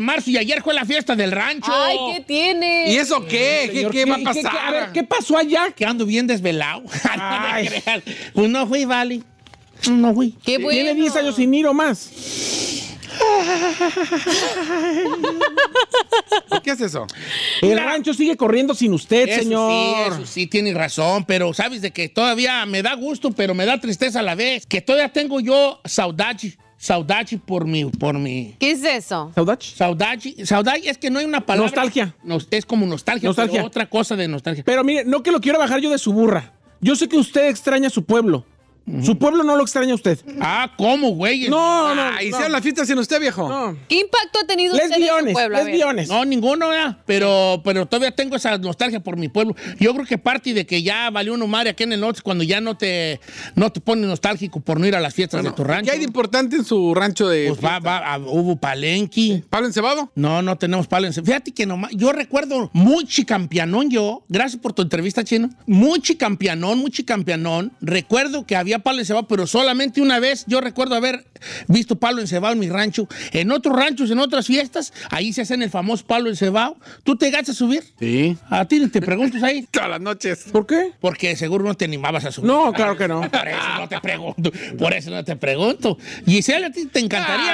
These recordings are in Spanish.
marzo y ayer fue la fiesta del rancho. Ay, ¿qué tiene? ¿Y eso qué? ¿Qué, va a pasar? a ver, ¿qué pasó allá? Que ando bien desvelado. pues no fui, Vale. No fui. Qué Tiene 10 años y miro más. ¿Qué es eso? El rancho sigue corriendo sin usted, señor. Sí, sí, tiene razón, pero sabes de que todavía me da gusto, pero me da tristeza a la vez, que todavía tengo yo saudade Saudachi por mi, por mi. ¿Qué es eso? Saudachi, Saudachi, Saudachi es que no hay una palabra. Nostalgia. es como nostalgia, nostalgia. otra cosa de nostalgia. Pero mire, no que lo quiero bajar yo de su burra. Yo sé que usted extraña a su pueblo. Su pueblo no lo extraña usted. Ah, ¿cómo, güey? No, no. Ah, hicieron la fiesta sin usted, viejo. ¿Qué impacto ha tenido usted en su pueblo? No, ninguno, ¿verdad? Pero, pero todavía tengo esa nostalgia por mi pueblo. Yo creo que parte de que ya valió uno madre aquí en el norte cuando ya no te, no te pone nostálgico por no ir a las fiestas de tu rancho. ¿Qué hay de importante en su rancho de.? Pues va, ah, hubo palenqui. ¿Palo encebado? No, no tenemos palo Fíjate que nomás. Yo recuerdo muy chicampianón yo. Gracias por tu entrevista, chino. Muy chicampianón, muy chicampianón. Recuerdo que había Pablo palo encebado, pero solamente una vez yo recuerdo haber visto palo encebado en mi rancho. En otros ranchos, en otras fiestas, ahí se hacen el famoso palo encebado. ¿Tú te gastas a subir? Sí. A ti te preguntas ahí. Todas las noches. ¿Por qué? Porque seguro no te animabas a subir. No, claro que no. Por eso no te pregunto. Por eso no te pregunto. Giselle, a ti te encantaría,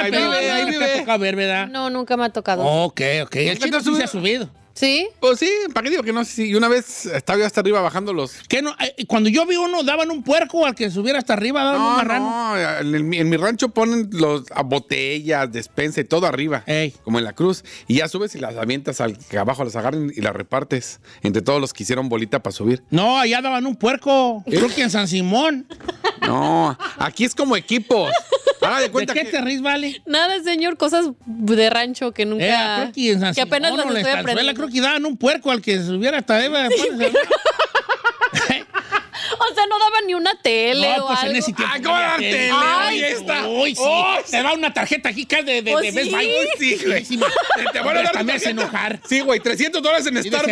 ha ver, ¿verdad? No, nunca me ha tocado. Ok, ok. El chico sí se ha subido. ¿Sí? Pues sí, ¿para qué digo que no? y una vez estaba yo hasta arriba bajando los... ¿Qué no? Eh, cuando yo vi uno, daban un puerco al que subiera hasta arriba, daban no, un marrano. No, en, en, mi rancho ponen los, botellas, despensa y todo arriba. Ey. Como en la cruz. Y ya subes y las avientas al que abajo las agarren y las repartes entre todos los que hicieron bolita para subir. No, allá daban un puerco. Creo que en San Simón. No, aquí es como equipos. de cuenta ¿De qué que... te ríes, Vale? Nada, señor, cosas de rancho que nunca... Eh, que apenas no, las no, estoy la aprendiendo. Creo que daban un puerco al que subiera hasta Eva. O sea, no daban ni una tele no, o pues En ese tiempo ah, dar tele? Ay, esta. Uy, sí. te va una tarjeta aquí de, de, pues de Best Buy. Sí, güey. Sí, te van a dar también se enojar. Sí, güey, 300 dólares en Starbucks. De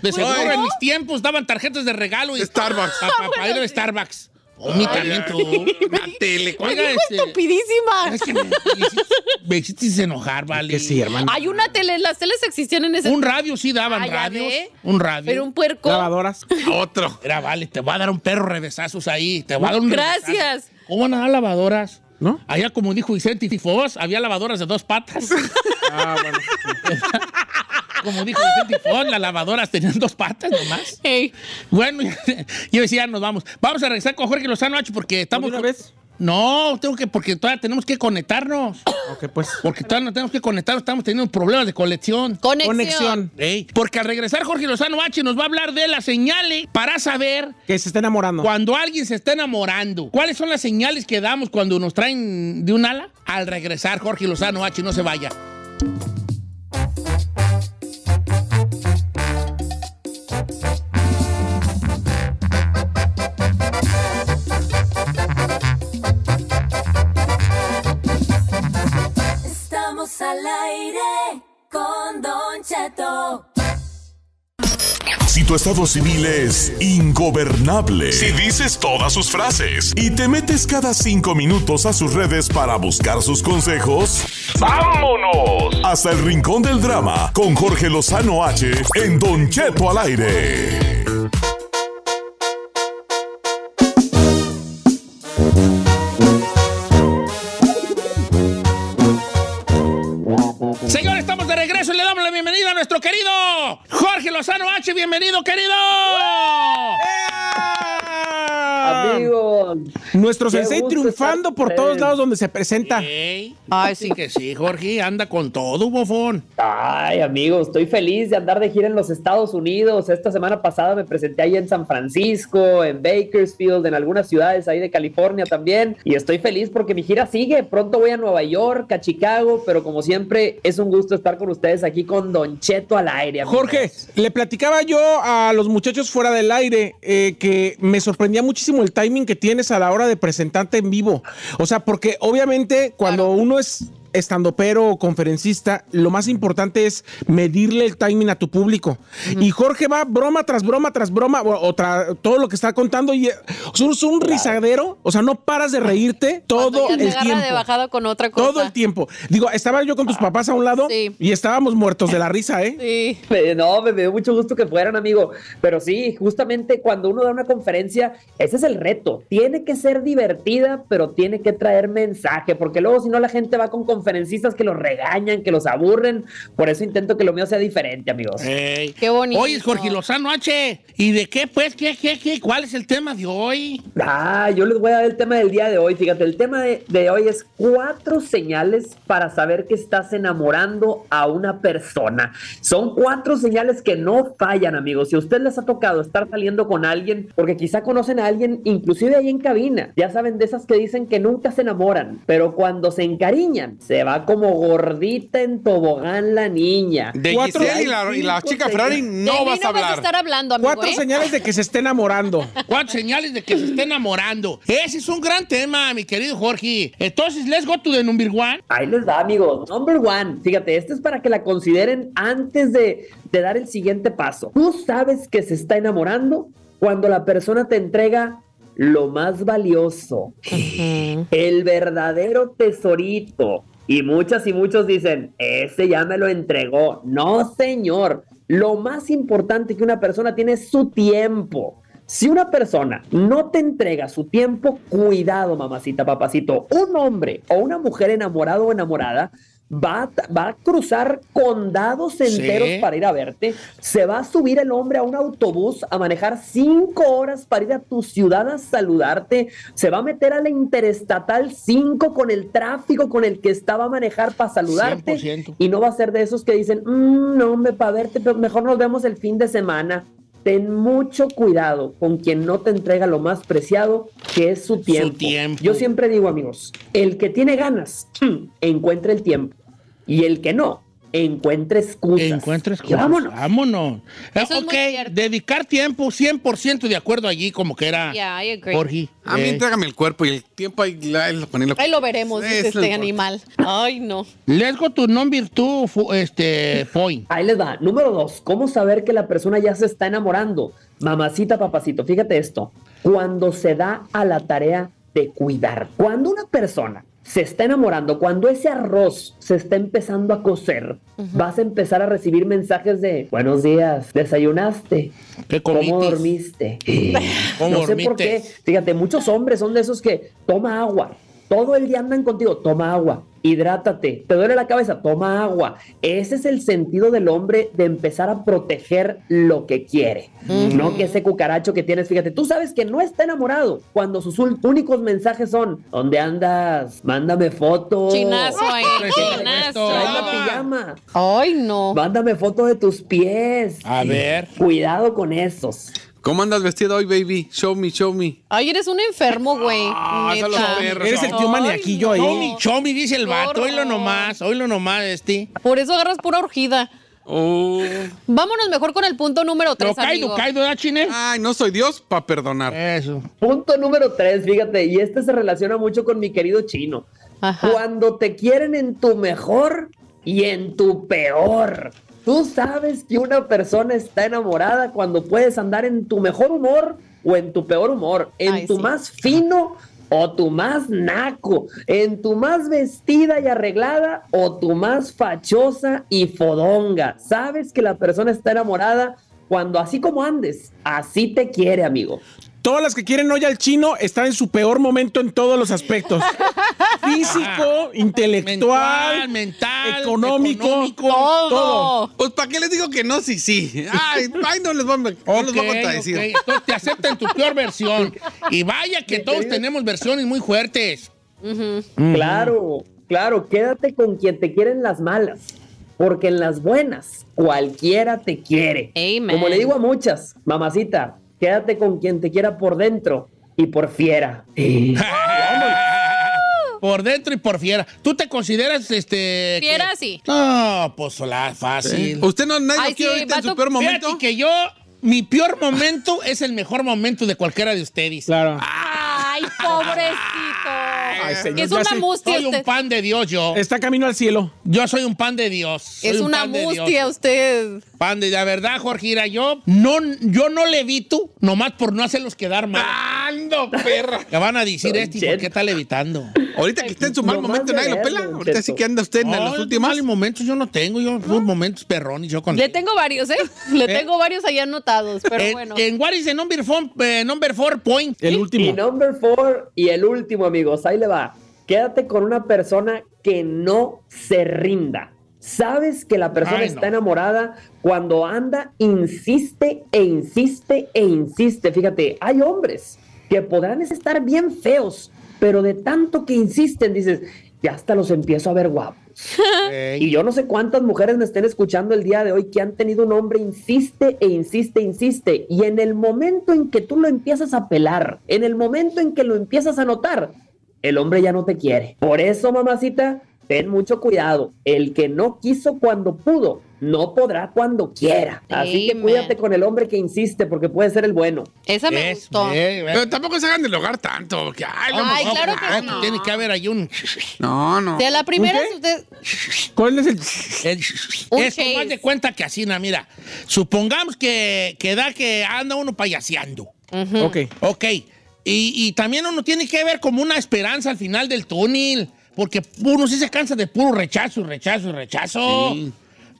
pues seguro, seguro. En mis tiempos daban tarjetas de regalo. Y Starbucks. Para, papá para ir a Starbucks talento, La tele. Oiga, este... estupidísima. Es que me, me hiciste enojar, vale. sí, hermano. Hay una tele, las teles existían en ese Un radio sí daban, ah, radios. Un radio. Pero un puerco. Lavadoras. Otro. Era, vale, te voy a dar un perro revesazos ahí. Te voy a dar un Gracias. ¿Cómo van a dar lavadoras? ¿No? Allá, como dijo Vicente Tifos, había lavadoras de dos patas. ah, bueno. como dijo el tifón, las lavadoras tenían dos patas nomás. Bueno, yo decía, nos vamos. Vamos a regresar con Jorge Lozano H porque estamos... ¿Una vez? No, tengo que, porque todavía tenemos que conectarnos. Ok, pues. Porque todavía no tenemos que conectarnos, estamos teniendo problemas de colección. Conexión. Conexión. porque al regresar Jorge Lozano H nos va a hablar de las señales para saber... Que se está enamorando. Cuando alguien se está enamorando. ¿Cuáles son las señales que damos cuando nos traen de un ala? Al regresar Jorge Lozano H, no se vaya. al aire con Don Cheto. Si tu estado civil es ingobernable, si dices todas sus frases y te metes cada cinco minutos a sus redes para buscar sus consejos, ¡vámonos! Hasta el rincón del drama con Jorge Lozano H en Don Cheto al aire. querido Jorge Lozano H. Bienvenido, querido. Amigos, nuestro sensei triunfando por todos lados donde se presenta. Ay, sí que sí, Jorge, anda con todo, bofón. Ay, amigos, estoy feliz de andar de gira en los Estados Unidos. Esta semana pasada me presenté ahí en San Francisco, en Bakersfield, en algunas ciudades ahí de California también. Y estoy feliz porque mi gira sigue. Pronto voy a Nueva York, a Chicago, pero como siempre, es un gusto estar con ustedes aquí con Don Cheto al aire. Jorge, le platicaba yo a los muchachos fuera del aire eh, que me sorprendía muchísimo el timing que tienes a la hora de presentante en vivo. O sea, porque obviamente cuando uno es estando pero o conferencista, lo más importante es medirle el timing a tu público. Y Jorge va broma tras broma tras broma, o, todo lo que está contando, y eh, son, un risadero, o sea, no paras de reírte todo el tiempo. con otra Todo el tiempo. Digo, estaba yo con tus ah, papás a un lado y estábamos muertos de la risa, ¿eh? Sí. No, me dio mucho gusto que fueran, amigo. Pero sí, justamente cuando uno da una conferencia, ese es el reto. Tiene que ser divertida, pero tiene que traer mensaje, porque luego si no la gente va con conferencistas que los regañan, que los aburren. Por eso intento que lo mío sea diferente, amigos. Qué bonito. Oye, Jorge Lozano H. ¿Y de qué, pues? ¿Qué, qué, qué? ¿Cuál es el tema de hoy? Ah, yo les voy a dar el tema del día de hoy. Fíjate, el tema de, de hoy es cuatro señales para saber que estás enamorando a una persona. Son cuatro señales que no fallan, amigos. Si a usted les ha tocado estar saliendo con alguien, porque quizá conocen a alguien, inclusive ahí en cabina, ya saben de esas que dicen que nunca se enamoran, pero cuando se encariñan, se va como gordita en tobogán la niña. Cuatro Giselle y la, chica Ferrari no de vas a hablar. estar hablando, amigo, Cuatro ¿eh? señales de que se esté enamorando. Cuatro señales de que se está enamorando. Ese es un gran tema, mi querido Jorge. Entonces, let's go to the number one. Ahí les va, amigos. Number one. Fíjate, este es para que la consideren antes de, dar el siguiente paso. Tú sabes que se está enamorando cuando la persona te entrega lo más valioso, el verdadero tesorito, y muchas y muchos dicen, ese ya me lo entregó. No, señor. Lo más importante que una persona tiene es su tiempo. Si una persona no te entrega su tiempo, cuidado, mamacita, papacito. Un hombre o una mujer enamorado o enamorada Va a, cruzar condados enteros para ir a verte. Se va a subir el hombre a un autobús a manejar cinco horas para ir a tu ciudad a saludarte. Se va a meter a la interestatal 5 con el tráfico con el que estaba a manejar para saludarte. Y no va a ser de esos que dicen, mm, no, hombre, para verte, pero mejor nos vemos el fin de semana. Ten mucho cuidado con quien no te entrega lo más preciado, que es su Su tiempo. Yo siempre digo, amigos, el que tiene ganas, encuentra el tiempo y el que no encuentre excusas. Encuentra excusas. Vámonos. Vámonos. Ah, ok, dedicar tiempo, 100% de acuerdo allí, como que era Jorge. A mí eh. trágame el cuerpo y el tiempo ahí, lo, Ahí lo veremos, este animal. Ay, no. go tu non virtud, este, point. Ahí les va. Número dos, ¿cómo saber que la persona ya se está enamorando? Mamacita, papacito, fíjate esto. Cuando se da a la tarea de cuidar. Cuando una persona se está enamorando, cuando ese arroz se está empezando a cocer, vas a empezar a recibir mensajes de buenos días, desayunaste, ¿cómo dormiste? no sé por qué. Fíjate, muchos hombres son de esos que toma agua. Todo el día andan contigo, toma agua, hidrátate, te duele la cabeza, toma agua. Ese es el sentido del hombre de empezar a proteger lo que quiere, no que ese cucaracho que tienes, fíjate, tú sabes que no está enamorado cuando sus únicos mensajes son, ¿dónde andas? Mándame fotos. Chinazo ahí, chinazo. Ay, no. Mándame fotos de tus pies. A ver. Cuidado con esos. ¿Cómo andas vestido hoy, baby? Show me, show me. Ay, eres un enfermo, güey. Ah, eres el tío maniaquillo ahí. Show me, show me, dice el vato. lo nomás, hoy lo nomás, este. Por eso agarras pura orgida. Oh. Vámonos mejor con el punto número tres. No caido, ¿verdad, Chine? Ay, no soy Dios para perdonar. Eso. Punto número tres, fíjate, y este se relaciona mucho con mi querido chino. Cuando te quieren en tu mejor y en tu peor. Tú sabes que una persona está enamorada cuando puedes andar en tu mejor humor o en tu peor humor, en tu más fino o tu más naco, en tu más vestida y arreglada o tu más fachosa y fodonga. Sabes que la persona está enamorada cuando así como andes, así te quiere, amigo. Todas las que quieren hoy al chino están en su peor momento en todos los aspectos. Físico, intelectual, mental, económico, todo. Pues ¿para qué les digo que no? Sí, sí. Ay, no les vamos, a decir. Entonces te aceptan tu peor versión. Y vaya que todos tenemos versiones muy fuertes. Claro, claro, quédate con quien te quieren las malas porque en las buenas cualquiera te quiere. Como le digo a muchas, mamacita, Quédate con quien te quiera por dentro y por fiera. por dentro y por fiera. ¿Tú te consideras este. Fiera, sí. No, pues la fácil. ¿Usted no quiere en su peor momento? que yo, mi peor momento es el mejor momento de cualquiera de ustedes. Claro. Ah, Ay, pobrecito. es una mustia. Soy un pan de Dios yo. Está camino al cielo. Yo soy un pan de Dios. es una mustia usted. Pan de la verdad, Jorgira, yo no, yo no levito nomás por no hacerlos quedar mal. ¡Ando, perra! van a decir este, ¿por qué está levitando? Ahorita que está en su mal momento, nadie lo pela. Ahorita sí que anda usted en los últimos. Mal momentos yo no tengo, yo momentos y Yo con... Le tengo varios, ¿eh? Le ¿Eh? tengo varios ahí anotados, pero bueno. En What is the eh, number four, point? El último. Y number four y el último, amigos. Ahí le va. Quédate con una persona que no se rinda. Sabes que la persona está enamorada cuando anda, insiste e insiste e insiste. Fíjate, hay hombres que podrán estar bien feos, pero de tanto que insisten, dices, ya hasta los empiezo a ver guapos. Y yo no sé cuántas mujeres me estén escuchando el día de hoy que han tenido un hombre, insiste e insiste, insiste. Y en el momento en que tú lo empiezas a pelar, en el momento en que lo empiezas a notar, el hombre ya no te quiere. Por eso, mamacita, ten mucho cuidado. El que no quiso cuando pudo, no podrá cuando quiera. Así que cuídate con el hombre que insiste, porque puede ser el bueno. Esa me gustó. pero tampoco se hagan del hogar tanto. ay, claro que no. Tiene que haber ahí un... No, no. De la primera... ¿Cuál es el...? el más de cuenta que así, mira. Supongamos que, que da que anda uno payaseando. Ok. Ok. Y, y también uno tiene que ver como una esperanza al final del túnel. Porque uno sí se cansa de puro rechazo, rechazo, rechazo. Sí.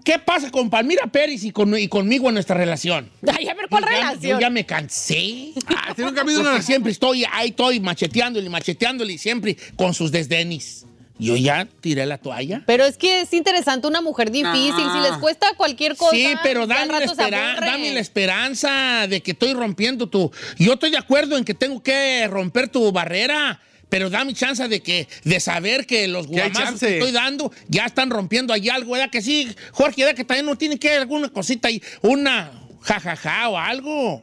¿Qué pasa con Palmira Pérez y, con, y conmigo en nuestra relación? Ay, a ver, ¿cuál relación? Ya, yo ya me cansé. Ah, tengo que una, siempre estoy, ahí estoy macheteándole, macheteándole y siempre con sus desdenis. Yo ya tiré la toalla. Pero es que es interesante una mujer difícil. Si les cuesta cualquier cosa. Sí, pero dame la, dame la esperanza de que estoy rompiendo tu. Yo estoy de acuerdo en que tengo que romper tu barrera pero da mi chance de que de saber que los guamazos que estoy dando ya están rompiendo ahí algo, ¿verdad? Que sí, Jorge, ¿verdad? Que también no tiene que haber alguna cosita ahí, una jajaja o algo.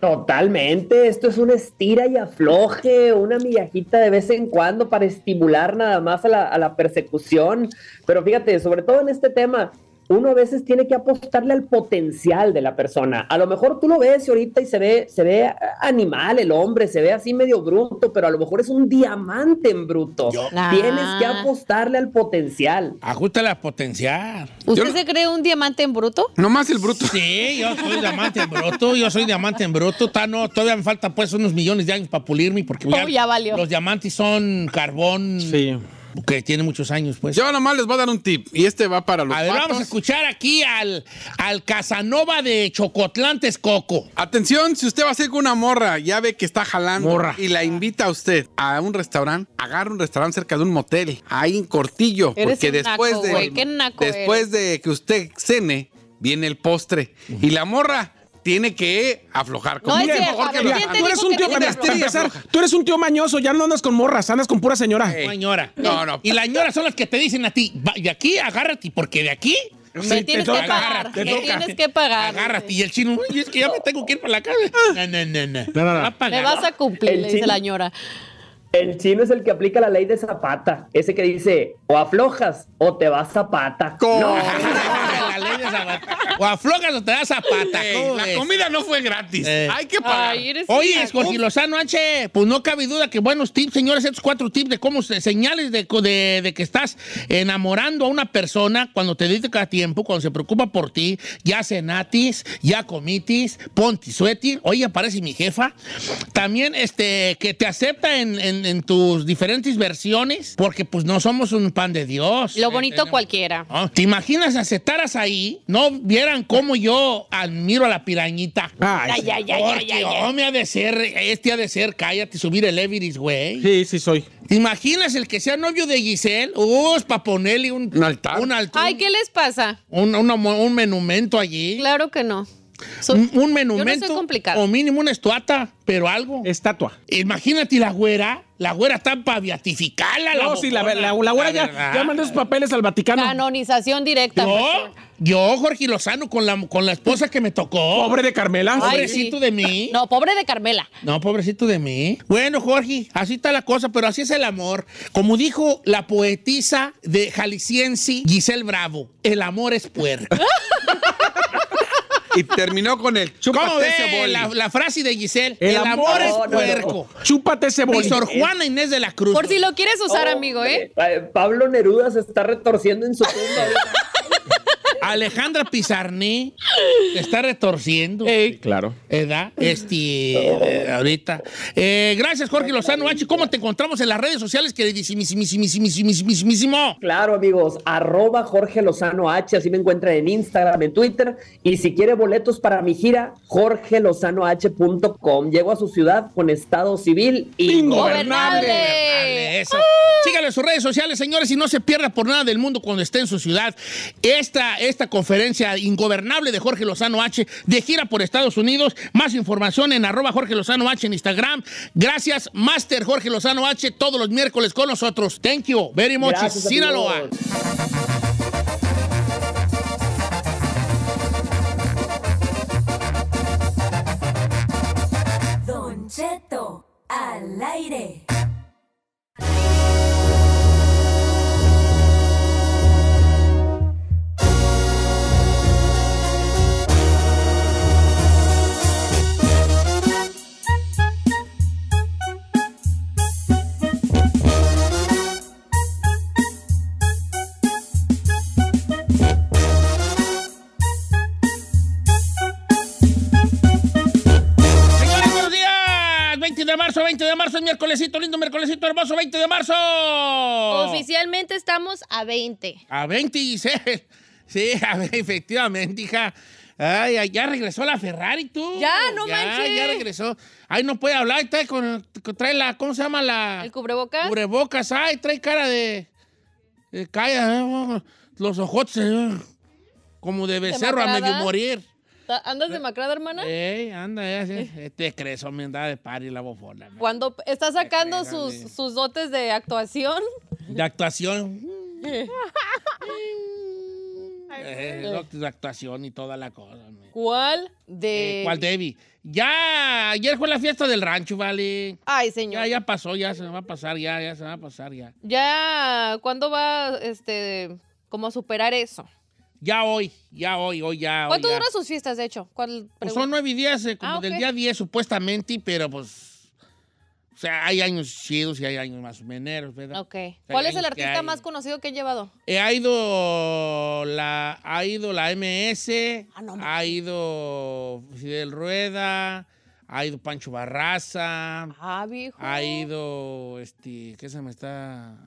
Totalmente, esto es una estira y afloje, una millajita de vez en cuando para estimular nada más a la, a la persecución. Pero fíjate, sobre todo en este tema, uno a veces tiene que apostarle al potencial de la persona. A lo mejor tú lo ves ahorita y se ve, se ve eh, animal el hombre, se ve así medio bruto, pero a lo mejor es un diamante en bruto. Tienes que ah. apostarle al potencial. Ajústale al potencial. ¿Usted se cree un diamante en bruto? No más el bruto. Sí, yo soy diamante en bruto, yo soy diamante en bruto. no, todavía me falta pues unos millones de años para pulirme porque oh, los diamantes son carbón. Sí que tiene muchos años, pues. Yo nomás les voy a dar un tip, y este va para los A ver, vamos a escuchar aquí al, al Casanova de Chocotlantes Coco. Atención, si usted va a ser con una morra, ya ve que está jalando morra. y la invita a usted a un restaurante, agarra un restaurante cerca de un motel, ahí en Cortillo, porque después de después de que usted cene viene el postre y la morra tiene que aflojar tú, eres un tío, mañoso, ya no andas con morras, andas con pura señora. Hey. Señora. No, no. Y la señora son las que te dicen a ti, de aquí agárrate, porque de aquí me tienes que pagar. me tienes que pagar. Agárrate. Y el chino, es que ya me tengo que ir para la calle ah. No, no, no. me vas a cumplir, le dice la señora. El chino es el que aplica la ley de Zapata. Ese que dice, o aflojas o te vas Zapata. no, No. o aflojas o te das zapata. la comida no fue gratis. Hay que pagar. Oye, Jorge Lozano H, pues no cabe duda que buenos tips, señores, estos cuatro tips de cómo señales de, que estás enamorando a una persona cuando te dedica tiempo, cuando se preocupa por ti, ya cenatis, ya comitis, ponti sueti. Oye, aparece mi jefa. También este que te acepta en, tus diferentes versiones, porque pues no somos un pan de Dios. Lo bonito cualquiera. Ah, ¿Te imaginas aceptaras ahí no vieran cómo yo admiro a la pirañita. Ay, ay, ay, me ha de ser, este ha de ser, cállate, subir el Everest, güey. Sí, sí soy. imaginas el que sea novio de Giselle? Uy, uh, es ponerle un, altar. Un altar. Ay, ¿qué les pasa? Un, un, un monumento allí. Claro que no un, monumento o mínimo una estuata, pero algo. Estatua. Imagínate la güera. La güera está para beatificarla. No, la sí, la, la, la, güera ah. ya, mandó sus papeles al Vaticano. Canonización directa. ¿Yo? Yo, Jorge Lozano, con la, con la esposa que me tocó. Pobre de Carmela. pobrecito de mí. No, pobre de Carmela. No, pobrecito de mí. Bueno, Jorge, así está la cosa, pero así es el amor. Como dijo la poetisa de Jalisciensi, Giselle Bravo, el amor es puerco. y terminó con el chúpate ese la, frase de Giselle? El, amor, es puerco. Chúpate ese Sor Juana Inés de la Cruz. Por si lo quieres usar, oh, amigo, ¿eh? Pablo Neruda se está retorciendo en su tumba. Alejandra Pizarni está retorciendo. claro. ¿Edad? Este, ahorita. Eh, gracias, Jorge Lozano H. ¿Cómo te encontramos en las redes sociales? Que Claro, amigos. Arroba Jorge Lozano H. Así me encuentran en Instagram, en Twitter. Y si quiere boletos para mi gira, jorgelozanoh.com. Llego a su ciudad con estado civil ingobernable. Gobernable. Síganle sus redes sociales, señores, y no se pierda por nada del mundo cuando esté en su ciudad. Esta es esta conferencia ingobernable de Jorge Lozano H de gira por Estados Unidos. Más información en arroba Jorge Lozano H en Instagram. Gracias, Master Jorge Lozano H, todos los miércoles con nosotros. Thank you very much, Sinaloa. Don Cheto, al aire. 20 de marzo es miércolesito, lindo miércolesito hermoso, 20 de marzo. Oficialmente estamos a 20. A 26. Sí, a efectivamente, hija. Ay, ya regresó la Ferrari, tú. Ya, no manches. Ya regresó. Ay, no puede hablar. Trae, con, la, ¿cómo se llama la? El cubrebocas. Cubrebocas. Ay, trae cara de... calla, ¿eh? los ojos eh, como de becerro a medio morir. ¿Andas demacrada, eh, hermana? Sí, anda, ya, sí. Este eh. eh, crees, mi de par y la bofona. ¿Cuándo Cuando está sacando sus, dotes de actuación. De actuación. Dotes de actuación y toda la cosa. ¿Cuál de...? ¿Cuál Debbie? Ya, ayer fue la fiesta del rancho, ¿vale? Ay, señor. Ya, pasó, ya se va a pasar, ya, ya se va a pasar, ya. Ya, ¿cuándo va, este, como a superar eso? Ya hoy, ya hoy, hoy ya. ¿Cuánto hoy, duran sus fiestas, de hecho? Pues son nueve días, eh, como ah, del día 10 supuestamente, pero pues. O sea, hay años chidos y hay años más meneros, ¿verdad? Ok. ¿Cuál es el artista más conocido que he llevado? He eh, ha ido la, ha ido la MS, ah, ha ido Fidel Rueda, ha ido Pancho Barraza. Ah, viejo. Ha ido, este, ¿qué se me está?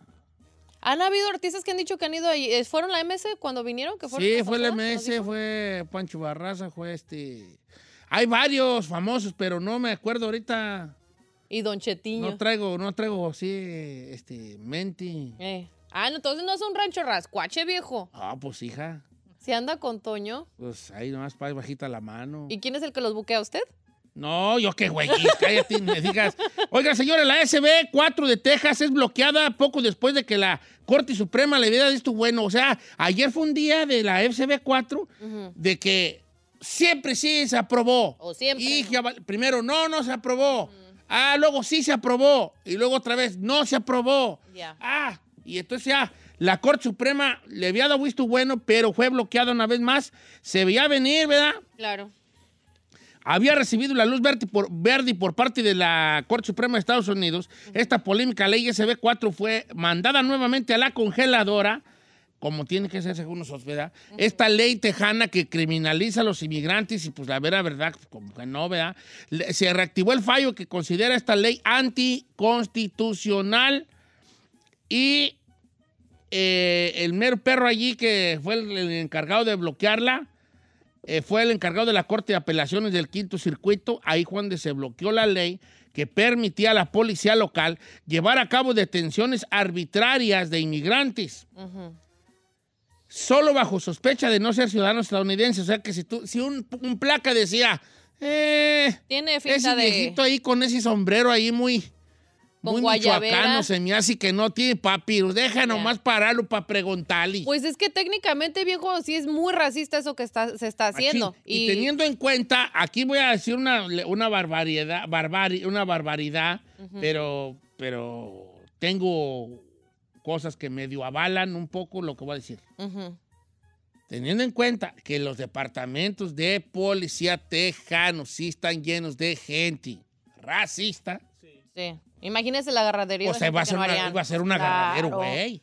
¿Han habido artistas que han dicho que han ido ahí? Eh, ¿Fueron la MS cuando vinieron? sí, fue la MS, fue Pancho Barraza, fue este... Hay varios famosos, pero no me acuerdo ahorita. Y Don Chetiño. No traigo, no traigo, sí, este, menti. Eh. Ah, entonces no es un rancho rascuache, viejo. Ah, pues hija. ¿Se anda con Toño? Pues ahí nomás bajita la mano. ¿Y quién es el que los buquea usted? No, yo qué güey, cállate me digas. Oiga, señora, la SB 4 de Texas es bloqueada poco después de que la Corte Suprema le diera esto bueno. O sea, ayer fue un día de la SB 4 de que siempre sí se aprobó. O siempre. Y primero no, no se aprobó. Ah, luego sí se aprobó. Y luego otra vez no se aprobó. Ah, y entonces ya. la Corte Suprema le había dado visto bueno, pero fue bloqueada una vez más. Se veía venir, ¿verdad? Claro había recibido la luz verde por, por parte de la Corte Suprema de Estados Unidos, esta polémica ley SB4 fue mandada nuevamente a la congeladora, como tiene que ser según nosotros, ¿verdad? Esta ley tejana que criminaliza a los inmigrantes y pues la vera verdad, pues, como que no, ¿verdad? Se reactivó el fallo que considera esta ley anticonstitucional y eh, el mero perro allí que fue el encargado de bloquearla eh, fue el encargado de la Corte de Apelaciones del Quinto Circuito, ahí donde se bloqueó la ley que permitía a la policía local llevar a cabo detenciones arbitrarias de inmigrantes. Solo bajo sospecha de no ser ciudadano estadounidense. O sea que si, tú, si un, placa decía, eh, tiene ese de... viejito ahí con ese sombrero ahí muy muy michoacano se me hace que no tiene papi. Deja nomás pararlo para preguntarle. Pues es que técnicamente, viejo, sí es muy racista eso que se está haciendo. y... teniendo en cuenta, aquí voy a decir una, una barbaridad, una barbaridad, pero, pero tengo cosas que medio avalan un poco lo que voy a decir. Teniendo en cuenta que los departamentos de policía tejanos sí están llenos de gente racista. Sí. sí Imagínense la garradería O sea, va a, ser un agarradero, güey.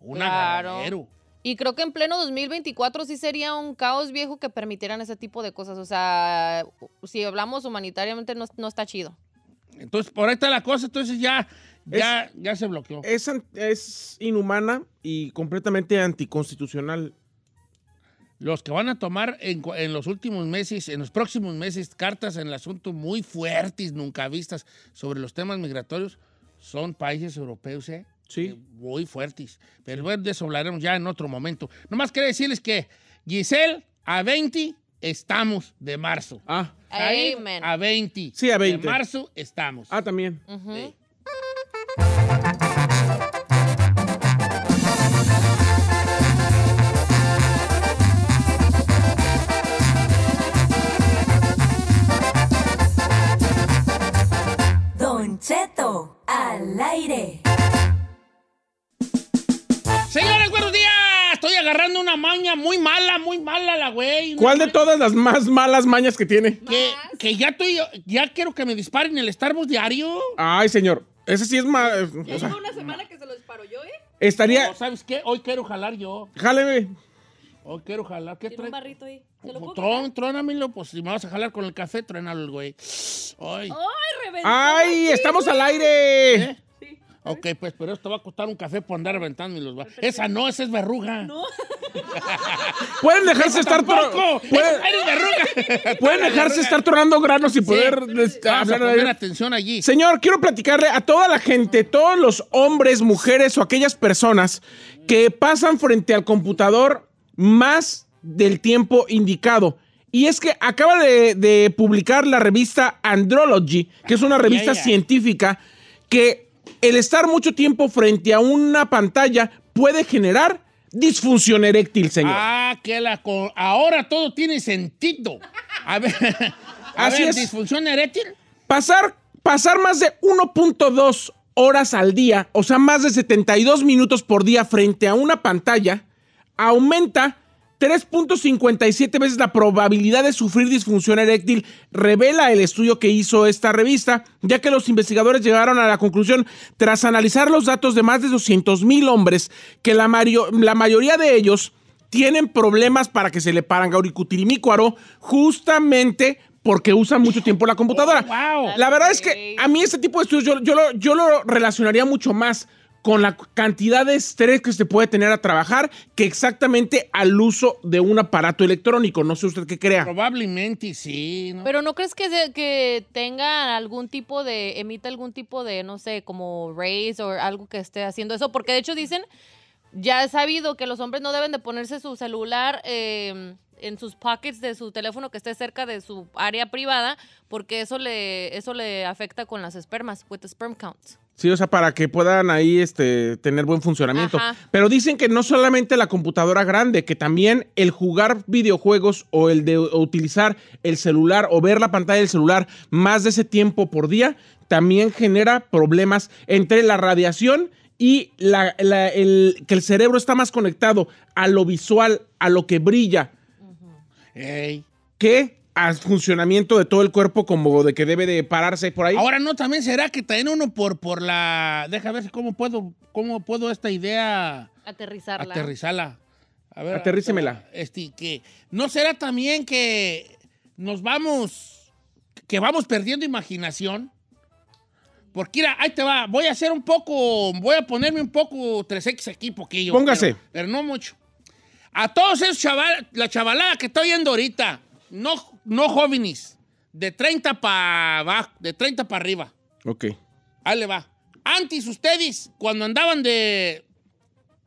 un agarradero. Y creo que en pleno 2024 sí sería un caos viejo que permitieran ese tipo de cosas. O sea, si hablamos humanitariamente, no, está chido. Entonces, por ahí está la cosa. Entonces ya, ya, ya se bloqueó. es inhumana y completamente anticonstitucional los que van a tomar en, los últimos meses, en los próximos meses, cartas en el asunto muy fuertes, nunca vistas, sobre los temas migratorios, son países europeos, ¿eh? Sí. Eh, muy fuertes. Pero bueno, de hablaremos ya en otro momento. Nomás quería decirles que Giselle, a 20 estamos de marzo. Ah. Ahí, a 20. Sí, a 20. De marzo estamos. Ah, también. al aire. Señores, buenos días. Estoy agarrando una maña muy mala, muy mala la güey. ¿Cuál de todas las más malas mañas que tiene? Que, ya estoy, ya quiero que me disparen el Starbucks diario. Ay, señor. Ese sí es más. Es eh, una semana que se lo disparo yo, ¿eh? Estaría. ¿Sabes qué? Hoy quiero jalar yo. Jáleme. Oh, quiero jalar. ¿Qué un barrito ahí. ¿Se lo pues, pues si me vas a jalar con el café, trónalo güey. Ay. ¡Ay, ¡Ay, estamos al aire! ¿Eh? Ok, pues, pero esto va a costar un café por andar ventando y los va. Esa no, esa es verruga. No. Pueden dejarse estar tronando. Pueden, ¿Pueden dejarse estar tronando granos y poder sí. Este, hablar de atención allí. Señor, quiero platicarle a toda la gente, todos los hombres, mujeres o aquellas personas que pasan frente al computador más del tiempo indicado. Y es que acaba de, publicar la revista Andrology, que es una revista científica que el estar mucho tiempo frente a una pantalla puede generar disfunción eréctil, señor. Ah, que la ahora todo tiene sentido. A ver, es. disfunción eréctil. Pasar, pasar más de 1.2 horas al día, o sea, más de 72 minutos por día frente a una pantalla, aumenta 3.57 veces la probabilidad de sufrir disfunción eréctil, revela el estudio que hizo esta revista, ya que los investigadores llegaron a la conclusión, tras analizar los datos de más de mil hombres, que la, mayoría de ellos tienen problemas para que se le paran gauricutirimícuaro, justamente porque usan mucho tiempo la computadora. La verdad es que a mí este tipo de estudios yo, lo, yo lo relacionaría mucho más con la cantidad de estrés que se puede tener a trabajar que exactamente al uso de un aparato electrónico. No sé usted qué crea. Probablemente sí. Pero ¿no crees que, tenga algún tipo de, emita algún tipo de, no sé, como rays o algo que esté haciendo eso? Porque de hecho dicen, ya es sabido que los hombres no deben de ponerse su celular... Em, en sus pockets de su teléfono que esté cerca de su área privada, porque eso le, eso le afecta con las espermas, with sperm counts. Sí, o sea, para que puedan ahí este, tener buen funcionamiento. Pero dicen que no solamente la computadora grande, que también el jugar videojuegos o el de utilizar el celular o ver la pantalla del celular más de ese tiempo por día, también genera problemas entre la radiación y el, que el cerebro está más conectado a lo visual, a lo que brilla al funcionamiento de todo el cuerpo como de que debe de pararse por ahí. Ahora no, también será que también uno por, por la... Deja ver cómo puedo, cómo puedo esta idea... Aterrizarla. Aterrizarla. A ver, Aterrícemela. Este, que no será también que nos vamos, que vamos perdiendo imaginación. Porque mira, ahí te va, voy a hacer un poco, voy a ponerme un poco 3X aquí, yo... Póngase. Pero, no mucho. A todos esos chaval... la chavalada que está viendo ahorita, no no jóvenes, de 30 para abajo, de 30 para arriba. Ok. Ahí le va. Antes ustedes, cuando andaban de,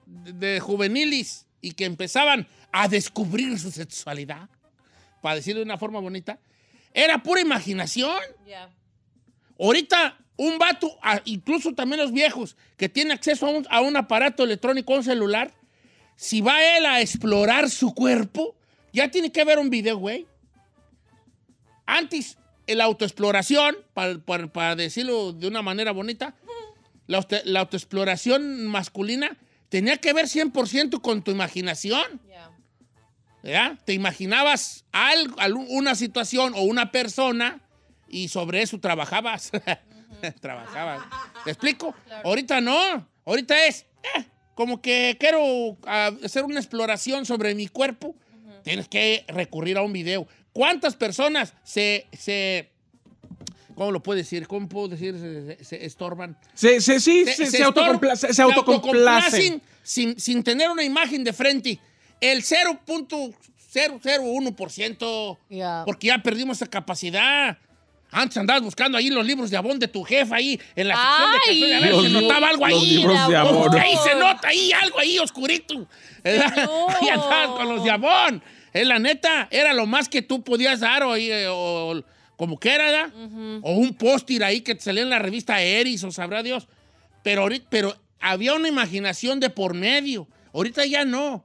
de, juveniles y que empezaban a descubrir su sexualidad, para decirlo de una forma bonita, era pura imaginación. Yeah. Ahorita un vato, incluso también los viejos, que tiene acceso a un, un, aparato electrónico, un celular, si va él a explorar su cuerpo, ya tiene que ver un video, güey. Antes, la autoexploración, para, decirlo de una manera bonita, la, autoexploración masculina tenía que ver 100% con tu imaginación. Te imaginabas una situación o una persona y sobre eso trabajabas. trabajabas. ¿Te explico? Ahorita no. Ahorita es eh, como que quiero ah, hacer una exploración sobre mi cuerpo. Tienes que recurrir a un video. ¿Cuántas personas se, ¿Cómo lo puedo decir? ¿Cómo puedo decir? Se, estorban. sí, se, se, Se sin, tener una imagen de frente. El 0.001%. Porque ya perdimos esa capacidad. Antes andabas buscando ahí los libros de abón de tu jefa ahí en la sección de café, a ver, se notaba algo ahí. los Libros de abón. Ahí se nota ahí algo ahí oscurito. Ahí andabas con los de abón. Es eh, la neta, era lo más que tú podías dar o, o como que era, O un póster ahí que te salía en la revista Eris o sabrá Dios. Pero, pero había una imaginación de por medio. Ahorita ya no.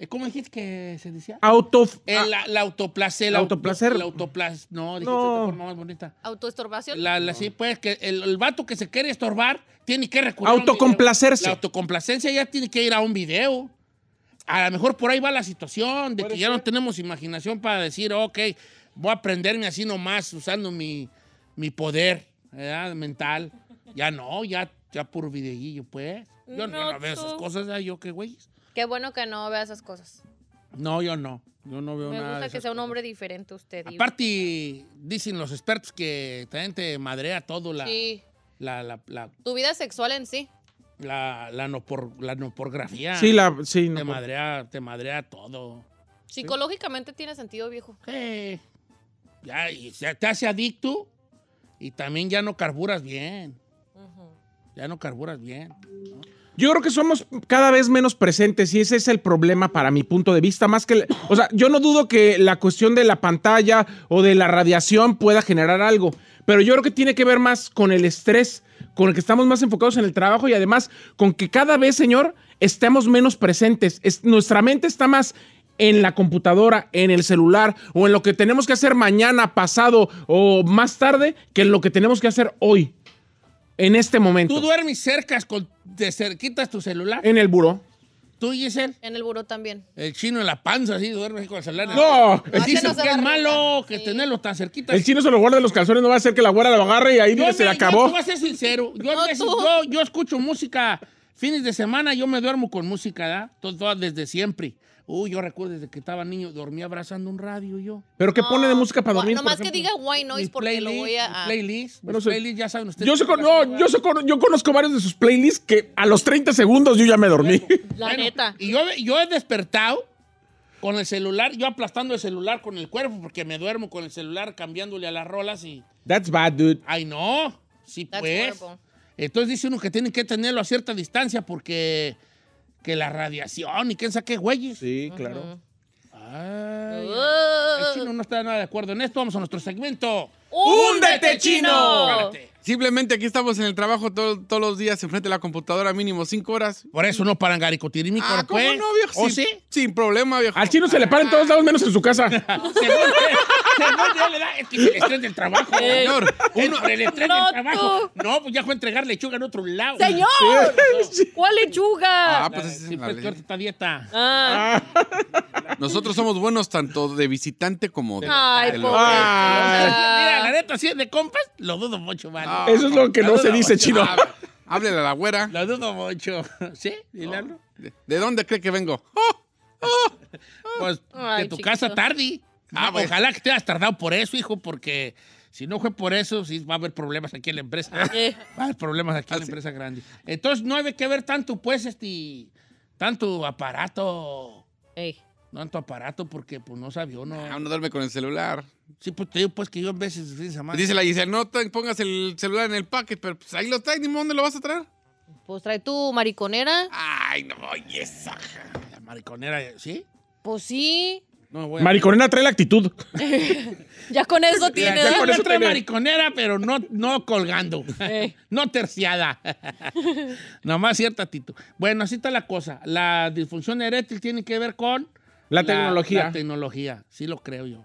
Eh, ¿Cómo dijiste que se decía? Auto... El, eh, la, autoplacer. La autoplacer. La autoplacer. No, dijiste no. de forma más bonita. ¿Autoestorbación? La, Sí, pues, que el, vato que se quiere estorbar tiene que recurrir Autocomplacerse. La autocomplacencia ya tiene que ir a un video a lo mejor por ahí va la situación, de que ya no tenemos imaginación para decir, ok, voy a aprenderme así nomás usando mi, mi poder mental. Ya no, ya, ya por pues. Yo no, veo esas cosas, yo qué güey. Qué bueno que no vea esas cosas. No, yo no. Yo no veo Me nada. Me gusta que sea un hombre diferente usted. Aparte, dicen los expertos que también te madrea todo la, sí. la, Tu vida sexual en sí la, la, por la Sí, la, te, no madrea, te madrea todo. Psicológicamente tiene sentido, viejo. Ya, te hace adicto y también ya no carburas bien. Ya no carburas bien. Yo creo que somos cada vez menos presentes y ese es el problema para mi punto de vista. Más que, o sea, yo no dudo que la cuestión de la pantalla o de la radiación pueda generar algo, pero yo creo que tiene que ver más con el estrés, con el que estamos más enfocados en el trabajo y además con que cada vez, señor, estemos menos presentes. nuestra mente está más en la computadora, en el celular o en lo que tenemos que hacer mañana, pasado o más tarde que en lo que tenemos que hacer hoy, en este momento. ¿Tú duermes cerca, con, de cerquitas tu celular? En el buró. ¿Tú, Giselle? En el buró también. El chino en la panza, así, duerme con el celular. ¡No! El chino que es malo, que tenerlo tan cerquita. El chino se lo guarda en los calzones, no va a ser que la abuela lo agarre y ahí se me, le acabó. Yo, tú vas a ser sincero. Yo, yo, yo, escucho música. Fines de semana yo me duermo con música, ¿verdad? Todo, desde siempre. Uy, yo recuerdo desde que estaba niño, dormía abrazando un radio yo. ¿Pero qué pone de música para dormir? más que diga Why noise porque lo voy a. Playlist. playlist, ya saben ustedes. Yo, no, yo, yo conozco varios de sus playlists que a los 30 segundos yo ya me dormí. La neta. Y yo, he despertado con el celular, yo aplastando el celular con el cuerpo porque me duermo con el celular cambiándole a las rolas y. That's bad, dude. Ay, no. Sí, pues. Entonces dice uno que tiene que tenerlo a cierta distancia porque que la radiación y quién sabe qué güeyes. Sí, claro. el chino no está nada de acuerdo en esto. Vamos a nuestro segmento. ¡Húndete, chino! Simplemente aquí estamos en el trabajo todos los días enfrente de la computadora mínimo cinco horas. Por eso no paran garicotirir ¿no? Ah, ¿cómo ¿eh? no, viejo? ¿O ¿Oh, sí? Sin problema, viejo. Al chino se le paran todos lados menos en su casa. Según ya le da, es que el estrés del trabajo. Eh, señor, uno el estrés del trabajo. No, pues ya fue a entregar lechuga en otro lado. ¡Señor! ¿Cuál lechuga? Ah, pues ese es en la pues, esta dieta. Ah. Nosotros somos buenos tanto de visitante como de... Ay, ah. Mira, así de compas, lo dudo mucho, mano. Eso es lo que no se dice, chino. háblele a la güera. Lo dudo mucho. ¿Sí? Dile ¿De, dónde cree que vengo? Oh, oh, oh, Pues de tu casa tarde. Ah, Ojalá que te hayas tardado por eso, hijo, porque si no fue por eso, sí va a haber problemas aquí en la empresa. Va a haber problemas aquí en la empresa grande. Entonces no hay que ver tanto, pues, este, tanto aparato. Ey. No en tu aparato porque pues no sabía, no. Ah, no duerme con el celular. Sí, pues te digo pues que yo a veces fin de Dice la dice, no te pongas el celular en el paquete, pero pues ahí lo trae, ni dónde lo vas a traer. Pues trae tu mariconera. Ay, no, esa. mariconera, ¿sí? Pues sí. Mariconera trae la actitud. ya con eso tiene. Ya, con eso trae mariconera, pero no, no colgando. Eh. no terciada. Nomás cierta actitud. Bueno, así está la cosa. La disfunción eréctil tiene que ver con la, tecnología. La tecnología, sí lo creo yo.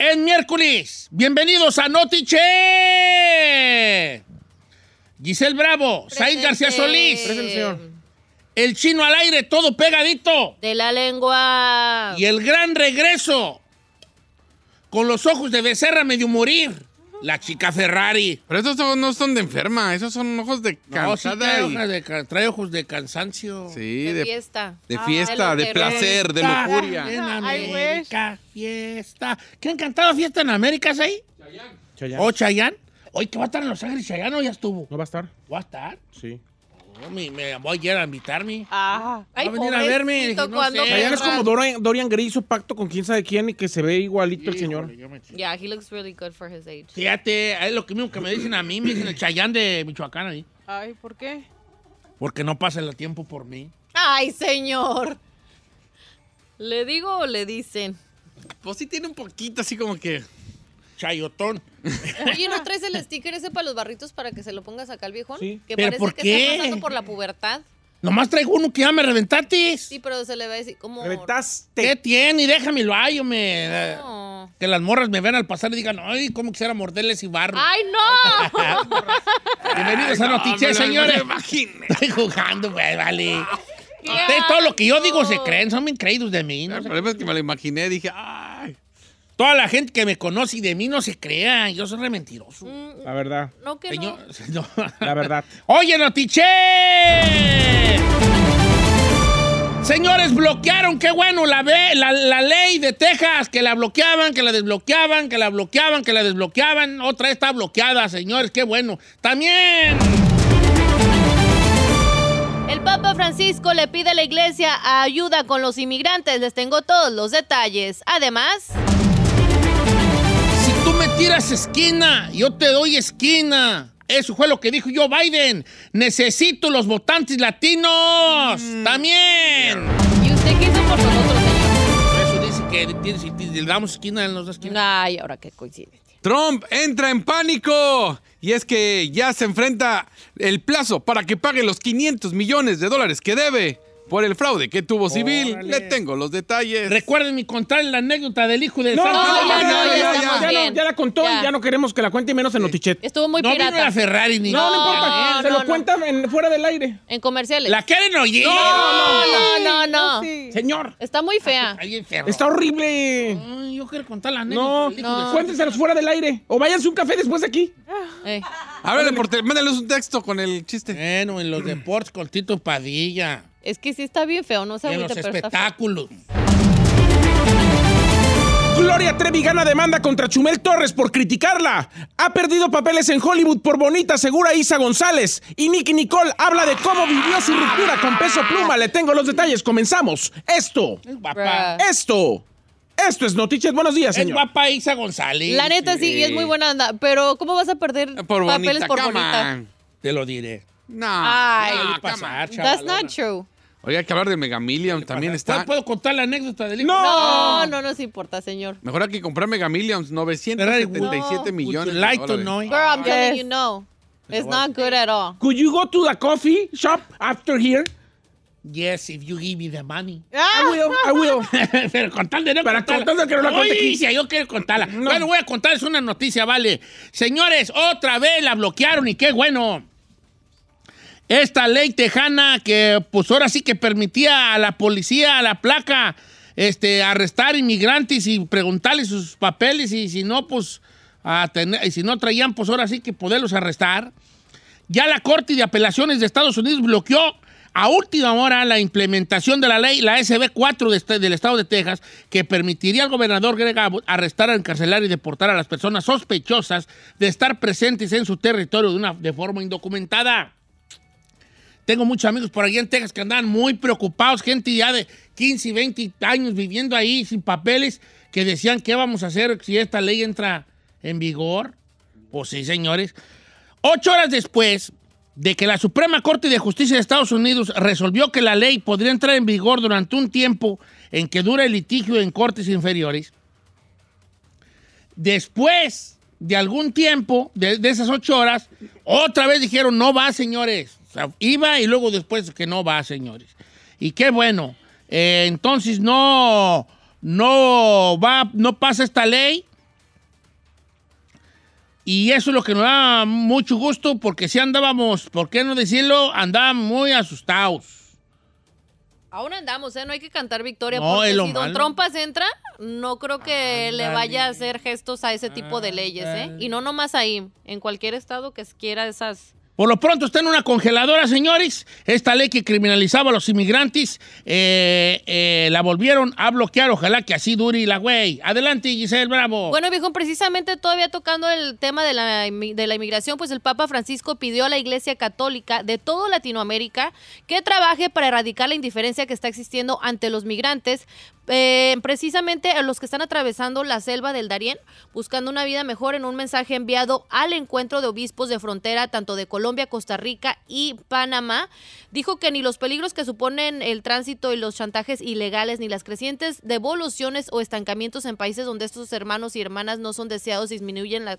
En miércoles. Bienvenidos a Notiche. Giselle Bravo, Said García Solís. El chino al aire, todo pegadito. De la lengua. Y el gran regreso. Con los ojos de becerra medio morir. La chica Ferrari. Pero esos no son de enferma, esos son ojos de cansada. trae, ojos de, cansancio. Sí, de, fiesta. De fiesta, de, ah, placer, de ah, lujuria. En América, fiesta. ¿Qué encantada fiesta en América, es ahí? Chayanne. ¿O oh, Chayanne? Hoy que va a estar en Los Ángeles, Chayanne, o ya estuvo. No va a estar. ¿Va a estar? Sí. No, me, voy ayer a invitarme. Ah, va a venir a verme. no es como Dorian, Dorian, Gray, su pacto con quién sabe quién y que se ve igualito el señor. Yeah, he looks really good for his age. Fíjate, es lo mismo que me dicen a mí, me dicen el Chayán de Michoacán ahí. Ay, ¿por qué? Porque no pasa el tiempo por mí. Ay, señor. ¿Le digo o le dicen? Pues sí tiene un poquito así como que chayotón. Oye, ¿no traes el sticker ese para los barritos para que se lo pongas acá al viejón? Sí. Que parece por que qué? está pasando por la pubertad. Nomás traigo uno que ya me reventaste. Sí, pero se le va a decir, ¿cómo? ¿Reventaste? ¿Qué tiene? Y déjame el baño, me... Que las morras me vean al pasar y digan, ay, cómo quisiera morderles y barro. ¡Ay, no! Bienvenidos a Noticias, señores. No Estoy jugando, güey, vale. Ustedes, todo lo que yo digo se creen, son increíbles de mí. el problema es que me lo imaginé, dije, ¡ah! Toda la gente que me conoce y de mí no se crea. Yo soy re mentiroso. Mm, la verdad. No, que La verdad. ¡Oye, Notiche! Señores, bloquearon, qué bueno, la, ley de Texas, que la bloqueaban, que la desbloqueaban, que la bloqueaban, que la desbloqueaban. Otra está bloqueada, señores, qué bueno. También... El Papa Francisco le pide a la iglesia ayuda con los inmigrantes. Les tengo todos los detalles. Además... Tú me tiras esquina, yo te doy esquina. Eso fue lo que dijo yo Biden. Necesito los votantes latinos. Mm. También. ¿Y usted qué hizo por nosotros, Eso dice que le damos esquina, nos da esquina. Ay, ahora que coincide. Trump entra en pánico. Y es que ya se enfrenta el plazo para que pague los 500 millones de dólares que debe por el fraude que tuvo civil. Le tengo los detalles. Recuerden mi contar la anécdota del hijo del no, No, ya, no, ya, la contó y ya no queremos que la cuente Y menos en Notichet. Estuvo muy pirata. No vino la Ferrari ni No, no, importa. se lo cuentan fuera del aire. En comerciales. ¿La quieren oír? No, no, no. no, Señor. Está muy fea. Está horrible. yo quiero contar la anécdota. No, cuéntenselos fuera del aire. O váyanse un café después de aquí. Eh. Ábrele por teléfono, Mándales un texto con el chiste. Bueno, en los deportes con Tito Padilla. Es que sí está bien feo, no se en Gloria Trevi gana demanda contra Chumel Torres por criticarla. Ha perdido papeles en Hollywood por Bonita, Segura Isa González. Y Nicky Nicole habla de cómo vivió su ruptura con Peso Pluma. Le tengo los detalles. Comenzamos. Esto. Esto. Esto es Noticias. Buenos días, señor. Es guapa Isa González. La neta sí, es muy buena onda. Pero ¿cómo vas a perder papeles por Bonita? Te lo diré. No. Ay, no, pasar, That's not true. Oye, hay que hablar de Mega Millions, también está. ¿Puedo contar la anécdota del hijo? No, no, nos importa, señor. Mejor hay que comprar Mega Millions, 977 millones. Light to know? Girl, I'm telling you no. It's not good at all. Could you go to the coffee shop after here? Yes, if you give me the money. Ah. I will, I will. Pero contarle, no Para contarle que no la noticia, yo quiero contarla. Bueno, voy a contarles una noticia, vale. Señores, otra vez la bloquearon y qué bueno. Esta ley tejana que pues ahora sí que permitía a la policía, a la placa, este, arrestar inmigrantes y preguntarles sus papeles y si no, pues, y si no traían, pues ahora sí que poderlos arrestar. Ya la Corte de Apelaciones de Estados Unidos bloqueó a última hora la implementación de la ley, la SB 4 este, del estado de Texas, que permitiría al gobernador Greg Abbott arrestar, encarcelar y deportar a las personas sospechosas de estar presentes en su territorio de, una, de forma indocumentada. Tengo muchos amigos por allá en Texas que andan muy preocupados, gente ya de 15 20 años viviendo ahí sin papeles, que decían, ¿qué vamos a hacer si esta ley entra en vigor? Pues sí, señores. Ocho horas después de que la Suprema Corte de Justicia de Estados Unidos resolvió que la ley podría entrar en vigor durante un tiempo en que dura el litigio en cortes inferiores, después de algún tiempo, de, de esas ocho horas, otra vez dijeron, no va, señores iba y luego después que no va, señores. Y qué bueno. Eh, entonces no, no va, no pasa esta ley. Y eso es lo que nos da mucho gusto porque si andábamos, ¿por qué no decirlo? Andábamos muy asustados. Aún andamos, ¿eh? No hay que cantar victoria porque si Don Trompas entra, no creo que le vaya a hacer gestos a ese tipo de leyes, ¿eh? Y no nomás ahí, en cualquier estado que quiera esas por lo pronto está en una congeladora, señores. Esta ley que criminalizaba a los inmigrantes eh, eh, la volvieron a bloquear. Ojalá que así dure la güey. Adelante, Giselle Bravo. Bueno, viejo, precisamente todavía tocando el tema de la, de la inmigración, pues el Papa Francisco pidió a la Iglesia Católica de toda Latinoamérica que trabaje para erradicar la indiferencia que está existiendo ante los migrantes, eh, precisamente a los que están atravesando la selva del Darién, buscando una vida mejor en un mensaje enviado al encuentro de obispos de frontera, tanto de Colombia, Costa Rica y Panamá. Dijo que ni los peligros que suponen el tránsito y los chantajes ilegales, ni las crecientes devoluciones o estancamientos en países donde estos hermanos y hermanas no son deseados disminuyen la,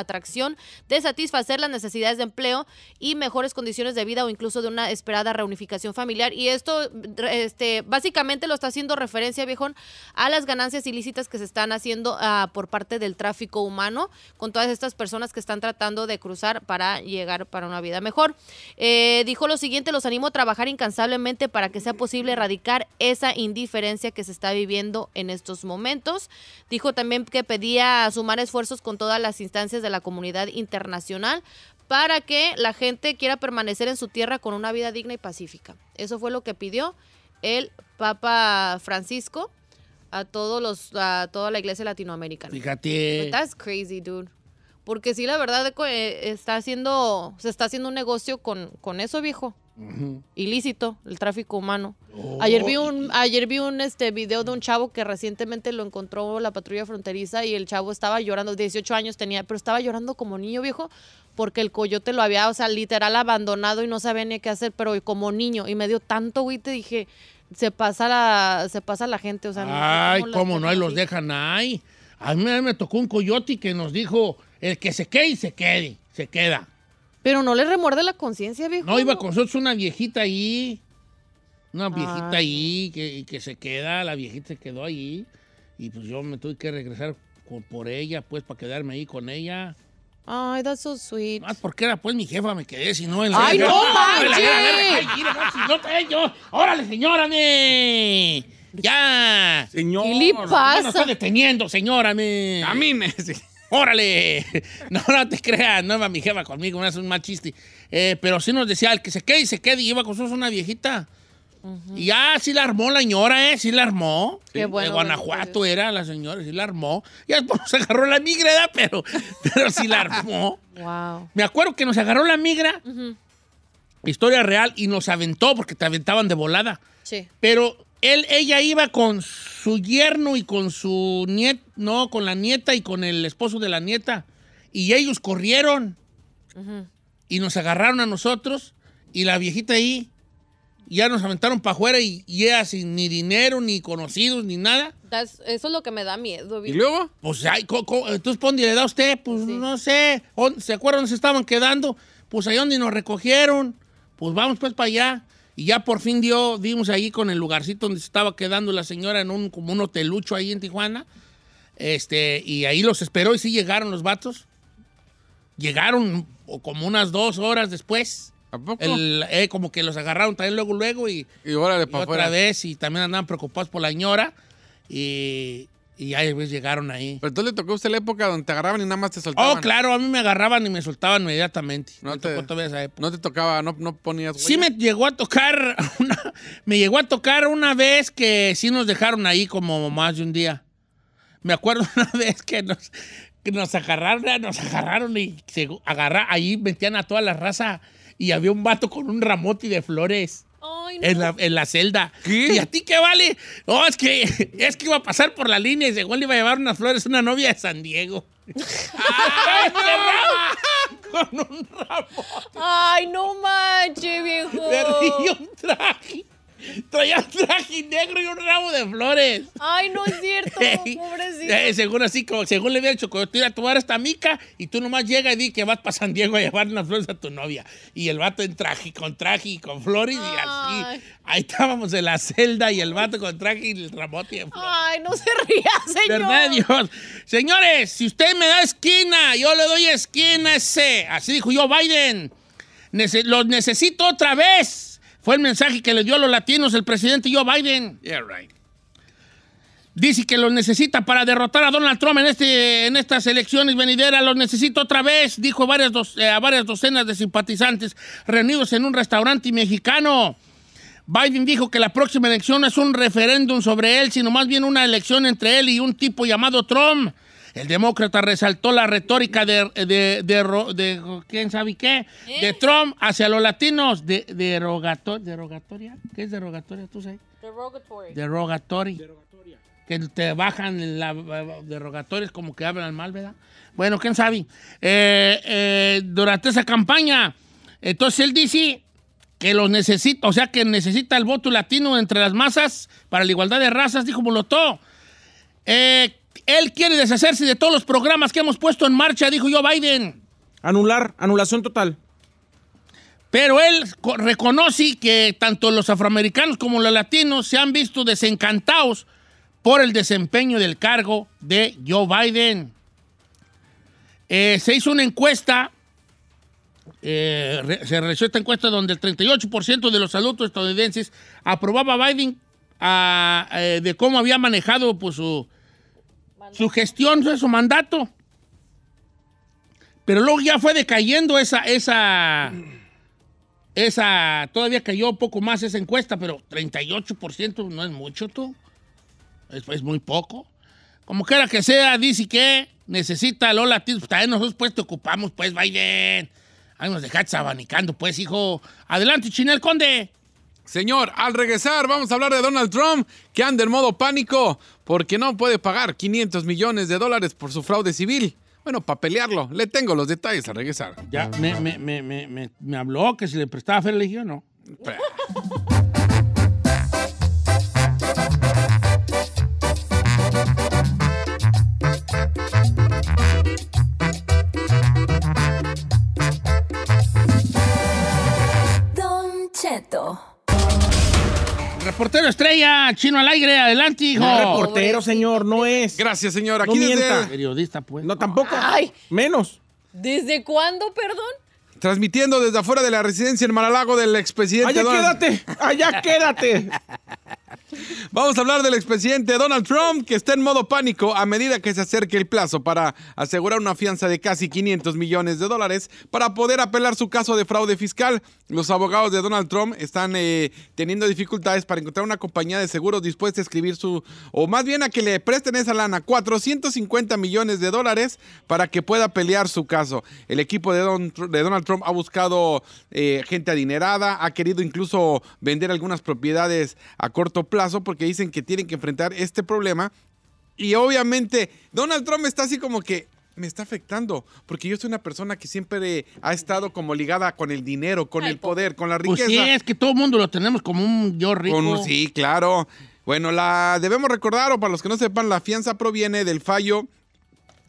atracción de satisfacer las necesidades de empleo y mejores condiciones de vida o incluso de una esperada reunificación familiar. Y esto, este, básicamente lo está haciendo referencia a las ganancias ilícitas que se están haciendo ah, por parte del tráfico humano con todas estas personas que están tratando de cruzar para llegar para una vida mejor. Eh, dijo lo siguiente, los animo a trabajar incansablemente para que sea posible erradicar esa indiferencia que se está viviendo en estos momentos. Dijo también que pedía sumar esfuerzos con todas las instancias de la comunidad internacional para que la gente quiera permanecer en su tierra con una vida digna y pacífica. Eso fue lo que pidió el Papa Francisco a todos los a toda la iglesia latinoamericana. Fíjate. that's crazy, dude. Porque si la verdad eh, está haciendo se está haciendo un negocio con, con eso, viejo ilícito, el tráfico humano. Oh, ayer vi un, ayer vi un este video de un chavo que recientemente lo encontró la patrulla fronteriza y el chavo estaba llorando, 18 años tenía, pero estaba llorando como niño viejo porque el coyote lo había, o sea, literal abandonado y no sabía ni qué hacer, pero como niño y me dio tanto güey, te dije, se pasa la se pasa la gente, o sea, Ay, cómo no, ahí los dejan ay A mí me tocó un coyote que nos dijo, el que se quede y se quede, se queda. Pero no le remuerde la conciencia, viejo. No, iba con nosotros una viejita ahí. Una ah, viejita ahí que, que, se queda, la viejita se quedó ahí. Y pues yo me tuve que regresar por ella, pues, para quedarme ahí con ella. Ay, that's so sweet. Más ah, porque era pues mi jefa, me quedé, si no... el. ¡Ay, no, manches! no, ¡Órale, señora, ¡Ya! Señor. ¿Qué le pasa? No, está deteniendo, señora, me. A mí me... ¡Órale! No, te creas, no mi jefa conmigo, no es un mal chiste. Eh, pero sí nos decía, el que se quede y se quede, y iba con nosotros una viejita. Y ya sí la armó la señora, ¿eh? Sí la armó. de Guanajuato era la señora, sí la armó. Y después nos agarró la migra, ¿eh? pero, pero sí la armó. Me acuerdo que nos agarró la migra, historia real, y nos aventó porque te aventaban de volada. Sí. Pero ella iba con su yerno y con su nieta, no, con la nieta y con el esposo de la nieta. Y ellos corrieron y nos agarraron a nosotros y la viejita ahí ya nos aventaron para afuera y ya sin ni dinero, ni conocidos, ni nada. eso es lo que me da miedo. ¿Y luego? Pues, tú entonces, le da a usted? Pues, no sé. ¿Se acuerdan? Se estaban quedando. Pues, ahí donde nos recogieron. Pues, vamos, pues, para allá. Y ya por fin dio, dimos ahí con el lugarcito donde se estaba quedando la señora en un, como un hotelucho ahí en Tijuana. Este, y ahí los esperó y sí llegaron los vatos. Llegaron como unas dos horas después. ¿A poco? Eh, como que los agarraron también luego, luego y, otra vez y también andaban preocupados por la señora. Y, y ahí pues, llegaron ahí. Pero entonces le tocó a usted la época donde te agarraban y nada más te soltaban. Oh, claro, a mí me agarraban y me soltaban inmediatamente. No te, tocaba, no, no ponías. Sí me llegó a tocar, una, me llegó a tocar una vez que sí nos dejaron ahí como más de un día. Me acuerdo una vez que nos, nos agarraron, nos agarraron y se agarra, ahí metían a toda la raza y había un vato con un ramote de flores en, la, en, la, celda. ¿Qué? ¿Y a ti qué vale? oh es que, es que iba a pasar por la línea y según le iba a llevar unas flores una novia de San Diego. Con un rabo ¡Ay, no manches, viejo! Perdí un traje. Traía un traje negro y un rabo de flores. Ay, no es cierto, pobrecito. según así, según le había dicho, a tomar esta mica y tú nomás llegas y di que vas para San Diego a llevar unas flores a tu novia. Y el vato en traje, con traje y con flores y así. Ahí estábamos en la celda y el vato con traje y el ramo de flores. Ay, no se ría, señor. Señores, si usted me da esquina, yo le doy esquina ese. Así dijo yo, Biden. los necesito otra vez. Fue el mensaje que le dio a los latinos el presidente Joe Biden. Dice que los necesita para derrotar a Donald Trump en, este, en estas elecciones venideras. Los necesito otra vez, dijo varias eh, a varias docenas de simpatizantes reunidos en un restaurante mexicano. Biden dijo que la próxima elección no es un referéndum sobre él, sino más bien una elección entre él y un tipo llamado Trump. El demócrata resaltó la retórica de, de, de, quién sabe qué, ¿Eh? de Trump hacia los latinos, de, derogatoria. ¿Qué es derogatoria? ¿Tú sabes? Derogatoria. Que te bajan la, es como que hablan mal, ¿verdad? Bueno, quién sabe. Eh, eh, durante esa campaña, entonces él dice que los necesita, o sea, que necesita el voto latino entre las masas para la igualdad de razas, dijo Molotov. Eh, él quiere deshacerse de todos los programas que hemos puesto en marcha, dijo yo Biden. Anular, anulación total. Pero él reconoce que tanto los afroamericanos como los latinos se han visto desencantados por el desempeño del cargo de Joe Biden. Eh, se hizo una encuesta, eh, se realizó esta encuesta donde el 38% de los adultos estadounidenses aprobaba a Biden ah, eh, de cómo había manejado pues, su, su gestión es su mandato. Pero luego ya fue decayendo esa, esa, esa, todavía cayó poco más esa encuesta, pero 38% no es mucho, tú. Es, muy poco. Como quiera que sea, dice que necesita Lola latido pues, También nosotros pues te ocupamos, pues, Biden. Ahí nos dejaste abanicando, pues, hijo. Adelante, Chinel Conde. Señor, al regresar vamos a hablar de Donald Trump, que anda en modo pánico porque no puede pagar 500 millones de dólares por su fraude civil. Bueno, para pelearlo, le tengo los detalles al regresar. Ya, me, me, me, me habló que si le prestaba fe, no. Reportero estrella, chino al aire, adelante, hijo. No, reportero, señor, no es. Gracias, señor. Aquí no Periodista, pues. No, tampoco. Ay. Menos. ¿Desde cuándo, perdón? Transmitiendo desde afuera de la residencia en Maralago del expresidente. Allá quédate, allá quédate. Vamos a hablar del expresidente Donald Trump, que está en modo pánico a medida que se acerque el plazo para asegurar una fianza de casi 500 millones de dólares para poder apelar su caso de fraude fiscal. Los abogados de Donald Trump están eh, teniendo dificultades para encontrar una compañía de seguros dispuesta a escribir su, o más bien a que le presten esa lana, 450 millones de dólares para que pueda pelear su caso. El equipo de, Donald Trump ha buscado eh, gente adinerada, ha querido incluso vender algunas propiedades a corto plazo porque dicen que tienen que enfrentar este problema. Y obviamente Donald Trump está así como que me está afectando, porque yo soy una persona que siempre ha estado como ligada con el dinero, con el poder, con la pues riqueza. sí, es que todo el mundo lo tenemos como un yo rico. sí, claro. Bueno, la debemos recordar, o para los que no sepan, la fianza proviene del fallo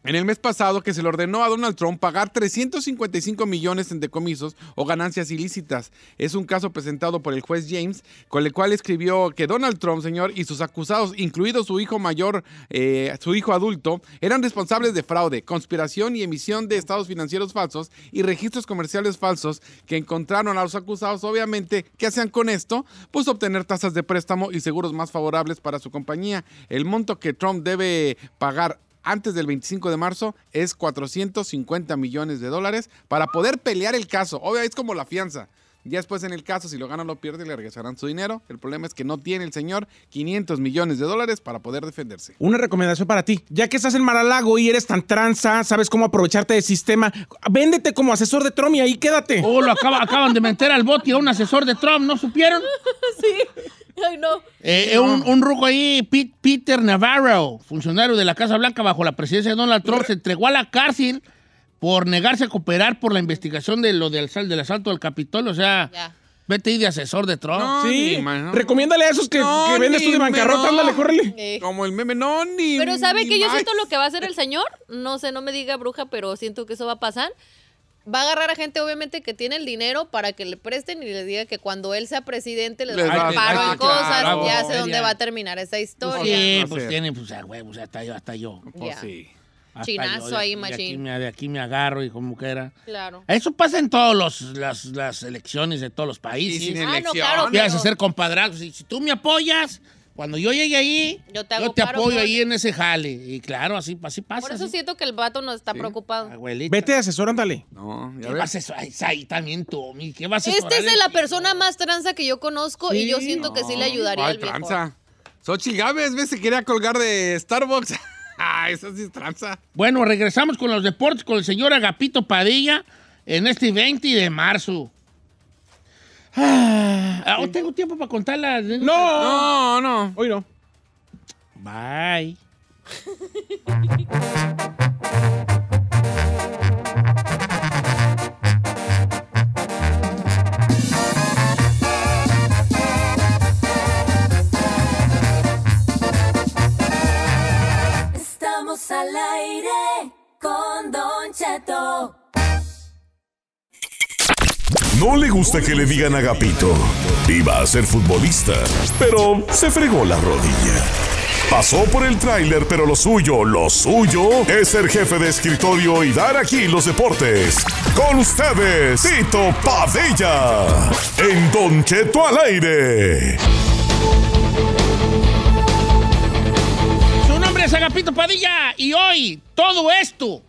en el mes pasado que se le ordenó a Donald Trump pagar 355 millones en decomisos o ganancias ilícitas. Es un caso presentado por el juez James, con el cual escribió que Donald Trump, señor, y sus acusados, incluido su hijo mayor, eh, su hijo adulto, eran responsables de fraude, conspiración y emisión de estados financieros falsos y registros comerciales falsos que encontraron a los acusados. Obviamente, ¿qué hacían con esto? Pues obtener tasas de préstamo y seguros más favorables para su compañía. El monto que Trump debe pagar antes del 25 de marzo es 450 millones de dólares para poder pelear el caso. Obvio, es como la fianza. Ya después en el caso, si lo gana o lo pierde, le regresarán su dinero. El problema es que no tiene el señor 500 millones de dólares para poder defenderse. Una recomendación para ti. Ya que estás en Maralago y eres tan tranza, sabes cómo aprovecharte del sistema, véndete como asesor de Trump y ahí quédate. Oh, lo acaban de meter al bote a un asesor de Trump, ¿no supieron? sí. Ay, no. Eh, eh, un, rugo ahí, Peter Navarro, funcionario de la Casa Blanca bajo la presidencia de Donald Trump, se entregó a la cárcel por negarse a cooperar por la investigación de lo del, asalto al Capitolio, o sea... Vete ahí de asesor de Trump. sí, recomiéndale a esos que, venden de bancarrota, ándale, córrele. Eh. Como el meme, no, ni. Pero ¿sabe que yo siento lo que va a hacer el señor? No sé, no me diga bruja, pero siento que eso va a pasar. Va a agarrar a gente, obviamente, que tiene el dinero para que le presten y le diga que cuando él sea presidente les, va a pagar cosas. ya sé dónde va a terminar esa pues historia. Sí, pues, tiene, pues ah, o sea, hasta yo, hasta yo. Pues sí. Chinazo ahí, machín. De, aquí, me, agarro y como que Claro. Eso pasa en todas las, elecciones de todos los países. Sí, sin ah, a ser Si, si tú me apoyas, cuando yo llegue ahí, yo te, apoyo ahí en ese jale. Y claro, así, así pasa. Por eso siento que el vato no está preocupado. Vete, asesorándale No, ya ¿Qué Ahí también tú, ¿Qué vas a Este es la persona más tranza que yo conozco y yo siento que sí le ayudaría al tranza. Sochi ¿ves? Se quería colgar de Starbucks. Ah, bueno, regresamos con los deportes con el señor Agapito Padilla en este 20 de marzo. Ah, ¿Tengo tiempo para las.? No, no, no. Hoy no. Bye. al aire con Don Cheto. No le gusta que le digan agapito. Iba a ser futbolista, pero se fregó la rodilla. Pasó por el tráiler, pero lo suyo, lo suyo, es ser jefe de escritorio y dar aquí los deportes. Con ustedes, Tito Padilla, en Don Cheto al aire nombre Agapito Padilla y hoy todo esto,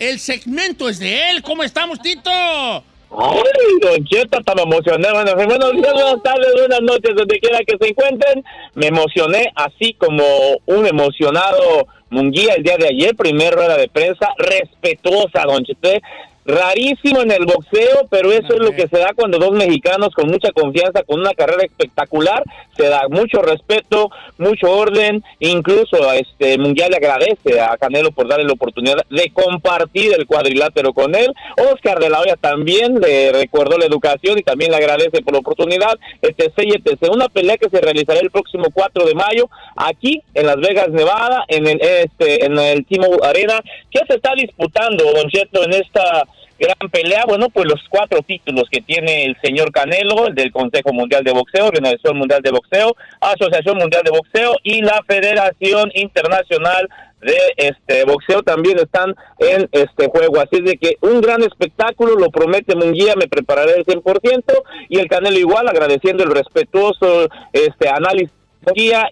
el segmento es de él. ¿Cómo estamos, Tito? Ay, don Cheto, tan emocioné. Bueno, buenos días, buenas tardes, buenas noches, donde quiera que se encuentren. Me emocioné así como un emocionado Munguía el día de ayer, primer rueda de prensa, respetuosa, don ¿eh? Rarísimo en el boxeo, pero eso es lo que se da cuando dos mexicanos con mucha confianza, con una carrera espectacular, se da mucho respeto, mucho orden, incluso este Mundial le agradece a Canelo por darle la oportunidad de compartir el cuadrilátero con él. Oscar de la Hoya también le recordó la educación y también le agradece por la oportunidad, Este etc. Una pelea que se realizará el próximo 4 de mayo aquí en Las Vegas, Nevada, en el este en el Timo Arena, que se está disputando Don Cheto en esta gran pelea, bueno, pues los cuatro títulos que tiene el señor Canelo, el del Consejo Mundial de Boxeo, Organización Mundial de Boxeo, Asociación Mundial de Boxeo y la Federación Internacional de este boxeo también están en este juego. Así de que un gran espectáculo, lo promete Munguía, me prepararé el 100% y el Canelo igual agradeciendo el respetuoso este análisis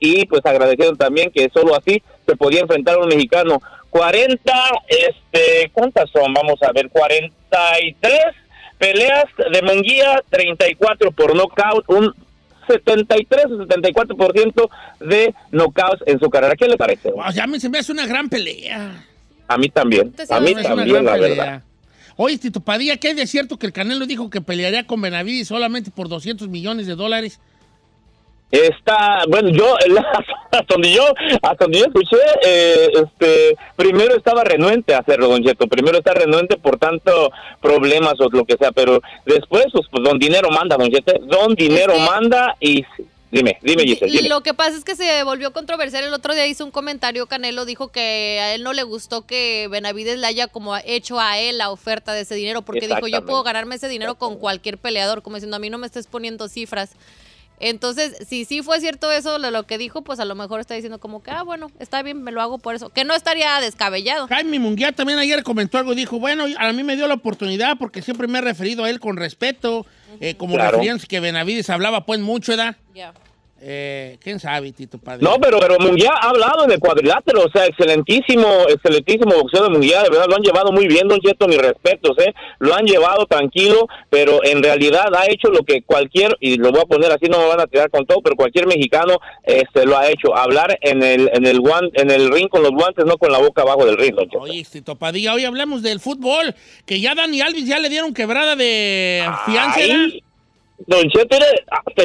y pues agradeciendo también que solo así se podía enfrentar a un mexicano. 40, este, ¿cuántas son? Vamos a ver, 43 peleas de Menguía, 34 por nocaut, un 73 o 74% de nocauts en su carrera. ¿Qué le parece? ya me, se hace una gran pelea. A mí también. A mí también, la verdad. Oye, Tito Padilla, ¿qué es de cierto que el Canelo dijo que pelearía con Benavides solamente por 200 millones de dólares? está, bueno, yo, hasta donde yo, hasta donde yo escuché, eh, este, primero estaba renuente a hacerlo, don Cheto, primero está renuente por tanto problemas o lo que sea, pero después, pues, pues don Dinero manda, don Cheto, don Dinero manda y... Dime, dime, dice. Lo que pasa es que se volvió controversial. El otro día hizo un comentario, Canelo dijo que a él no le gustó que Benavides le haya como hecho a él la oferta de ese dinero, porque dijo, yo puedo ganarme ese dinero con cualquier peleador, como diciendo, a mí no me estés poniendo cifras. Entonces, si sí fue cierto eso de lo que dijo, pues a lo mejor está diciendo como que, ah, bueno, está bien, me lo hago por eso. Que no estaría descabellado. Jaime Munguía también ayer comentó algo, dijo, bueno, a mí me dio la oportunidad porque siempre me he referido a él con respeto, eh, como referían que Benavides hablaba pues mucho, ¿verdad? Ya. Eh, ¿Quién sabe, Tito No, pero, pero ha hablado de cuadrilátero, o sea, excelentísimo, excelentísimo boxeo de Mundial, de verdad lo han llevado muy bien, don Cheto, mis respetos, ¿eh? Lo han llevado tranquilo, pero en realidad ha hecho lo que cualquier, y lo voy a poner así, no me van a tirar con todo, pero cualquier mexicano este, lo ha hecho, hablar en el, en el, guan, en el ring con los guantes, no con la boca abajo del ring, don Oye, Tito Padilla, hoy hablamos del fútbol, que ya Dani Alves ya le dieron quebrada de fianza. Don Cheto, ah, me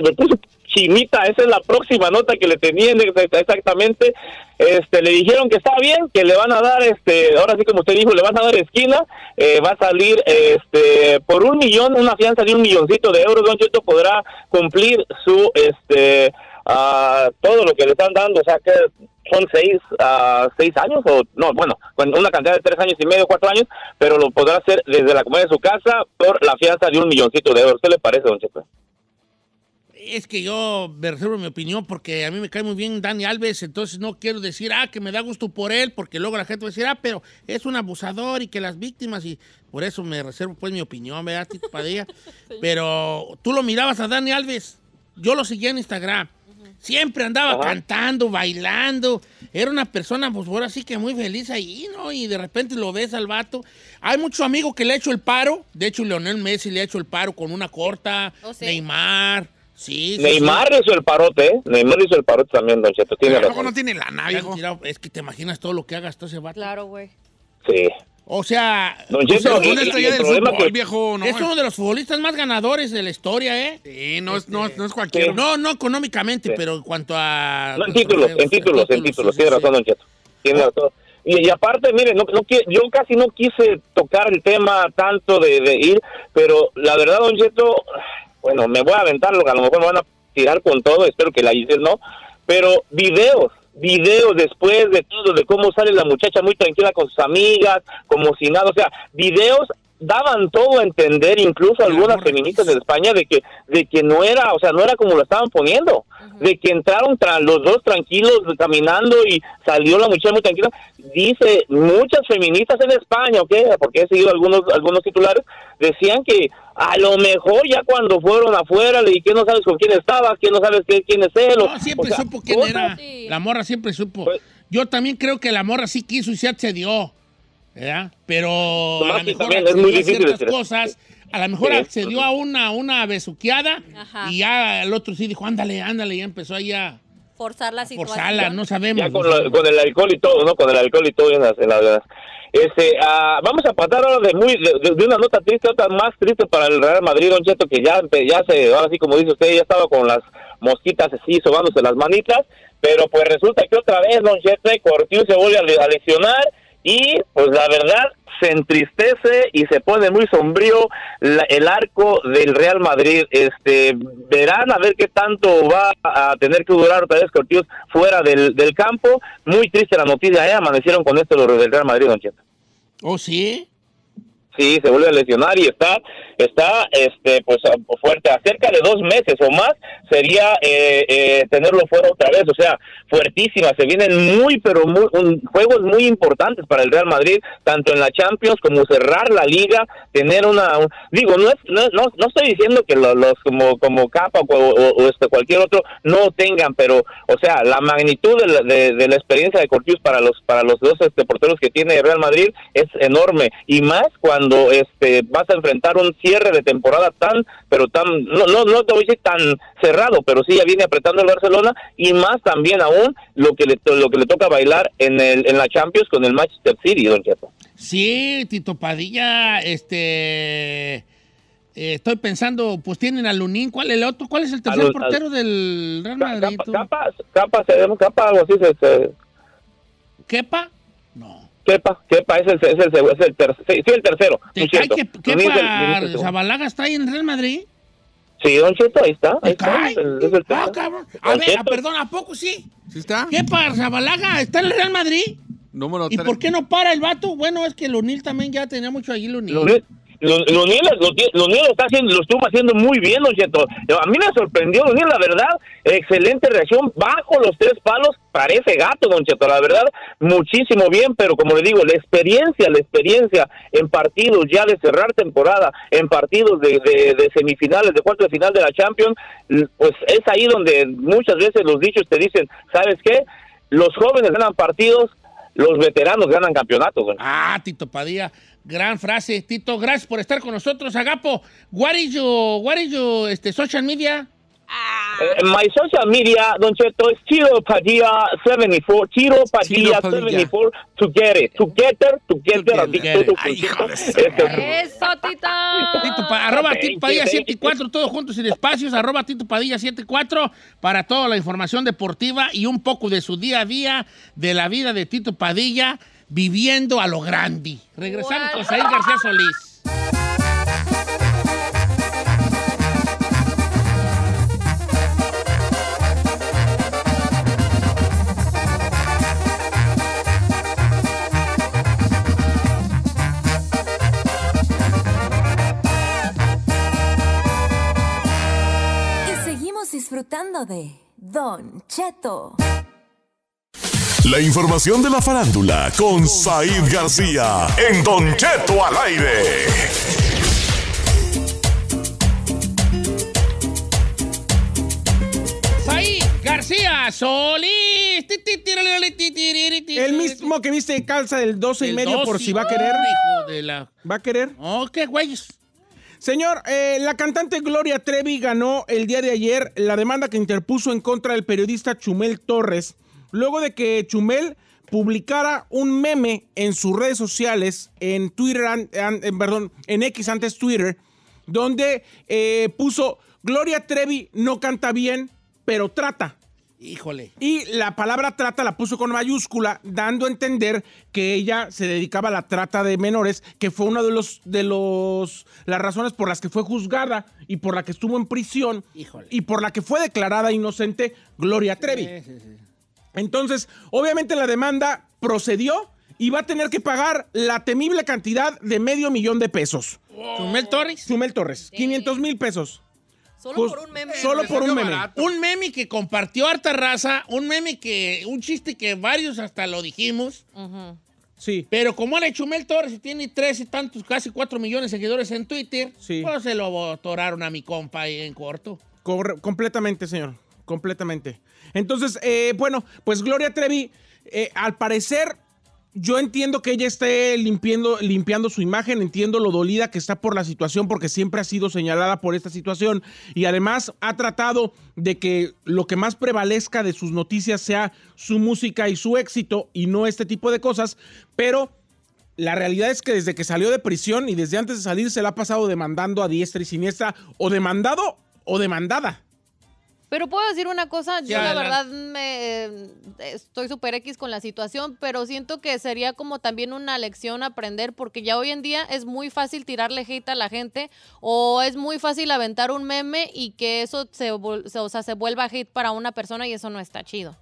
Chinita, esa es la próxima nota que le tenían exactamente. Este, le dijeron que está bien, que le van a dar, este, ahora sí como usted dijo, le van a dar esquina, eh, va a salir, este, por un millón, una fianza de un milloncito de euros, Don Cheto podrá cumplir su, este, ah, todo lo que le están dando, o sea que son seis, uh, seis años, o no, bueno, con una cantidad de tres años y medio, cuatro años, pero lo podrá hacer desde la comida de su casa por la fianza de un milloncito de euros. ¿Qué le parece, Don Cheto? es que yo me reservo mi opinión porque a mí me cae muy bien Dani Alves, entonces no quiero decir, ah, que me da gusto por él, porque luego la gente va a decir, ah, pero es un abusador y que las víctimas, y por eso me reservo pues mi opinión, ¿verdad, Tito Pero tú lo mirabas a Dani Alves, yo lo seguía en Instagram, siempre andaba cantando, bailando, era una persona, pues ahora sí que muy feliz ahí, ¿no? Y de repente lo ves al vato. Hay muchos amigos que le ha hecho el paro, de hecho Leonel Messi le ha hecho el paro con una corta, oh, Neymar. Neymar hizo el parote, ¿eh? Neymar hizo el parote también, Don Cheto. Tiene no tiene la viejo. Es que te imaginas todo lo que ha gastado ese vato. Claro, güey. Sí. O sea, Don Cheto, es viejo. es uno de los futbolistas más ganadores de la historia, ¿eh? Sí, no, es no, es cualquiera. No, no económicamente, pero en cuanto a... No, en títulos, en títulos, en títulos. Tiene razón, Don Cheto. Tiene razón. Y, y, aparte, mire, no, no, yo casi no quise tocar el tema tanto de, de ir, pero la verdad, Don Cheto, bueno, me voy a aventar, lo que a lo mejor me van a tirar con todo, espero que la dices, no, pero videos, videos después de todo, de cómo sale la muchacha muy tranquila con sus amigas, como si nada, o sea, videos daban todo a entender, incluso algunas feministas de España, de que, de que no era, o sea, no era como lo estaban poniendo, de que entraron los dos tranquilos caminando y salió la muchacha muy tranquila. Dice, muchas feministas en España, ¿ok? Porque he seguido algunos, algunos titulares, decían que a lo mejor ya cuando fueron afuera le que no sabes con quién estaba, quién no sabes quién es él. No, siempre supo quién era. La morra siempre supo. Pues Yo también creo que la morra sí quiso y se accedió. Pero a lo mejor accedió ciertas cosas. A lo mejor accedió a una, una besuqueada y ya el otro sí dijo, ándale, ándale, y empezó ahí a forzar la situación. no sabemos. Ya con, el alcohol y todo, ¿no? Con el alcohol y todo en las, en este, ah, vamos a pasar ahora de, muy, de, una nota triste otra más triste para el Real Madrid, Don Cheto, que ya, ya se, ahora sí como dice usted, ya estaba con las mosquitas así sobándose las manitas, pero pues resulta que otra vez Don Cheto Cortiu se vuelve a lesionar, y pues la verdad se entristece y se pone muy sombrío el arco del Real Madrid. Este verán a ver qué tanto va a tener que durar otra vez Cortius fuera del, campo. Muy triste la noticia, ¿eh? amanecieron con esto los del Real Madrid, don entiendo, ¿Oh, sí? Sí, se vuelve a lesionar y está está este pues fuerte Acerca de dos meses o más sería eh, eh, tenerlo fuera otra vez o sea fuertísima se vienen muy pero muy juegos muy importantes para el Real Madrid tanto en la Champions como cerrar la Liga tener una digo no, no, no estoy diciendo que los, como como capa o, este cualquier otro no tengan pero o sea la magnitud de la, experiencia de Cortius para los para los dos este porteros que tiene el Real Madrid es enorme y más cuando este vas a enfrentar un cierre de temporada tan, pero tan, no, no, no te voy tan cerrado, pero sí ya viene apretando el Barcelona y más también aún lo que le, lo que le toca bailar en, el, en la Champions con el Manchester City, don Sí, Tito Padilla, este... estoy pensando, pues tienen a Lunín, ¿cuál es el otro? ¿Cuál es el tercer portero del Real Madrid? Capa, capa, capa, algo así se, Kepa, Kepa es el, es es el, tercero. Sí, el tercero. que Zabalaga está ahí en Real Madrid? Sí, Don Cheto, ahí está. Ahí está, es el, ah, cabrón. A ver, ah, perdón, ¿a poco sí? ¿Sí está? Kepa Zabalaga está en el Real Madrid. Número ¿Y por qué no para el vato? Bueno, es que Lunil también ya tenía mucho allí, Lunil. Lunil, los lo, lo, lo, haciendo, lo estuvo haciendo muy bien, Don Cheto. A mí me sorprendió, niños la verdad, excelente reacción bajo los tres palos, parece gato, Don Cheto, la verdad, muchísimo bien, pero como le digo, la experiencia, la experiencia en partidos ya de cerrar temporada, en partidos de, semifinales, de cuarto de final de la Champions, pues es ahí donde muchas veces los dichos te dicen, ¿sabes qué? Los jóvenes ganan partidos, los veteranos ganan campeonatos. Ah, Tito Padilla. Gran frase, Tito. Gracias por estar con nosotros, Agapo. What es your, este, social media? Mi eh, my social media, Don Cheto, es Tiro Padilla 74. Tiro Padilla, 74. To get Together, together. together. Eso, Tito. Tito arroba Tito Padilla 74, todos juntos sin espacios. Arroba Tito Padilla 74 para toda la información deportiva y un poco de su día a día, de la vida de Tito Padilla viviendo a lo grande. Regresamos con y García Solís. Y seguimos disfrutando de Don Cheto. La información de la farándula con Said García en Don Cheto al aire. Said García Solís. El mismo que viste calza del 12 y medio por si va a querer. ¿Va a querer? Oh, qué güeyes. Señor, eh, la cantante Gloria Trevi ganó el día de ayer la demanda que interpuso en contra del periodista Chumel Torres luego de que Chumel publicara un meme en sus redes sociales, en Twitter, perdón, en X antes Twitter, donde eh, puso Gloria Trevi no canta bien, pero trata. Híjole. Y la palabra trata la puso con mayúscula, dando a entender que ella se dedicaba a la trata de menores, que fue una de los de los las razones por las que fue juzgada y por la que estuvo en prisión Híjole. y por la que fue declarada inocente Gloria Trevi. Entonces, obviamente la demanda procedió y va a tener que pagar la temible cantidad de medio millón de pesos. ¿Chumel Torres? Chumel Torres, 500 mil pesos. Solo pues, por un meme. Solo por un meme. Un meme que compartió harta raza, un meme que, un chiste que varios hasta lo dijimos, Sí, pero como era Chumel Torres y tiene tres y tantos, casi cuatro millones de seguidores en Twitter, Sí. Pues se lo atoraron a mi compa ahí en corto. completamente, señor completamente. Entonces, eh, bueno, pues Gloria Trevi, eh, al parecer, yo entiendo que ella esté limpiando su imagen, entiendo lo dolida que está por la situación, porque siempre ha sido señalada por esta situación y además ha tratado de que lo que más prevalezca de sus noticias sea su música y su éxito y no este tipo de cosas, pero... La realidad es que desde que salió de prisión y desde antes de salir se la ha pasado demandando a diestra y siniestra o demandado o demandada. Pero puedo decir una cosa, yo la verdad me, eh, estoy súper X con la situación, pero siento que sería como también una lección aprender, porque ya hoy en día es muy fácil tirarle hate a la gente o es muy fácil aventar un meme y que eso se, o sea, vuelva hate para una persona y eso no está chido.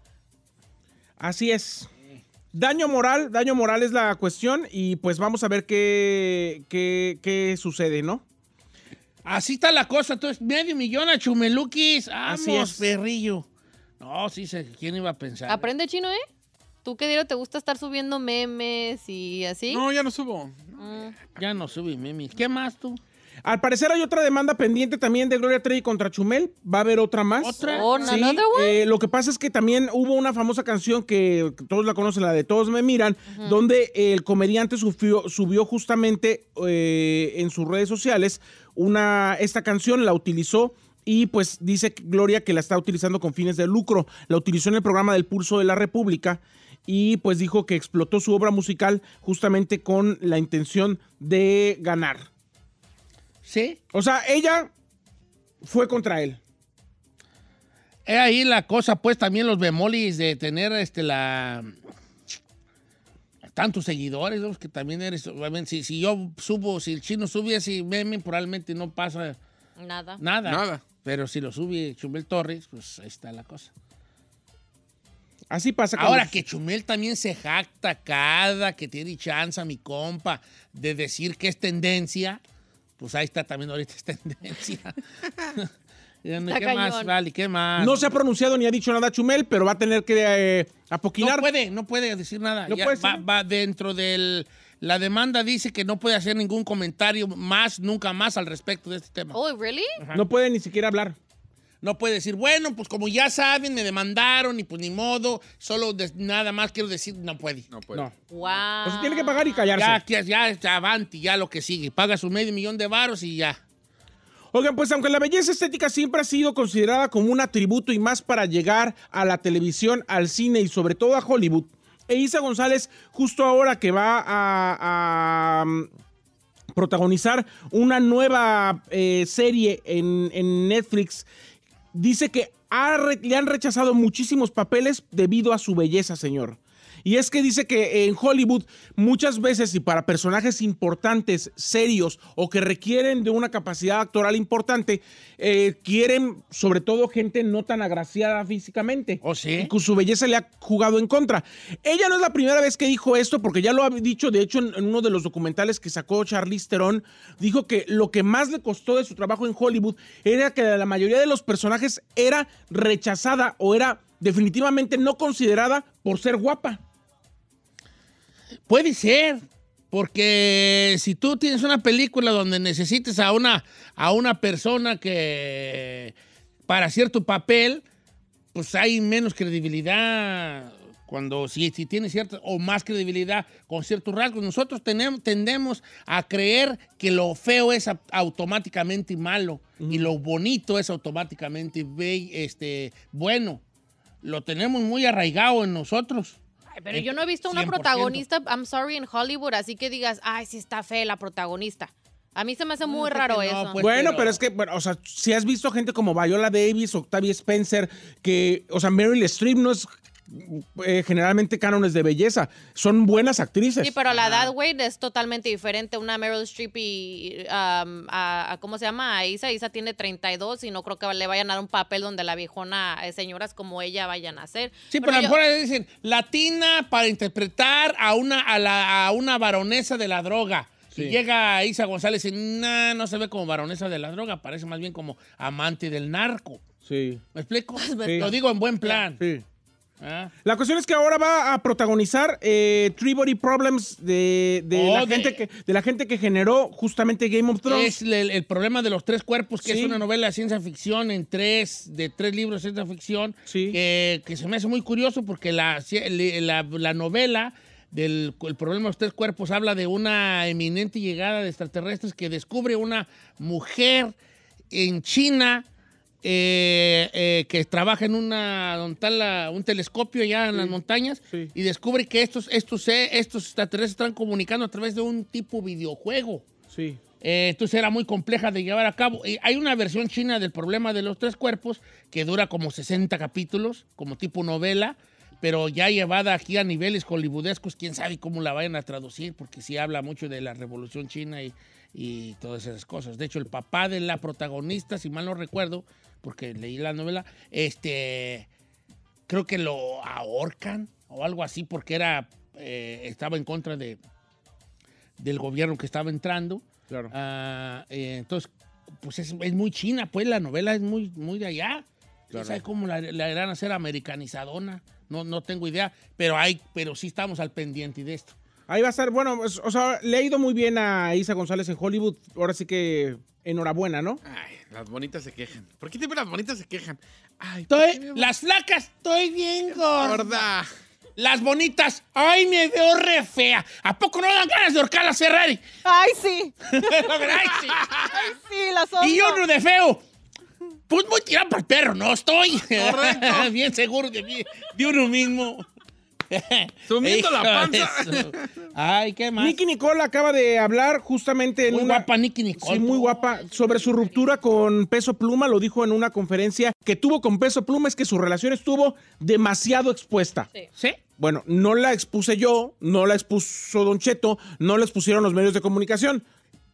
Así es. Daño moral, daño moral es la cuestión y pues vamos a ver qué, qué sucede, ¿no? Así está la cosa, entonces medio millón a Chumelukis. Vamos, Así es. perrillo. No, sí, sé, ¿quién iba a pensar? Aprende chino, ¿eh? ¿Tú qué dinero te gusta estar subiendo memes y así? No, ya no subo. Ah. Ya no subí memes. ¿Qué más tú? Al parecer hay otra demanda pendiente también de Gloria Trevi contra Chumel. Va a haber otra más. ¿Otra? Oh, no sí. eh, lo que pasa es que también hubo una famosa canción que todos la conocen, la de Todos me miran, donde el comediante subió, justamente eh, en sus redes sociales una, esta canción la utilizó y pues dice Gloria que la está utilizando con fines de lucro. La utilizó en el programa del Pulso de la República y pues dijo que explotó su obra musical justamente con la intención de ganar. Sí. O sea, ella fue contra él. He ahí la cosa, pues también los bemolis de tener este la tantos seguidores, ¿no? que también eres. Si, yo subo, si el chino sube así, meme, probablemente no pasa nada. Nada. Nada. Pero si lo sube Chumel Torres, pues ahí está la cosa. Así pasa. Con Ahora que Chumel también se jacta cada que tiene chance, mi compa, de decir que es tendencia, pues ahí está también ahorita es tendencia. ¿Qué más, ¿Qué más? No se ha pronunciado ni ha dicho nada Chumel, pero va a tener que eh, No puede, no puede decir nada. va, dentro del... La demanda dice que no puede hacer ningún comentario más, nunca más al respecto de este tema. Oh, ¿really? No puede ni siquiera hablar. No puede decir, bueno, pues como ya saben, me demandaron y pues ni modo, solo nada más quiero decir, no puede. No puede. Wow. tiene que pagar y callarse. Ya, ya, ya, avanti, ya lo que sigue. Paga su medio millón de varos y ya. Oigan, pues aunque la belleza estética siempre ha sido considerada como un atributo y más para llegar a la televisión, al cine y sobre todo a Hollywood, e González justo ahora que va a, mm, protagonizar una nueva eh, serie en, Netflix, dice que le han rechazado muchísimos papeles debido a su belleza, señor. Y es que dice que en Hollywood muchas veces y para personajes importantes, serios o que requieren de una capacidad actoral importante, eh, quieren sobre todo gente no tan agraciada físicamente. ¿O oh, sí? que su belleza le ha jugado en contra. Ella no es la primera vez que dijo esto porque ya lo ha dicho, de hecho, en, uno de los documentales que sacó Charlize Theron, dijo que lo que más le costó de su trabajo en Hollywood era que la mayoría de los personajes era rechazada o era definitivamente no considerada por ser guapa. Puede ser, porque si tú tienes una película donde necesites a una, a una persona que para cierto papel, pues hay menos credibilidad cuando si, tiene o más credibilidad con ciertos rasgos. Nosotros tenemos, tendemos a creer que lo feo es automáticamente malo y lo bonito es automáticamente este, bueno. Lo tenemos muy arraigado en nosotros pero eh, yo no he visto una protagonista, I'm sorry, en Hollywood, así que digas, ay, sí está fe la protagonista. A mí se me hace muy raro eso. Pues, bueno, pero... es que, bueno, o sea, si has visto gente como Viola Davis, Octavia Spencer, que, o sea, Meryl Streep no es eh, generalmente cánones de belleza. Son buenas actrices. Sí, pero la edad, güey, es totalmente diferente. Una Meryl Streep y a, ¿cómo se llama? A Isa. Isa tiene 32 y no creo que le vayan a dar un papel donde la viejona, eh, señoras como ella, vayan a hacer. Sí, pero, a lo dicen, latina para interpretar a una, a la, a una baronesa de la droga. si Y llega Isa González y nah, no se ve como baronesa de la droga, parece más bien como amante del narco. Sí. ¿Me explico? Lo digo en buen plan. Sí. Ah. La cuestión es que ahora va a protagonizar eh, Problems de, la Gente que, de la gente que generó justamente Game of Thrones. Es el, problema de los tres cuerpos, que es una novela de ciencia ficción en tres, de tres libros de ciencia ficción, que, se me hace muy curioso porque la, novela del problema de los tres cuerpos habla de una eminente llegada de extraterrestres que descubre una mujer en China eh, eh, que trabaja en una, un telescopio allá en las montañas y descubre que estos, estos, eh, estos extraterrestres están comunicando a través de un tipo videojuego. Sí. Eh, entonces era muy compleja de llevar a cabo. hay una versión china del problema de los tres cuerpos que dura como 60 capítulos, como tipo novela, pero ya llevada aquí a niveles hollywoodescos, quién sabe cómo la vayan a traducir, porque sí habla mucho de la revolución china y, y todas esas cosas. De hecho, el papá de la protagonista, si mal no recuerdo, porque leí la novela, este, creo que lo ahorcan o algo así porque era, eh, estaba en contra de, del gobierno que estaba entrando. Claro. Ah, eh, entonces, pues es, muy china, pues la novela es muy, muy de allá. Claro. ¿Sabes cómo la, la irán a hacer americanizadona? No, no tengo idea, pero, hay, pero sí estamos al pendiente de esto. Ahí va a estar, bueno, pues, o sea, le ha ido muy bien a Isa González en Hollywood, ahora sí que enhorabuena, ¿no? Las bonitas se quejan. ¿Por qué siempre las bonitas se quejan? Ay, estoy, Las flacas, estoy bien gorda. Las bonitas, ay, me veo re fea. ¿A poco no dan ganas de ahorcar a Ferrari? Ay, sí. ay, sí. Ay, sí, las Y uno de feo. Pues muy tirado para el perro, no estoy. bien seguro de mí, de uno mismo. Sumiendo la panza. Ay, qué más. Nicky Nicole acaba de hablar justamente en muy una... guapa Nicky Nicole. Sí, muy guapa. Sobre su ruptura con Peso Pluma, lo dijo en una conferencia que tuvo con Peso Pluma, es que su relación estuvo demasiado expuesta. ¿Sí? ¿Sí? Bueno, no la expuse yo, no la expuso Don Cheto, no la expusieron los medios de comunicación,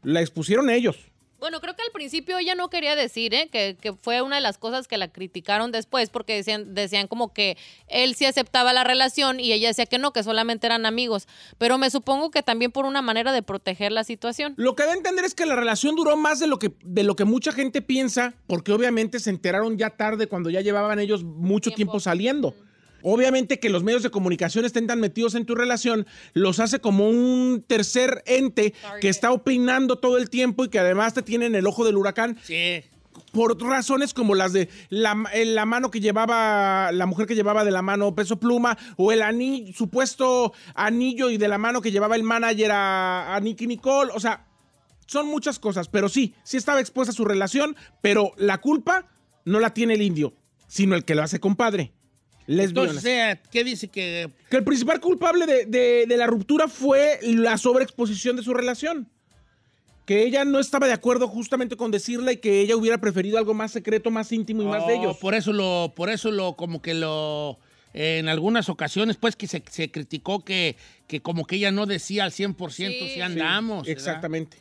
la expusieron ellos. Bueno, creo que al principio ella no quería decir, ¿eh? que, fue una de las cosas que la criticaron después, porque decían, decían como que él sí aceptaba la relación y ella decía que no, que solamente eran amigos. Pero me supongo que también por una manera de proteger la situación. Lo que da a entender es que la relación duró más de lo que, mucha gente piensa, porque obviamente se enteraron ya tarde cuando ya llevaban ellos mucho tiempo, saliendo. Obviamente que los medios de comunicación estén tan metidos en tu relación, los hace como un tercer ente que está opinando todo el tiempo y que además te tiene en el ojo del huracán. Sí por razones como las de la, eh, mano que llevaba, la mujer que llevaba de la mano peso pluma, o el supuesto anillo y de la mano que llevaba el manager a, a Nicky Nicole, o sea, son muchas cosas, pero sí, sí estaba expuesta a su relación, pero la culpa no la tiene el indio, sino el que lo hace compadre. Entonces, sea, ¿qué dice que...? Que el principal culpable de, la ruptura fue la sobreexposición de su relación. Que ella no estaba de acuerdo justamente con decirle que ella hubiera preferido algo más secreto, más íntimo y más de oh, ellos. Por eso lo, por eso lo, como que lo, en algunas ocasiones, pues que se, criticó que, que como que ella no decía al 100% si andamos. exactamente.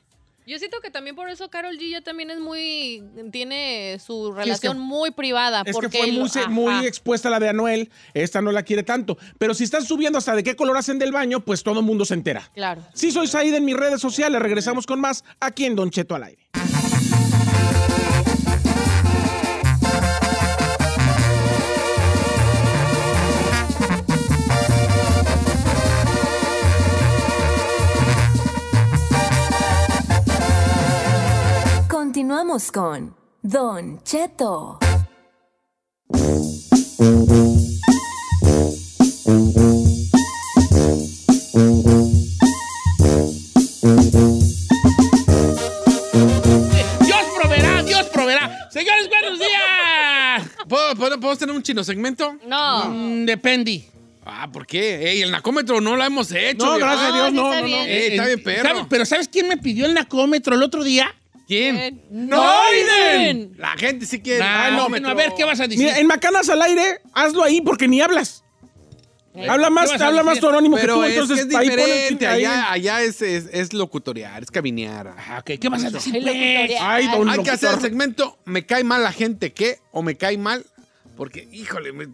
Yo siento que también por eso Carol G ya también es muy. tiene su relación muy privada. Es porque que fue muy, expuesta la de Anuel. Esta no la quiere tanto. Pero si están subiendo hasta de qué color hacen del baño, pues todo el mundo se entera. Claro. si soy ahí en mis redes sociales. Regresamos con más aquí en Don Cheto al aire. Continuamos con Don Cheto. Dios Dios proveerá, proveerá. Señores, buenos días. ¿Podemos tener un chino segmento? No. Dependi. Mm, depende. Ah, ¿por qué? Ey, el nacómetro no lo hemos hecho. No, gracias a Dios, no. no, no, está bien, perro. pero ¿sabes quién me pidió el nacómetro el otro día? ¿Quién? ¡No, La gente sí quiere. no, ah, a ver, ¿qué vas a decir? Mira, en Macanas al aire, hazlo ahí porque ni hablas. Eh, habla más, habla más tu anónimo que tú, es entonces ahí diferente. Allá, allá es, es, es, es cabinear. Ah, ¿Qué vas a decir? Pues? Hay que hacer el segmento Me cae mal la gente, ¿qué? O me cae mal, porque, híjole, me,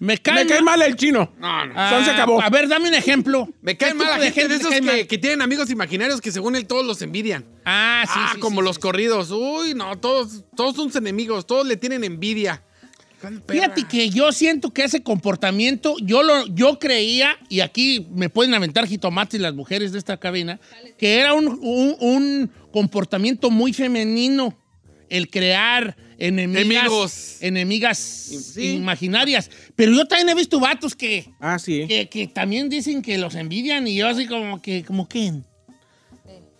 me cae, mal el chino. No, no. Ah, se acabó. A ver, dame un ejemplo. Me cae mal la gente, de esos que, tienen amigos imaginarios que según él todos los envidian. Ah, sí. Ah, como los corridos. Uy, no, todos, todos son enemigos, todos le tienen envidia. Fíjate que yo siento que ese comportamiento, yo lo, yo creía, y aquí me pueden aventar jitomates las mujeres de esta cabina, que era un comportamiento muy femenino, el crear enemigas, Enemigos. enemigas imaginarias. Pero yo también he visto vatos que, ah, sí. que, también dicen que los envidian y yo así como que, como quién.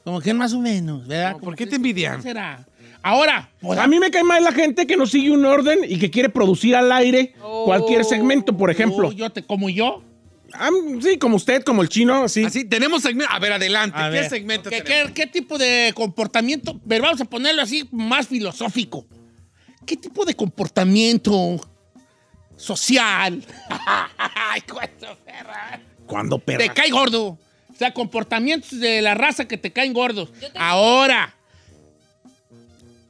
Como que más o menos, ¿verdad? ¿Por qué te envidian? será? Ahora, pues, a mí me cae mal la gente que no sigue un orden y que quiere producir al aire oh. cualquier segmento, por ejemplo. Oh, como yo. sí, como usted, como el chino, sí. Así, tenemos segmento. A ver, adelante. ¿Qué segmento? ¿Qué, tipo de comportamiento? Pero vamos a ponerlo así más filosófico. ¿Qué tipo de comportamiento social? cuando perra. Te cae gordo. O sea, comportamientos de la raza que te caen gordos. Ahora,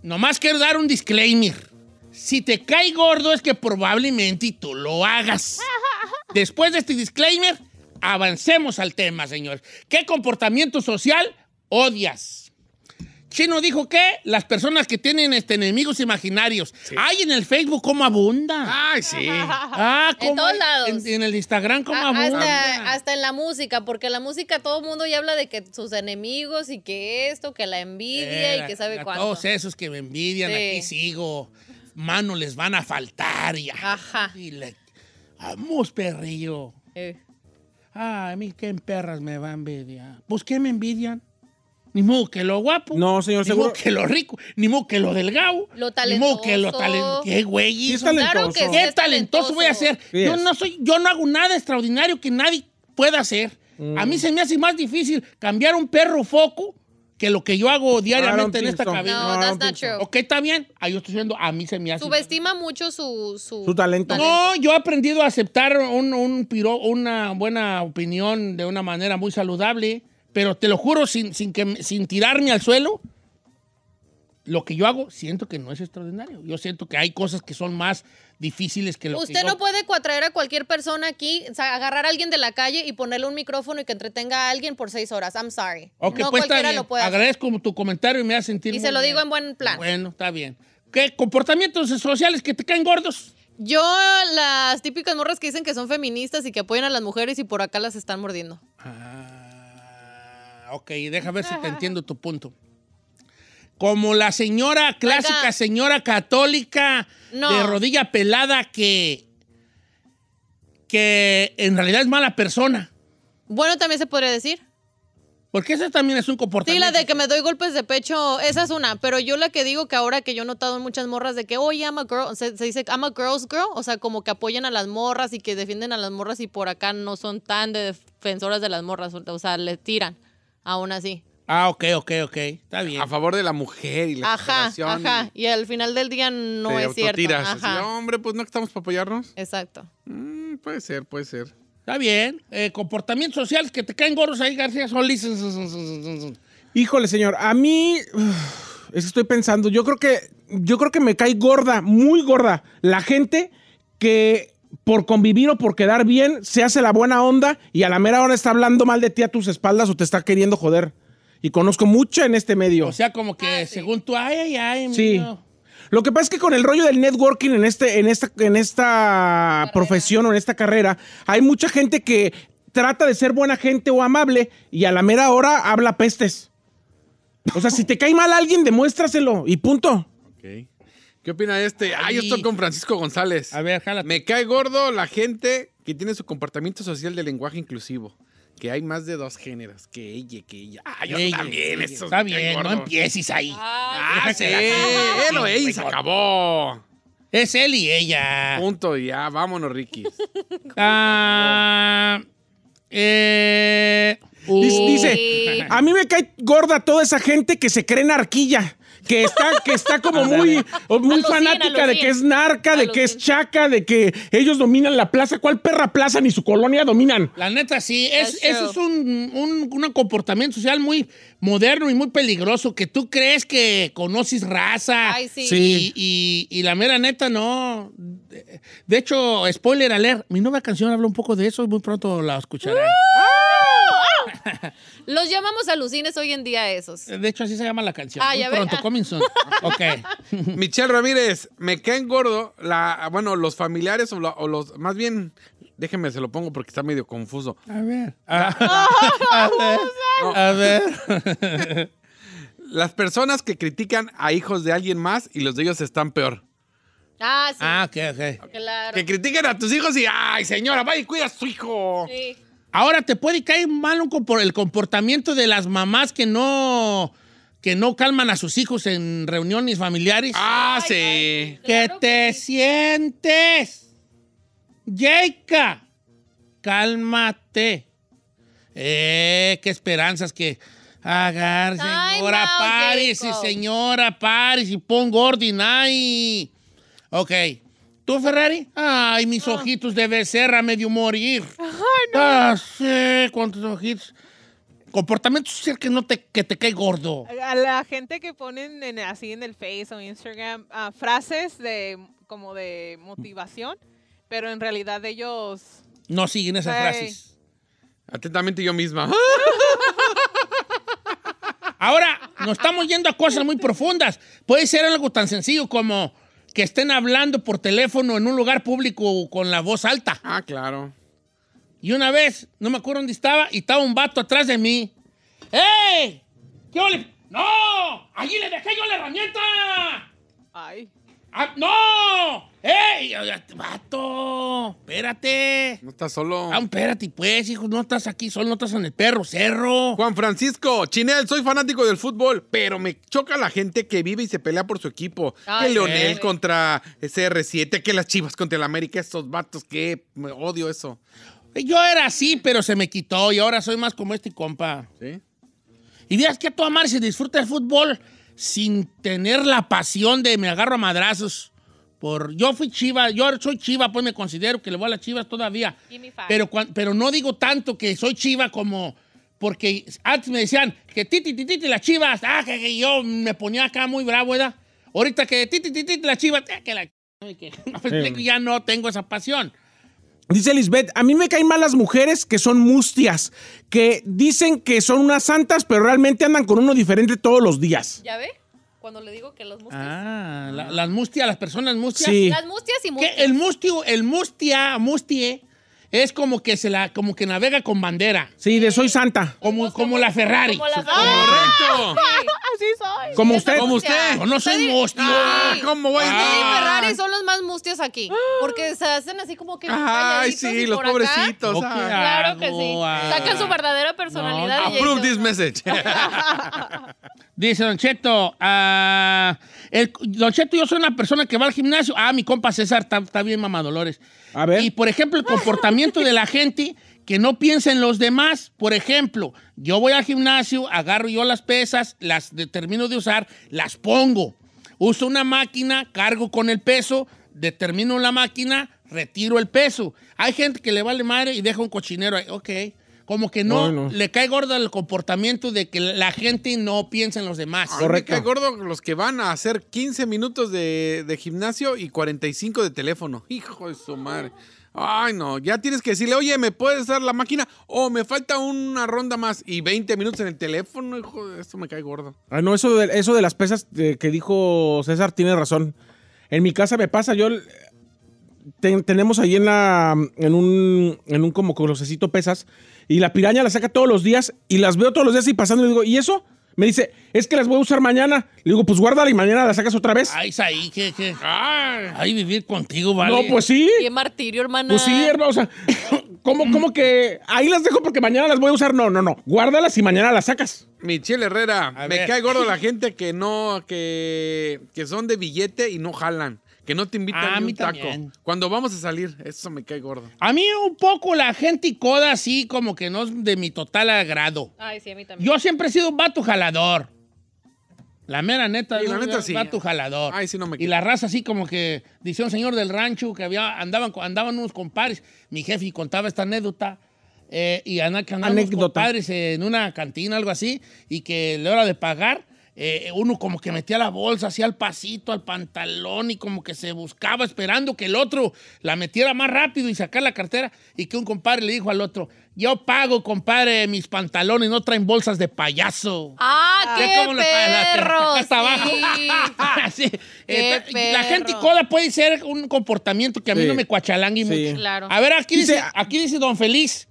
nomás quiero dar un disclaimer. Si te cae gordo es que probablemente tú lo hagas. Después de este disclaimer, avancemos al tema, señor. ¿Qué comportamiento social odias? Chino dijo que las personas que tienen este, enemigos imaginarios. Ay, en el Facebook cómo abunda. Ay, sí. Ah, en todos lados. En, en el Instagram cómo ah, abunda. Hasta, en la música, porque la música todo el mundo ya habla de que sus enemigos y que esto, que la envidia y eh, que sabe cuándo. Todos esos que me envidian, aquí sigo. Mano, les van a faltar ya. Ajá. Y le, vamos, perrillo. Eh. Ay, a mí qué perras me va a envidiar. Pues, ¿qué me envidian? Ni modo que lo guapo. No, señor, ni seguro. Ni modo que lo rico. Ni modo que lo delgado. Lo talentoso. Ni modo que lo talentoso. Qué güey. talentoso. Qué talentoso, voy a ser. yo no, soy, yo no hago nada extraordinario que nadie pueda hacer. A mí mm. se me hace más difícil cambiar un perro foco que lo que yo hago diariamente en esta cabina. No, no that's not true. Ok, está bien. Ah, yo estoy diciendo, a mí se me hace. Subestima mucho su, su, talento. No, yo he aprendido a aceptar un, un piro, una buena opinión de una manera muy saludable. Pero te lo juro, sin, sin, que, sin tirarme al suelo, lo que yo hago siento que no es extraordinario. Yo siento que hay cosas que son más difíciles que lo Usted que yo... no puede atraer a cualquier persona aquí, agarrar a alguien de la calle y ponerle un micrófono y que entretenga a alguien por seis horas. I'm sorry. no pues cualquiera lo puede Agradezco tu comentario y me hace sentir. Y se lo digo en buen plan. Bueno, está bien. ¿Qué comportamientos sociales que te caen gordos? Yo, las típicas morras que dicen que son feministas y que apoyan a las mujeres y por acá las están mordiendo. Ah ok, déjame ver si te entiendo tu punto. Como la señora clásica, señora católica de rodilla pelada que, que en realidad es mala persona. Bueno, también se podría decir. Porque esa también es un comportamiento. Sí, la de que me doy golpes de pecho, esa es una. Pero yo la que digo que ahora que yo he notado en muchas morras de que, oye, am a girl, se, dice, I'm a girl's girl. O sea, como que apoyan a las morras y que defienden a las morras y por acá no son tan defensoras de las morras. O sea, le tiran aún así. Ah, ok, ok, ok. Está bien. A favor de la mujer y la Ajá, ajá. Y al final del día no es cierto. Ajá. hombre, pues no estamos para apoyarnos. Exacto. Mm, puede ser, puede ser. Está bien. Eh, comportamientos sociales que te caen gorros ahí, García Solís. Híjole, señor. A mí. Eso estoy pensando. Yo creo que. Yo creo que me cae gorda, muy gorda. La gente que por convivir o por quedar bien, se hace la buena onda y a la mera hora está hablando mal de ti a tus espaldas o te está queriendo joder. Y conozco mucho en este medio. O sea, como que ah, según tú, ay, ay, ay. Sí. Lo que pasa es que con el rollo del networking en, este, en esta, en esta profesión o en esta carrera, hay mucha gente que trata de ser buena gente o amable y a la mera hora habla pestes. O sea, si te cae mal alguien, demuéstraselo y punto. ¿Qué opina este? Ay, yo estoy con Francisco González. A ver, jálate. Me cae gordo la gente que tiene su comportamiento social de lenguaje inclusivo. Que hay más de dos géneros. Que ella, que ella. Ah, yo también. Está bien, gordo. no empieces ahí. Ah, ah sí. Él o ella se acabó. Es él y ella. Punto ya. Vámonos, Ricky. Ah, eh, dice, dice, a mí me cae gorda toda esa gente que se cree narquilla que está, que está como muy, muy fanática de que es narca, de que es chaca, de que ellos dominan la plaza. ¿Cuál perra plaza ni su colonia dominan? La neta, sí. eso es un, comportamiento social muy moderno y muy peligroso, que tú crees que conoces raza. Ay, sí. Y, la mera neta, no. De hecho, spoiler alert, mi nueva canción habla un poco de eso muy pronto la escucharán. ¡Ah! Los llamamos alucines hoy en día esos. Eh, de hecho, así se llama la canción. Ah, pronto, coming ok. Michelle Ramírez, me caen gordo, la, bueno, los familiares o, los, más bien, déjenme se lo pongo porque está medio confuso. A ver. Ah. a, ver Las personas que critican a hijos de alguien más y los de ellos están peor. Ah, sí. Ah, ok, ok. Claro. Que critiquen a tus hijos y, ay, señora, vaya cuida a su hijo. Sí. Ahora, te puede caer mal el comportamiento de las mamás que no que no calman a sus hijos en reuniones familiares. Ah, sí. ¿Qué que te sientes. Jaika, cálmate. Eh, qué esperanzas que agar, señora Paris y señora Paris y pon Gordon ahí. Ok. ¿Tú, Ferrari? Ay, mis ah. ojitos de becerra medio morir. Ajá, no. Ah, cuántos ojitos. Comportamiento social que no te, que te cae gordo. A la gente que ponen así en el Face o Instagram ah, frases de como de motivación, pero en realidad ellos... No siguen esas frases. Atentamente yo misma. Ahora, nos estamos yendo a cosas muy profundas. Puede ser algo tan sencillo como que estén hablando por teléfono en un lugar público con la voz alta. Ah, claro. Y una vez, no me acuerdo dónde estaba, y estaba un vato atrás de mí. ¡Ey! ¿Qué ole? ¡No! ¡Allí le dejé yo la herramienta! ¡Ay! ¡Ah, ¡No! ¡Ey! ¡Vato! ¡Espérate! No estás solo. Ah, espérate, pues, hijo. No estás aquí solo, no estás en el perro cerro. Juan Francisco, Chinel, soy fanático del fútbol, pero me choca la gente que vive y se pelea por su equipo. que Leonel contra contra r 7 que las chivas contra el América, estos vatos, que me odio eso. Yo era así, pero se me quitó y ahora soy más como este compa. ¿Sí? Y dirás que a tu amar se disfruta el fútbol sin tener la pasión de me agarro a madrazos. Por, yo fui chiva, yo soy chiva, pues me considero que le voy a las chivas todavía. Pero, pero no digo tanto que soy chiva como... Porque antes me decían que titi, titi, ti, las chivas, ah, que, yo me ponía acá muy bravo, Ahorita que titi, titi, ti, las chivas, eh, que la... Ya no tengo esa pasión. Dice Lisbeth, a mí me caen mal las mujeres que son mustias, que dicen que son unas santas, pero realmente andan con uno diferente todos los días. ¿Ya ve? Cuando le digo que los mustias. Ah, las mustias, las personas mustias. Sí. Las mustias y mustias. el mustio, el mustia, mustie, es como que se la, como que navega con bandera. Sí, de soy santa. Como, como la Ferrari. Como la- Ferrari. ¡Correcto! sí soy. Como usted. Como usted. no soy mustio. Ah, ¿cómo voy? Ah. Ferrari son los más mustios aquí. Porque se hacen así como que. Ay, sí, los pobrecitos. Oh, claro que sí. Sacan su verdadera personalidad. Approve this message. Dice Don Cheto, ah, el, Don Cheto, yo soy una persona que va al gimnasio. Ah, mi compa César está bien, mamá Dolores. A ver. Y por ejemplo, el comportamiento de la gente que no piensen los demás. Por ejemplo, yo voy al gimnasio, agarro yo las pesas, las termino de usar, las pongo. Uso una máquina, cargo con el peso, determino la máquina, retiro el peso. Hay gente que le vale madre y deja un cochinero ahí. Ok. Como que no, le cae gordo el comportamiento de que la gente no piensa en los demás. A gordo los que van a hacer 15 minutos de, de gimnasio y 45 de teléfono. Hijo de su madre. Ay, no, ya tienes que decirle, oye, ¿me puedes dar la máquina? O me falta una ronda más y 20 minutos en el teléfono, hijo, esto me cae gordo. Ay, ah, no, eso de, eso de las pesas que dijo César tiene razón. En mi casa me pasa, yo tenemos ahí en la en un en un como cosecito pesas y la piraña la saca todos los días y las veo todos los días y pasando y digo, "¿Y eso?" Me dice, es que las voy a usar mañana. Le digo, pues guárdala y mañana las sacas otra vez. Ah, Ay, ahí, vivir contigo, vale. No, pues sí. Qué martirio, hermana. Pues sí, hermano. O sea, ¿cómo, que ahí las dejo porque mañana las voy a usar? No, no, no. Guárdalas y mañana las sacas. Michelle Herrera, me cae gordo la gente que no, que, que son de billete y no jalan que no te invitan ah, a, un taco. Cuando vamos a salir, eso me cae gordo. A mí un poco la gente y coda así como que no es de mi total agrado. Ay, sí, a mí también. Yo siempre he sido un vato jalador. La mera neta, de la vato jalador. Ay, sí, no me y la raza así como que dice un señor del rancho que había, andaban, andaban unos compadres. Mi jefe contaba esta anécdota. Eh, y andaban unos compadres en una cantina, algo así, y que a la hora de pagar eh, uno como que metía la bolsa hacía el pasito, al pantalón y como que se buscaba esperando que el otro la metiera más rápido y sacara la cartera y que un compadre le dijo al otro, yo pago, compadre, mis pantalones no traen bolsas de payaso. ¡Ah, qué perro! La, hasta abajo. la gente cola puede ser un comportamiento que a mí no me cuachalangue Claro. A ver, aquí dice, aquí dice Don Feliz,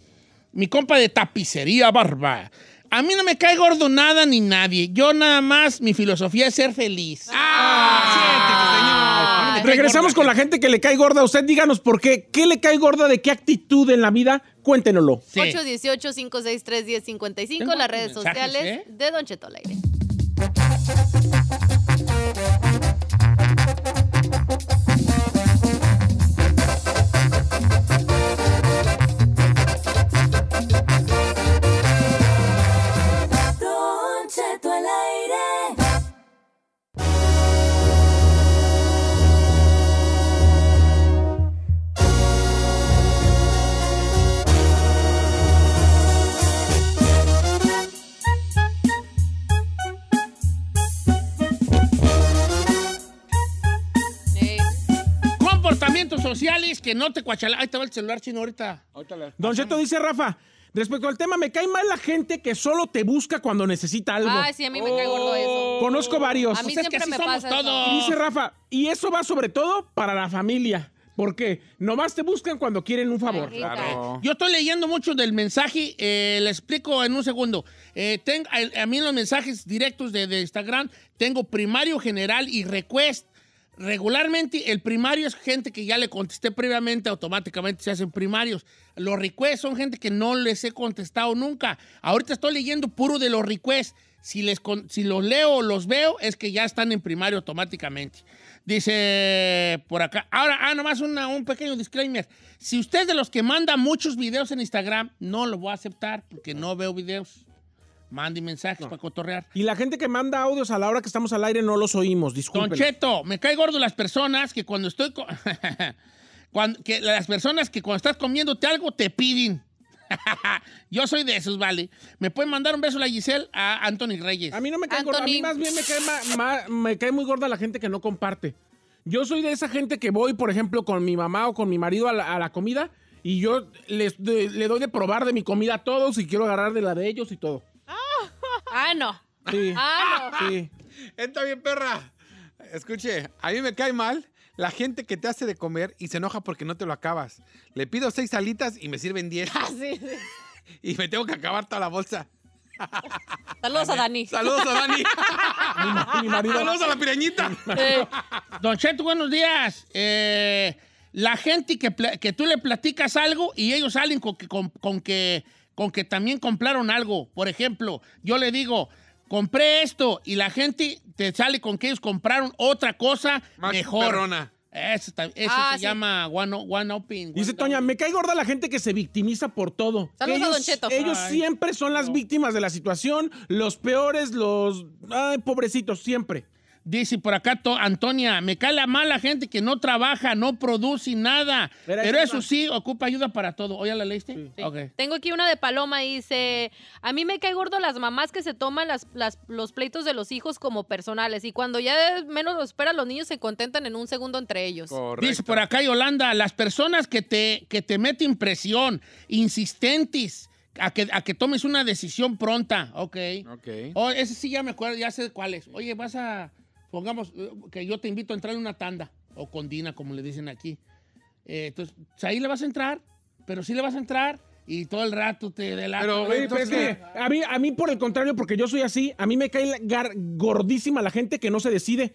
mi compa de tapicería barba. A mí no me cae gordo nada ni nadie. Yo nada más, mi filosofía es ser feliz. ¡Ah! ah. señor. Regresamos con la gente que le cae gorda. Usted díganos por qué. ¿Qué le cae gorda de qué actitud en la vida? Cuéntenoslo. 818-563-1055, las redes sociales ¿eh? de Don Cheto sociales que no te cuachala. Ahí estaba el celular chino ahorita. ahorita Don Cheto dice Rafa. Respecto al tema, me cae mal la gente que solo te busca cuando necesita algo. Ah, sí, a mí me cae gordo eso. Oh. Conozco varios. A mí Dice Rafa, y eso va sobre todo para la familia. Porque nomás te buscan cuando quieren un favor. Yo estoy leyendo mucho del mensaje, eh, le explico en un segundo. Eh, a, mí en los mensajes directos de, de Instagram tengo primario, general y request regularmente el primario es gente que ya le contesté previamente, automáticamente se hacen primarios. Los requests son gente que no les he contestado nunca. Ahorita estoy leyendo puro de los requests. Si, les, si los leo o los veo, es que ya están en primario automáticamente. Dice por acá. Ahora, ah, nomás un pequeño disclaimer. Si usted es de los que manda muchos videos en Instagram, no lo voy a aceptar porque no veo videos. Mande mensajes para cotorrear. Y la gente que manda audios a la hora que estamos al aire no los oímos, disculpen. Concheto, me cae gordo las personas que cuando estoy... las personas que cuando estás comiéndote algo te piden. Yo soy de esos, vale. Me pueden mandar un beso a la Giselle a Anthony Reyes. A mí no me cae gordo A mí más bien me cae, muy gorda la gente que no comparte. Yo soy de esa gente que voy, por ejemplo, con mi mamá o con mi marido a la, comida y yo le doy de probar de mi comida a todos y quiero agarrar de la de ellos y todo. Ah, no. Sí. Ah, no. Sí. Está bien, perra. Escuche, a mí me cae mal la gente que te hace de comer y se enoja porque no te lo acabas. Le pido seis salitas y me sirven diez. Ah, sí, sí. Y me tengo que acabar toda la bolsa. Saludos a Dani. Saludos a Dani. mi, marido. Saludos a la pireñita. Eh. don Cheto, buenos días. Eh, la gente que, tú le platicas algo y ellos salen con que con que también compraron algo. Por ejemplo, yo le digo, compré esto y la gente te sale con que ellos compraron otra cosa mejor. Eso, ah, se llama one, one Dice Toña, me cae gorda la gente que se victimiza por todo. ellos, siempre son las víctimas de la situación, los peores, los ay, pobrecitos, siempre. Dice por acá Antonia, me cae la mala gente que no trabaja, no produce nada. Pero, eso sí, ocupa ayuda para todo. ¿Oye, la leíste? Sí. Tengo aquí una de Paloma, dice, a mí me cae gordo las mamás que se toman los pleitos de los hijos como personales y cuando ya menos lo esperan los niños se contentan en un segundo entre ellos. Dice por acá Yolanda, las personas que te, que te meten presión, insistentes, a que, tomes una decisión pronta. Ok. Ok. Oh, ese sí ya me acuerdo, ya sé cuál es. Oye, vas a pongamos eh, que yo te invito a entrar en una tanda o condina, como le dicen aquí. Eh, entonces, pues, ahí le vas a entrar, pero sí le vas a entrar y todo el rato te delatas. Pero, a mí, por el contrario, porque yo soy así, a mí me cae gordísima la gente que no se decide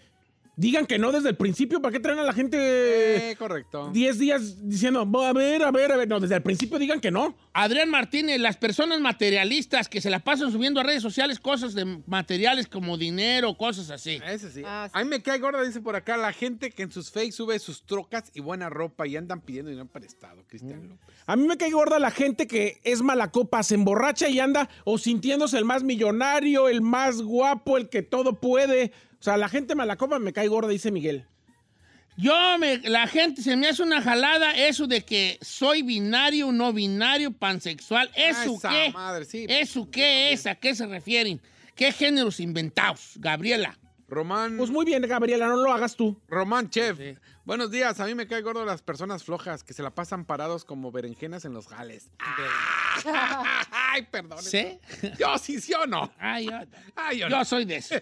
digan que no desde el principio. ¿Para qué traen a la gente eh, correcto. 10 días diciendo, a ver, a ver, a ver? No, desde el principio digan que no. Adrián Martínez, las personas materialistas que se la pasan subiendo a redes sociales cosas de materiales como dinero, cosas así. sí. A ah, mí me cae gorda, dice por acá, la gente que en sus fakes sube sus trocas y buena ropa y andan pidiendo dinero prestado, Cristian mm. López. A mí me cae gorda la gente que es mala copa, se emborracha y anda o sintiéndose el más millonario, el más guapo, el que todo puede. O sea, la gente malacopa me cae gorda, dice Miguel. Yo, la gente se me hace una jalada eso de que soy binario, no binario, pansexual. Ah, ¿Eso qué? Madre, ¿Eso qué es? ¿A qué se refieren? ¿Qué géneros inventados, Gabriela? Román. Pues muy bien, Gabriela, no lo hagas tú. Román Chef. Buenos días, a mí me cae gordo las personas flojas que se la pasan parados como berenjenas en los jales. Ay, perdón. ¿Sí? Yo sí, sí o no. Ay, yo, soy de eso.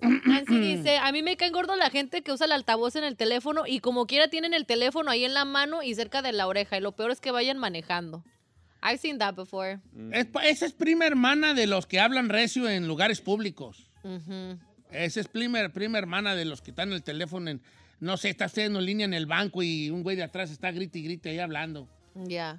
Nancy ah, dice, a mí me cae gordo la gente que usa el altavoz en el teléfono y como quiera tienen el teléfono ahí en la mano y cerca de la oreja. Y lo peor es que vayan manejando. I've seen that before. esa es prima hermana de los que hablan recio en lugares públicos. Ajá. Esa es primer hermana de los que están en el teléfono. no sé, está haciendo en línea en el banco y un güey de atrás está grita y grita ahí hablando. Ya.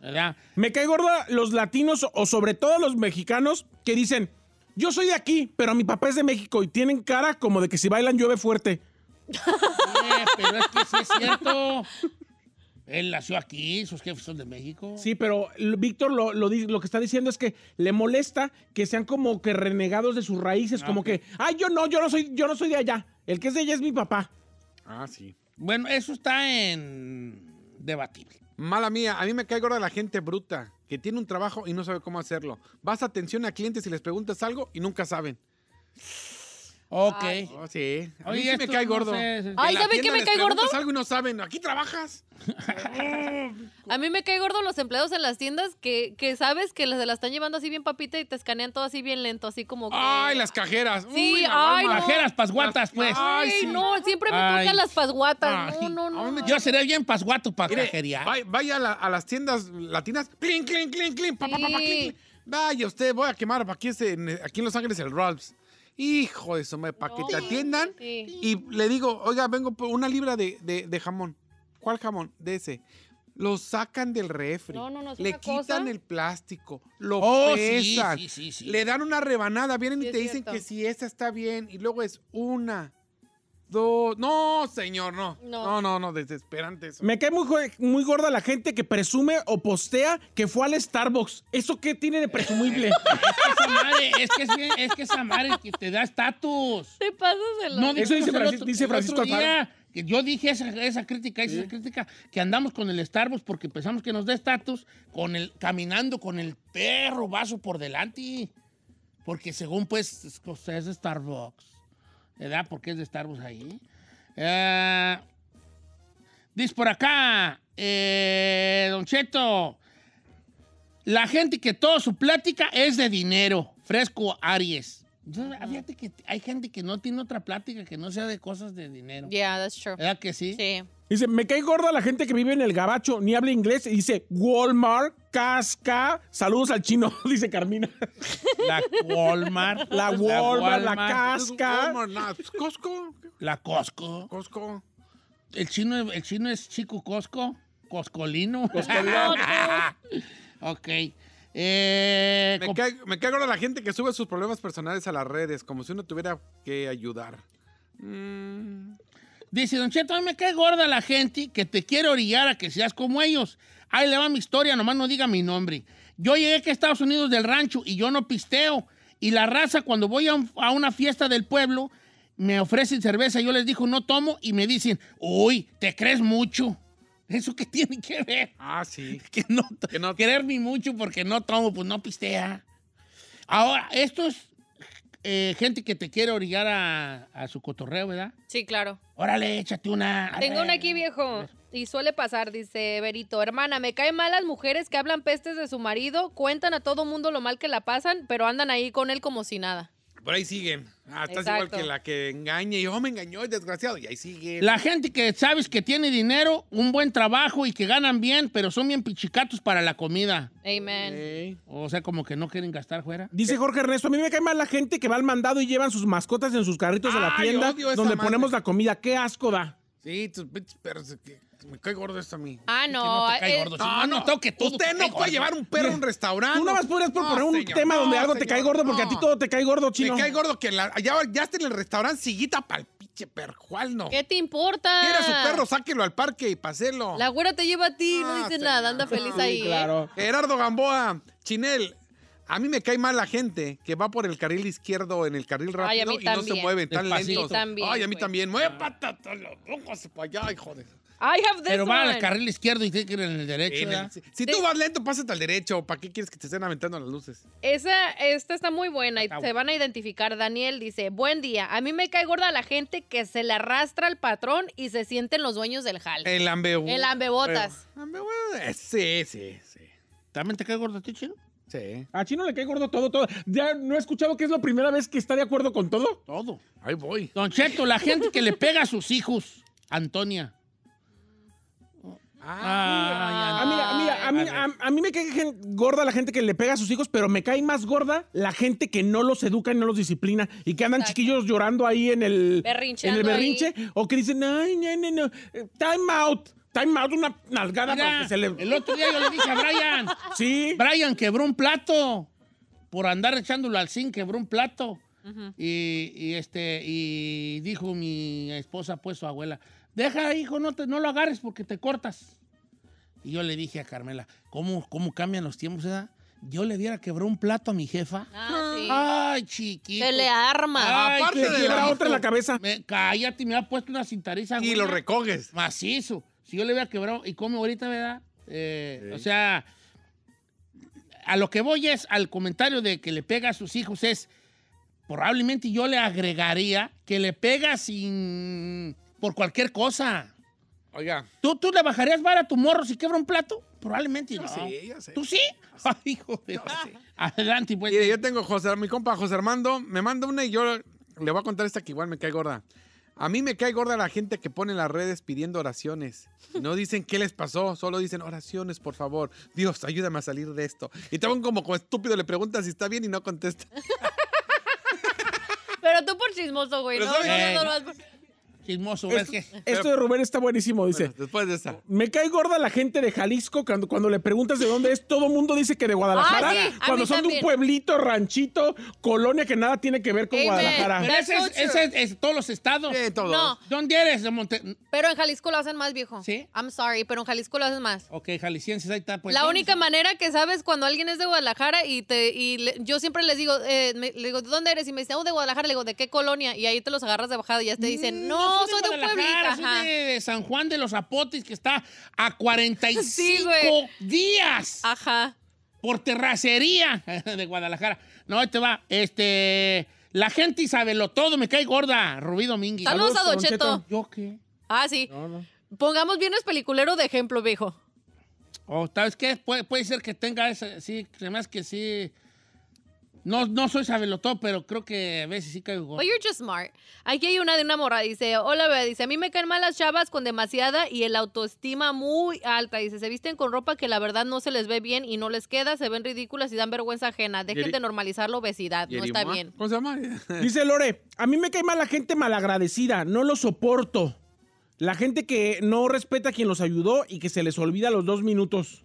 Me cae gorda los latinos o sobre todo los mexicanos que dicen, yo soy de aquí, pero mi papá es de México y tienen cara como de que si bailan llueve fuerte. Sí, eh, pero es que sí es cierto. Él nació aquí, sus jefes son de México. Sí, pero Víctor lo, lo, que está diciendo es que le molesta que sean como que renegados de sus raíces, ah, como que, ay, yo no, yo no soy, yo no soy de allá. El que es de allá es mi papá. Ah, sí. Bueno, eso está en debatible. Mala mía, a mí me cae gorda la gente bruta, que tiene un trabajo y no sabe cómo hacerlo. Vas a atención a clientes y les preguntas algo y nunca saben. Ok. Oh, sí. A mí Oye, me cae gordo. sé, Ay, ¿saben qué me cae gordo? Algo y no saben, ¿aquí trabajas? A mí me cae gordo los empleados en las tiendas que, que sabes que se las están llevando así bien papita y te escanean todo así bien lento, así como Ay, las cajeras. Sí, Uy, ay, no. Cajeras pasguatas, pues. Ay, no, siempre me Ay. tocan las pasguatas. No, no, no. Yo sería bien pasguato para cajería. vaya a, las tiendas latinas. clin, clín, clín, clín. Pa, pa, pa, pa, Vaya usted, voy a quemar aquí, aquí en Los Ángeles el Ralphs. Hijo de eso, me para que te atiendan. Y le digo, oiga, vengo por una libra de, de, jamón. ¿Cuál jamón? De ese lo sacan del refri, le quitan el plástico, lo oh, pesan, le dan una rebanada, vienen y te dicen que si esa está bien, y luego es una, no, señor, no. No, no, no, desesperantes. desesperante Me cae muy, muy gorda la gente que presume o postea que fue al Starbucks. ¿Eso qué tiene de presumible? es que esa madre, es que, esa madre que te da estatus. Te pasas el No, eso dice, Francisco, Alfaro. Yo dije esa, crítica, esa crítica, que andamos con el Starbucks porque pensamos que nos da estatus con el caminando con el perro vaso por delante. Porque según pues es Starbucks. ¿verdad? Porque es de Starbucks ahí. Eh, dice por acá, eh, Don Cheto, la gente que toda su plática es de dinero. Fresco Aries. fíjate que hay gente que no tiene otra plática que no sea de cosas de dinero. Yeah, that's true. ¿Verdad que sí? Sí. Dice, me cae gorda la gente que vive en el gabacho, ni habla inglés. Y dice, Walmart, Casca. Saludos al chino, dice Carmina. La Walmart. La Walmart, la, Casca. Walmart, la pues, Costco. La Costco. Costco. El chino, el chino es chico Costco. Coscolino. Coscolino. ok. Eh, me, cae, gorda la gente que sube sus problemas personales a las redes, como si uno tuviera que ayudar. Mmm... Dice, Don Cheto, a mí me cae gorda la gente que te quiere orillar a que seas como ellos. Ahí le va mi historia, nomás no diga mi nombre. Yo llegué aquí a Estados Unidos del rancho y yo no pisteo. Y la raza, cuando voy a, una fiesta del pueblo, me ofrecen cerveza. Yo les digo, no tomo. Y me dicen, uy, te crees mucho. ¿Eso qué tiene que ver? Ah, sí. Que no, que no... quererme mucho porque no tomo, pues no pistea. Ahora, esto es eh, gente que te quiere orillar a, a, su cotorreo, ¿verdad? Sí, claro. Órale, échate una. Tengo una aquí, viejo. Y suele pasar, dice Berito. Hermana, me caen mal las mujeres que hablan pestes de su marido, cuentan a todo mundo lo mal que la pasan, pero andan ahí con él como si nada por ahí sigue. Ah, estás igual que la que engañe. y oh, me engañó y desgraciado. Y ahí sigue. La gente que sabes que tiene dinero, un buen trabajo y que ganan bien, pero son bien pichicatos para la comida. Amen. O sea, como que no quieren gastar fuera. Dice Jorge Ernesto, a mí me cae mal la gente que va al mandado y llevan sus mascotas en sus carritos a la tienda donde ponemos la comida. Qué asco da. Sí, tus perros. Me cae gordo esta a mí. Ah, no. no, cae eh, gordo, ah, no, que todo Usted no puede llevar un perro a un restaurante. Tú nada más podrías poner un tema donde algo te cae gordo porque a ti todo te cae gordo, chino. Te cae gordo que la, ya, ya está en el restaurante sillita pal pinche perjual, no. ¿Qué te importa? a su perro, sáquelo al parque y paselo. La güera te lleva a ti, no ah, dice nada, anda feliz ahí. Claro. Gerardo Gamboa, Chinel, a mí me cae mal la gente que va por el carril izquierdo en el carril rápido y no se mueve tan lentos. Ay, a mí también. Mueve patata los ojos allá, hijo de... Pero va al carril izquierdo y tiene que ir en el derecho. si tú vas lento, pásate al derecho. ¿Para qué quieres que te estén aventando las luces? Esa, esta está muy buena y se van a identificar. Daniel dice, buen día, a mí me cae gorda la gente que se le arrastra al patrón y se sienten los dueños del hall. El El ambebotas. Eh, sí, sí, sí. ¿También te cae gordo a ti, chino? Sí. A Chino le cae gordo todo, todo. Ya no he escuchado que es la primera vez que está de acuerdo con todo. Todo. Ahí voy. Don Cheto, la gente que le pega a sus hijos. Antonia a mí, me cae gorda la gente que le pega a sus hijos, pero me cae más gorda la gente que no los educa y no los disciplina y que andan chiquillos llorando ahí en el, el berrinche o que dicen, ay, no, no, no, time out. Time out, una nalgada El otro día yo le dije a Brian. Brian quebró un plato. Por andar echándolo al zinc, quebró un plato. y, este, y dijo mi esposa, pues su abuela, deja, hijo, no, te, no lo agarres porque te cortas. Y yo le dije a Carmela, ¿cómo, cómo cambian los tiempos, edad? Eh? Yo le diera quebró un plato a mi jefa. Ah, Ay, chiquito. Se le arma. Aparte de la otra en la cabeza. Me, cállate, me ha puesto una cintariza. Y lo recoges. Macizo. Si yo le hubiera quebrado, y como ahorita, ¿verdad? Eh, O sea, a lo que voy es al comentario de que le pega a sus hijos es, probablemente yo le agregaría que le pega sin por cualquier cosa. Oiga. ¿Tú, tú le bajarías vara a tu morro si quebra un plato? Probablemente yo yo sé. ¿Tú sí? Ay, hijo de... Adelante, pues. Mire, yo tengo José, mi compa José Armando, me manda una y yo le voy a contar esta que igual me cae gorda. A mí me cae gorda la gente que pone en las redes pidiendo oraciones. No dicen qué les pasó, solo dicen oraciones, por favor. Dios, ayúdame a salir de esto. Y te como, como estúpido, le preguntas si está bien y no contesta. Pero tú por chismoso, güey. Chismoso, Esto de Rubén está buenísimo, dice. después de esta. Me cae gorda la gente de Jalisco cuando, cuando le preguntas de dónde es, todo mundo dice que de ah, Guadalajara. cuando son de un pueblito, ranchito, colonia que nada tiene que ver con Guadalajara. ese es, todos los estados. Sí, todos. No. ¿Dónde eres? Pero en Jalisco lo hacen más, viejo. Sí. I'm sorry, pero en Jalisco lo hacen más. Ok, jaliscienses, ahí está. Pues, la única manera que sabes cuando alguien es de Guadalajara y te y yo siempre les digo, eh, digo, ¿dónde eres? Y me dicen, oh, de Guadalajara. Le digo, ¿de qué colonia? Y ahí te los agarras de bajada y ya te dicen, no soy de, de, San Juan de los Zapotes, que está a 45 días. Ajá. Por terracería de Guadalajara. No, te va. Este. La gente lo todo, me cae gorda. Rubí Domínguez. Saludos, a Docheto. ¿Yo qué? Ah, sí. Pongamos bien peliculero de ejemplo, viejo. O oh, tal ¿sabes que, puede ser que tenga ese, sí, además que sí. No, no soy sabelotó, pero creo que a veces sí caigo gordo. But you're just smart. Aquí hay una de una morra, dice, hola, bebé, dice, a mí me caen mal las chavas con demasiada y el autoestima muy alta. Dice, se visten con ropa que la verdad no se les ve bien y no les queda, se ven ridículas y dan vergüenza ajena. Dejen de normalizar la obesidad, no está bien. ¿Cómo se llama? dice Lore, a mí me cae mal la gente malagradecida, no lo soporto. La gente que no respeta a quien los ayudó y que se les olvida los dos minutos.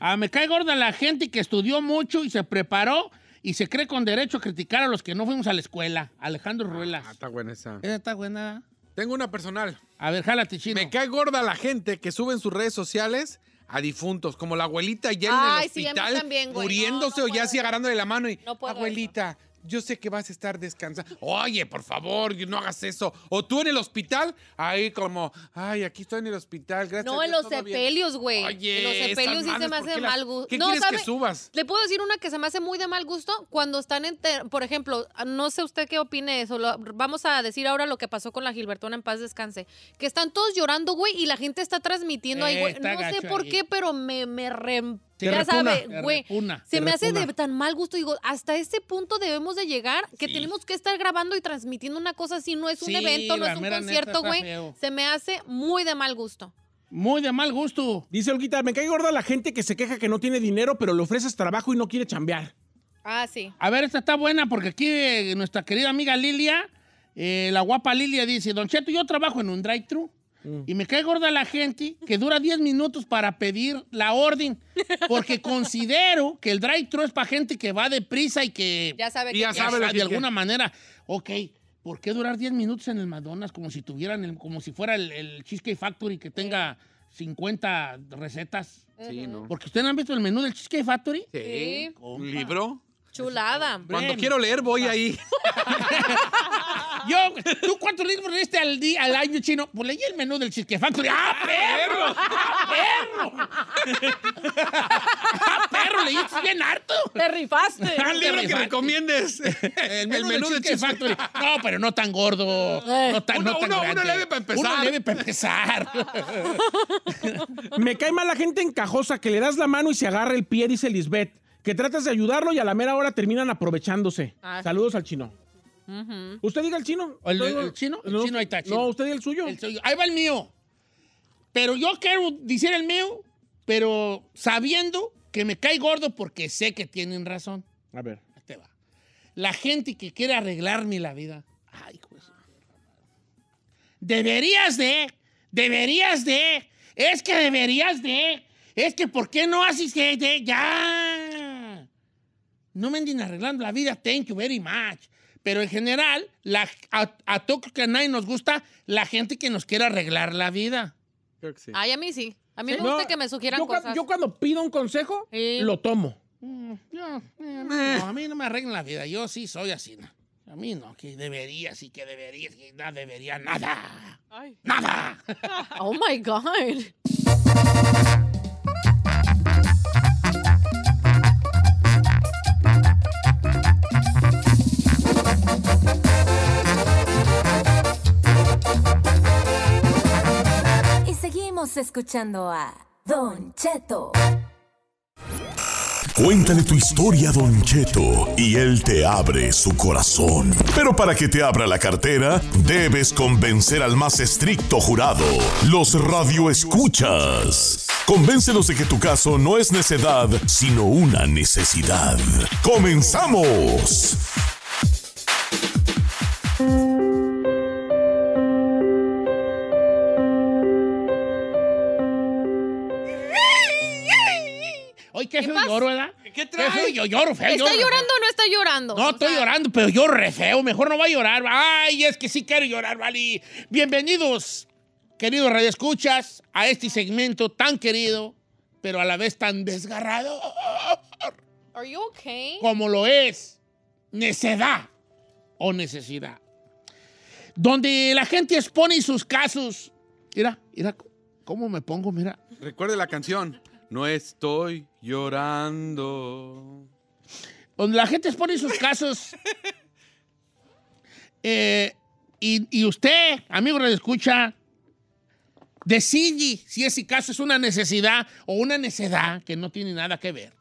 Ah, me cae gorda la gente que estudió mucho y se preparó y se cree con derecho a criticar a los que no fuimos a la escuela. Alejandro Ruelas. Ah, está buena esa. está buena. Tengo una personal. A ver, jálate, chino. Me cae gorda la gente que sube en sus redes sociales a difuntos, como la abuelita ya en el hospital, muriéndose o ya así agarrándole la mano y no abuelita, yo sé que vas a estar descansando. Oye, por favor, no hagas eso. O tú en el hospital, ahí como, ay, aquí estoy en el hospital, gracias. No, en los sepelios, güey. en los sepelios sí se me hace de mal gusto. ¿Qué quieres que subas? Le puedo decir una que se me hace muy de mal gusto cuando están en, por ejemplo, no sé usted qué opine eso. vamos a decir ahora lo que pasó con la Gilbertona en paz descanse. Que están todos llorando, güey, y la gente está transmitiendo ahí, güey. No sé por qué, pero me, me ya sabe, güey. Se me hace de tan mal gusto. Digo, hasta este punto debemos de llegar que tenemos que estar grabando y transmitiendo una cosa así. No es un evento, no es un concierto, güey. Se me hace muy de mal gusto. Muy de mal gusto. Dice Olguita, me cae gorda la gente que se queja que no tiene dinero, pero le ofreces trabajo y no quiere chambear. Ah, sí. A ver, esta está buena porque aquí eh, nuestra querida amiga Lilia, eh, la guapa Lilia, dice, Don Cheto, yo trabajo en un drive-thru y me cae gorda la gente que dura 10 minutos para pedir la orden, porque considero que el drive-thru es para gente que va deprisa y que ya sabe, ya sabe de alguna manera, ok, ¿por qué durar 10 minutos en el madonna's como si tuvieran, como si fuera el, Cheesecake Factory que tenga... 50 recetas. Sí, ¿no? Porque ustedes han visto el menú del Cheesecake Factory. Sí. ¿Un libro? Chulada. Cuando quiero leer, voy ah. ahí. Yo, ¿tú cuántos libros leíste al, día, al año chino? Pues leí el menú del Chisque Factory. ¡Ah, ah perro! ¡Ah, perro! ¡Ah, perro! Leí bien harto. Te rifaste. Un libro que recomiendes. El menú, del Chisque Factory. No, pero no tan gordo. Eh. No tan, uno, no tan uno, grande. uno para empezar. Uno leve para empezar. Me cae mal la gente encajosa que le das la mano y se agarra el pie, dice Lisbeth que tratas de ayudarlo y a la mera hora terminan aprovechándose. Ah, Saludos al chino. ¿Usted diga el chino? ¿El, chino? El no, chino ahí No, usted diga el suyo. el suyo. Ahí va el mío. Pero yo quiero decir el mío, pero sabiendo que me cae gordo porque sé que tienen razón. A ver. te va. La gente que quiere arreglarme la vida. Ay, pues. Deberías de. Deberías de. Es que deberías de. Es que ¿por qué no haces que de? Ya no me anden arreglando la vida, thank you very much. Pero en general, la, a, a los que nadie nos gusta la gente que nos quiere arreglar la vida. Ay, a mí sí. A mí me gusta que me sugieran yo, cosas. Yo cuando pido un consejo, lo tomo. Mm, eh, no, a mí no me arreglan la vida. Yo sí soy así. A mí no, que debería, sí que debería, que debería nada. Nada. oh my God. Estamos escuchando a Don Cheto. Cuéntale tu historia Don Cheto y él te abre su corazón. Pero para que te abra la cartera, debes convencer al más estricto jurado, los radio escuchas Convéncelos de que tu caso no es necedad, sino una necesidad. ¡Comenzamos! ¿Qué lloro, ¿verdad? ¿Qué trae? yo? Lloro feo. ¿Está llorando o no está llorando? No, estoy llorando, pero yo re feo. Mejor no va a llorar. Ay, es que sí quiero llorar, Vali. Bienvenidos, queridos radioescuchas, a este segmento tan querido, pero a la vez tan desgarrado. ¿Estás bien? Como lo es necedad o necesidad. Donde la gente expone sus casos. Mira, mira, ¿cómo me pongo? Mira. Recuerde la canción. No estoy llorando. Donde pues, la gente expone sus casos. Eh, y, usted, amigo, lo escucha. Decide si ese caso es una necesidad o una necedad que no tiene nada que ver.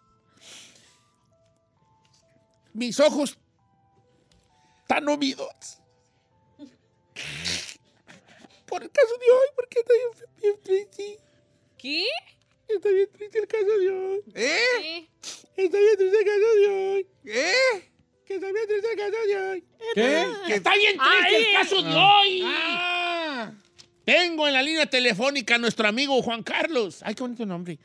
Mis ojos están omidos por el caso de hoy, porque estoy ¿Qué? Está bien triste el caso de hoy. ¿Eh? Está bien triste el caso de hoy. ¿Eh? Que está bien triste el caso de hoy. ¿Qué? Que está bien triste el caso de ah. hoy. Ah. Tengo en la línea telefónica a nuestro amigo Juan Carlos. Ay, qué bonito nombre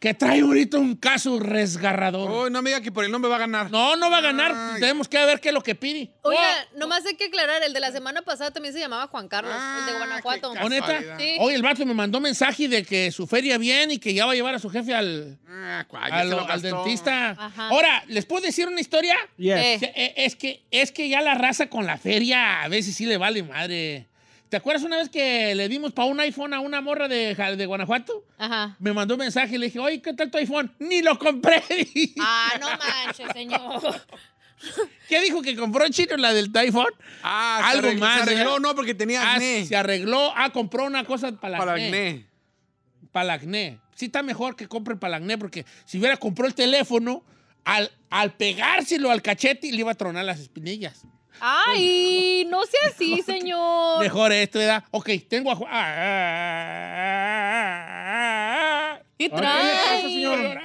que trae ahorita un caso resgarrador. Uy, oh, no me diga que por el nombre va a ganar. No, no va a ganar. Tenemos que ver qué es lo que pide. Oiga, oh. nomás hay que aclarar, el de la semana pasada también se llamaba Juan Carlos, el de ah, Guanajuato. ¿Honesta? Oh, Hoy el vato me mandó mensaje de que su feria bien y que ya va a llevar a su jefe al, ah, al, dentista. Ahora, ¿les puedo decir una historia? Eh. Eh, es, que, es que ya la raza con la feria a veces sí le vale madre. ¿Te acuerdas una vez que le dimos para un iPhone a una morra de, de Guanajuato? Ajá. Me mandó un mensaje y le dije, oye, ¿qué tal tu iPhone? ¡Ni lo compré! Ah, no manches, señor. ¿Qué dijo que compró Chino la del iPhone? Ah, algo más. Se ¿eh? arregló, no, porque tenía ah, acné. Ah, se arregló. Ah, compró una cosa para el acné. Para acné. Sí está mejor que compre para acné, porque si hubiera comprado el teléfono, al, al pegárselo al cachete, le iba a tronar las espinillas. Ay, no sea así, señor. Mejor esto, ¿verdad? Ok, tengo a Juan. Ah, ah, ah, ¿Qué trae? señor?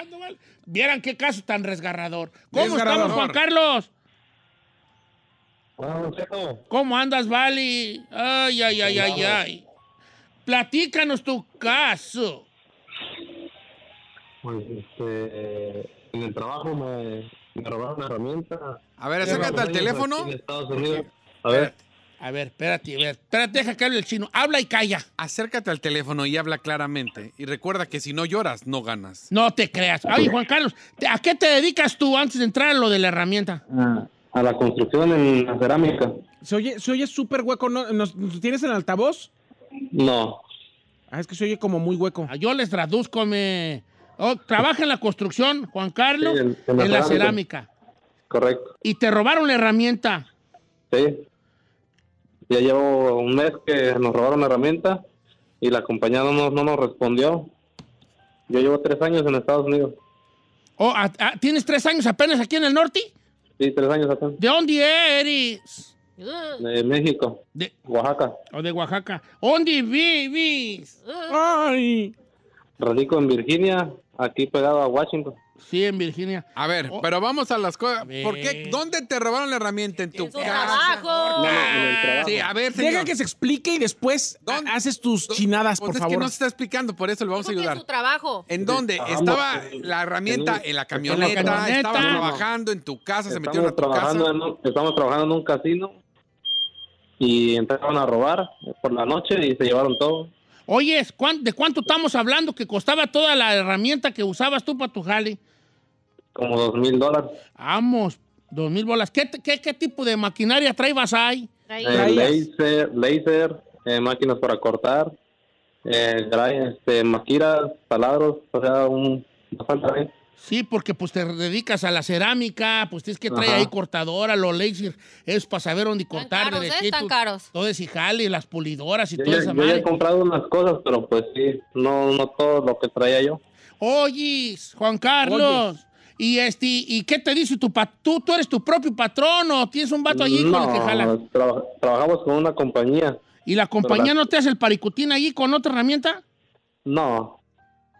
Vieran qué caso tan resgarrador. ¿Cómo estamos, Juan Carlos? ¿Cómo andas, Vali? Ay, ay, ay, ay, ay. Platícanos tu caso. Pues, este, en el trabajo me, me herramienta. A ver, acércate al teléfono. A ver. A ver, espérate, a ver, deja que hable el chino. Habla y calla. Acércate al teléfono y habla claramente. Y recuerda que si no lloras, no ganas. No te creas. Ay, Juan Carlos, ¿a qué te dedicas tú antes de entrar a lo de la herramienta? a la construcción en la cerámica. Se oye súper hueco. ¿No, tienes el altavoz? No. Ah, es que se oye como muy hueco. Ah, yo les traduzco, me... Oh, trabaja en la construcción, Juan Carlos, en, la, cerámica. Correcto. ¿Y te robaron la herramienta? Sí. Ya llevo un mes que nos robaron la herramienta y la compañía no nos, respondió. Yo llevo tres años en Estados Unidos. Oh, ah, ah, ¿Tienes tres años apenas aquí en el norte? Sí, tres años apenas. ¿De dónde eres? De México. De Oaxaca. O oh, de Oaxaca. ¿Dónde vives? Ay. Radico en Virginia, aquí pegado a Washington. Sí, en Virginia. A ver, oh. pero vamos a las cosas. ¿Por qué? ¿Dónde te robaron la herramienta? ¿En tu casa? Trabajo. en trabajo. Ah. Sí, a ver, Deja que se explique y después haces tus chinadas, por favor. Pues es que no se está explicando, por eso le vamos a pues ayudar. en tu trabajo. ¿En dónde? ¿Estaba eh, la herramienta en la camioneta? ¿Estaba trabajando en tu casa? ¿Se metieron a tu casa? estamos trabajando en un casino y entraron a robar por la noche y se llevaron todo. Oye, ¿de cuánto estamos hablando que costaba toda la herramienta que usabas tú para tu jale? Como dos mil dólares. Vamos, dos mil bolas. ¿Qué, tipo de maquinaria traibas ahí? Eh, eh, laser, eh, máquinas para cortar, eh, este, maquiras, taladros, o sea, un... de. Sí, porque pues te dedicas a la cerámica, pues tienes que traer ahí cortadora, los laser, es para saber dónde cortar. Están caros, están ¿eh? caros. Todo y las pulidoras y todo toda Yo ya he comprado unas cosas, pero pues sí, no, no todo lo que traía yo. Oye, Juan Carlos, y este, ¿y qué te dice tu patrón? ¿Tú, eres tu propio patrón o tienes un vato allí con el que jala? No, trabajamos con una compañía. ¿Y la compañía no te hace el paricutín allí con otra herramienta? No.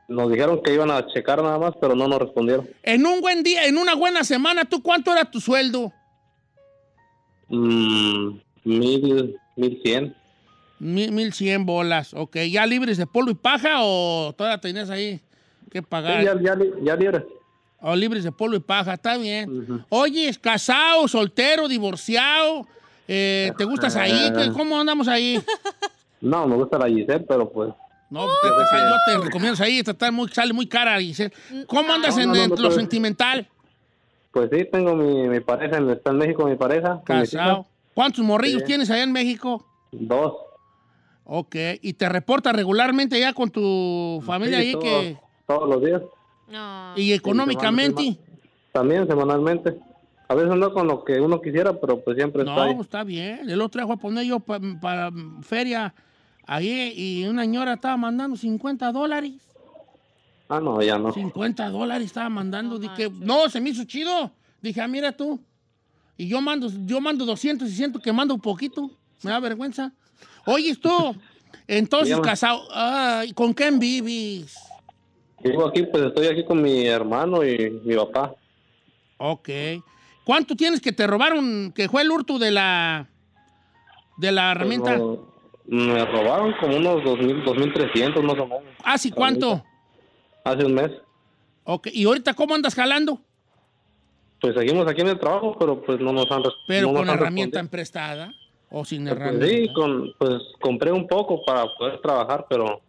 Nos dijeron que iban a checar nada más, pero no nos respondieron. En un buen día, en una buena semana, ¿tú cuánto era tu sueldo? Mm, mil, mil cien. Mil, cien bolas, ok. ¿Ya libres de polvo y paja o todavía tenías ahí que pagar? ya, libres. O libres de polvo y paja, está bien. Oye, ¿es casado, soltero, divorciado? Eh, ¿Te gustas ahí? Eh, ¿Cómo andamos ahí? No, me gusta la Giselle, pero pues no, pues, oh, te, yo te recomiendo ahí, muy, sale muy cara, dice. Mm, ¿Cómo andas en, lo pues. sentimental? Pues sí, tengo mi, pareja, está en México mi pareja. Casado. ¿Cuántos morrillos tienes allá en México? Dos. Ok, ¿y te reportas regularmente ya con tu familia ahí que...? todos los días. ¿Y económicamente? también semanalmente. A veces no con lo que uno quisiera, pero pues siempre no, está No, pues, está bien. El otro trajo a poner yo para feria Ahí, y una señora estaba mandando 50 dólares. Ah, no, ya no. 50 dólares estaba mandando. No, no, se me hizo chido. Dije, ah, mira tú. Y yo mando, yo mando 200 y siento que mando un poquito. Me da vergüenza. Oye, tú. Entonces, casado. Ay, ¿Con quién vives? Vivo aquí, pues estoy aquí con mi hermano y mi papá. Ok. ¿Cuánto tienes que te robaron, que fue el hurto de la, de la pues, herramienta? Me robaron como unos dos 2.300 no o menos. ¿Hace ah, cuánto? Hace un mes. Ok, ¿y ahorita cómo andas jalando? Pues seguimos aquí en el trabajo, pero pues no nos han Pero con herramienta emprestada o sin pues, herramienta. sí, con, pues compré un poco para poder trabajar, pero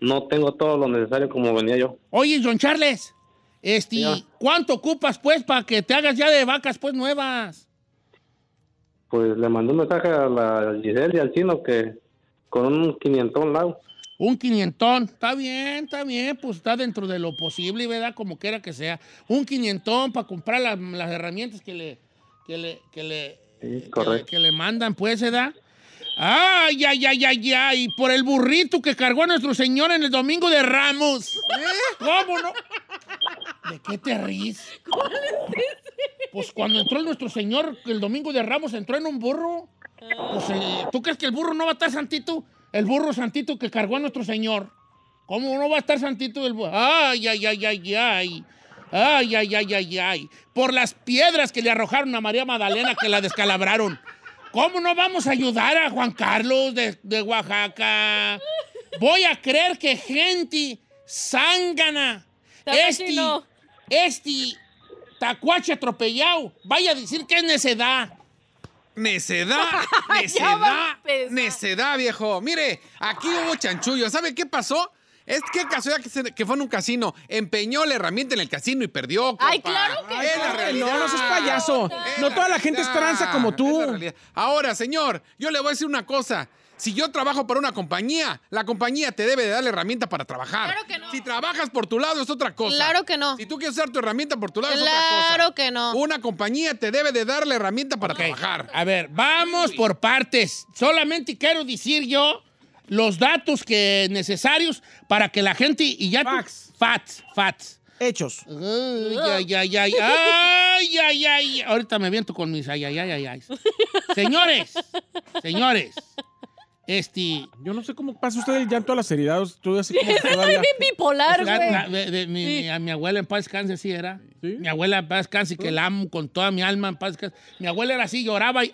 no tengo todo lo necesario como venía yo. Oye, John Charles, este, ¿cuánto ocupas pues para que te hagas ya de vacas pues nuevas? Pues le mandé un mensaje a la Giselle y al chino que con un quinientón, lado Un quinientón, está bien, está bien, pues está dentro de lo posible, y ¿verdad? Como quiera que sea. Un quinientón para comprar las, herramientas que le, que le, que le, mandan, pues, da Ay, ay, ay, ay, ay, por el burrito que cargó nuestro señor en el domingo de Ramos. ¿Eh? ¿Cómo no? ¿De qué te ríes? Pues cuando entró nuestro señor el domingo de Ramos, entró en un burro. Pues, eh, ¿tú crees que el burro no va a estar santito? El burro santito que cargó a nuestro Señor. ¿Cómo no va a estar santito el burro? Ay, ay, ay, ay, ay. Ay, ay, ay, ay, ay. Por las piedras que le arrojaron a María Magdalena que la descalabraron. ¿Cómo no vamos a ayudar a Juan Carlos de, Oaxaca? Voy a creer que gente zángana, este, este tacuache atropellado, vaya a decir que es necedad necedad, necedad, necedad, viejo. Mire, aquí hubo chanchullo. ¿Sabe qué pasó? Es que casualidad que, que, fue en un casino. Empeñó la herramienta en el casino y perdió. Ay, claro que no. No, no payaso. No, toda la, gente es tranza como tú. Ahora, señor, yo le voy a decir una cosa. Si yo trabajo para una compañía, la compañía te debe de dar herramienta para trabajar. Claro que no. Si trabajas por tu lado es otra cosa. Claro que no. Si tú quieres usar tu herramienta por tu lado es otra cosa. Claro que no. Una compañía te debe de darle herramienta para trabajar. A ver, vamos por partes. Solamente quiero decir yo los datos que necesarios para que la gente y ya facts, facts, Hechos. Ay, ay, ay, ay, ay, Ahorita me viento con mis ay, ay, ay, ay. ay. Señores, señores. Este. Yo no sé cómo pasa usted el llanto a las seriedad. Tú bien bipolar, mi, a mi abuela en paz descanse así era. Mi abuela en paz descanse, que pues. la amo con toda mi alma en paz Mi abuela era así, lloraba y...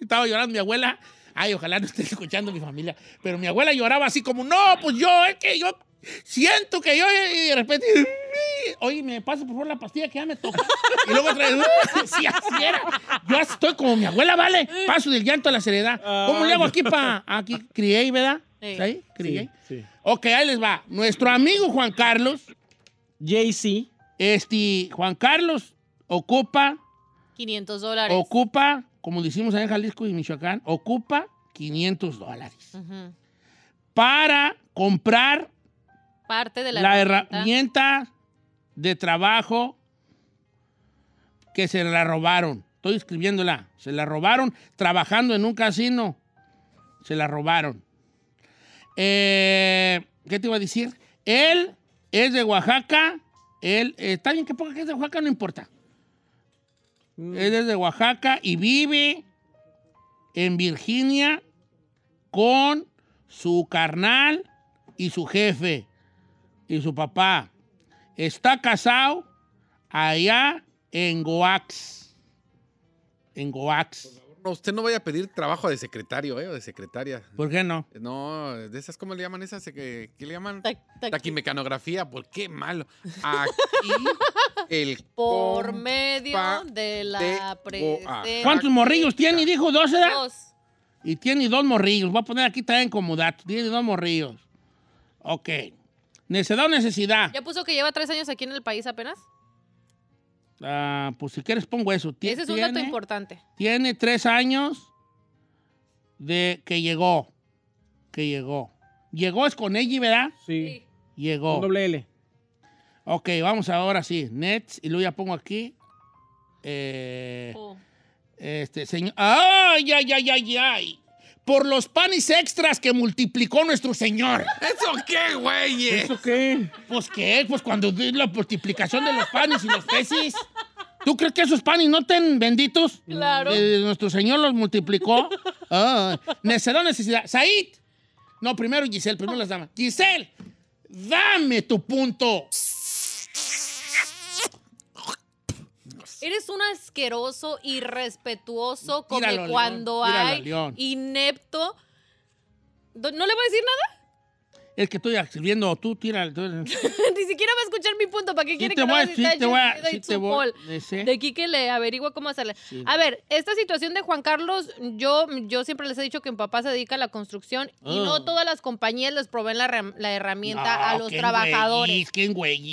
Estaba llorando mi abuela Ay, ojalá no esté escuchando mi familia. Pero mi abuela lloraba así como, no, pues yo, es que yo siento que yo, eh, y de repente, oye, me paso por favor la pastilla que ya me toca. Y luego otra si así era. Yo estoy como mi abuela, ¿vale? Paso del llanto a la seriedad. ¿Cómo le hago aquí para, aquí crié, ¿verdad? Sí. ¿Ahí? ¿Crié? Sí, Ok, ahí les va. Nuestro amigo Juan Carlos. JC. Este, Juan Carlos ocupa. 500 dólares. Ocupa como decimos allá en Jalisco y Michoacán, ocupa 500 dólares para comprar parte de la, herramienta. de trabajo que se la robaron. Estoy escribiéndola. Se la robaron trabajando en un casino. Se la robaron. Eh, ¿Qué te iba a decir? Él es de Oaxaca. Él, eh, está bien que ponga que es de Oaxaca, no importa. Él mm. es de Oaxaca y vive en Virginia con su carnal y su jefe y su papá. Está casado allá en Goax. En Goax usted no vaya a pedir trabajo de secretario, ¿eh? O de secretaria. ¿Por qué no? No, de esas, ¿cómo le llaman esas? ¿Qué, le llaman? Taquimecanografía. ¿Por pues, qué malo? Aquí el. Por medio de la ah. presencia. ¿Cuántos morrillos tiene? Y dijo dos, Dos. Y tiene dos morrillos. Voy a poner aquí también como Tiene dos morrillos. Ok. Necesidad o necesidad. ¿Ya puso que lleva tres años aquí en el país apenas? Ah, pues si quieres pongo eso. Ese es un dato importante. Tiene tres años de que llegó. Que llegó. Llegó es con ella, ¿verdad? Sí. Llegó. doble L. Ok, vamos ahora sí. Nets, y luego ya pongo aquí. Eh, oh. Este señor. ¡Ay, ay, ay, ay, ay! por los panes extras que multiplicó nuestro Señor. ¿Eso qué, güey? ¿Eso qué? Pues qué, pues cuando la multiplicación de los panes y los peces. ¿Tú crees que esos panes no estén benditos? Claro. Eh, nuestro Señor los multiplicó. Ah, necesidad, necesidad. Said. No, primero Giselle, primero las damas. Giselle, dame tu punto. Eres un asqueroso, irrespetuoso, como cuando hay inepto. ¿No le voy a decir nada? es que estoy escribiendo, tú tira. Ni siquiera va a escuchar mi punto, ¿para qué quiere que voy, no sí te voy, De que le averigua cómo hacerle. A ver, esta situación de Juan Carlos, yo, yo siempre les he dicho que mi papá se dedica a la construcción y no ah. todas las compañías les proveen la, herramienta a los trabajadores.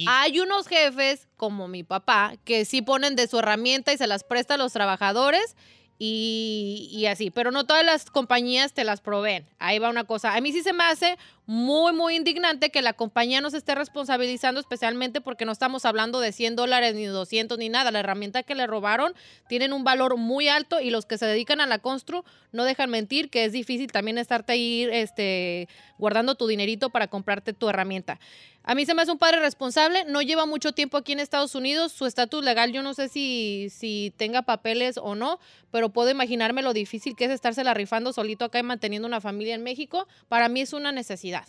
Hay unos jefes, como mi papá, que sí ponen de su herramienta y se las presta a los trabajadores. Y, y, así. Pero no todas las compañías te las proveen. Ahí va una cosa. A mí sí se me hace muy, muy indignante que la compañía nos esté responsabilizando, especialmente porque no estamos hablando de 100 dólares ni 200 ni nada. La herramienta que le robaron tienen un valor muy alto y los que se dedican a la constru no dejan mentir que es difícil también estarte ahí este, guardando tu dinerito para comprarte tu herramienta. A mí se me hace un padre responsable, no lleva mucho tiempo aquí en Estados Unidos, su estatus legal yo no sé si, si tenga papeles o no, pero puedo imaginarme lo difícil que es estársela rifando solito acá y manteniendo una familia en México. Para mí es una necesidad.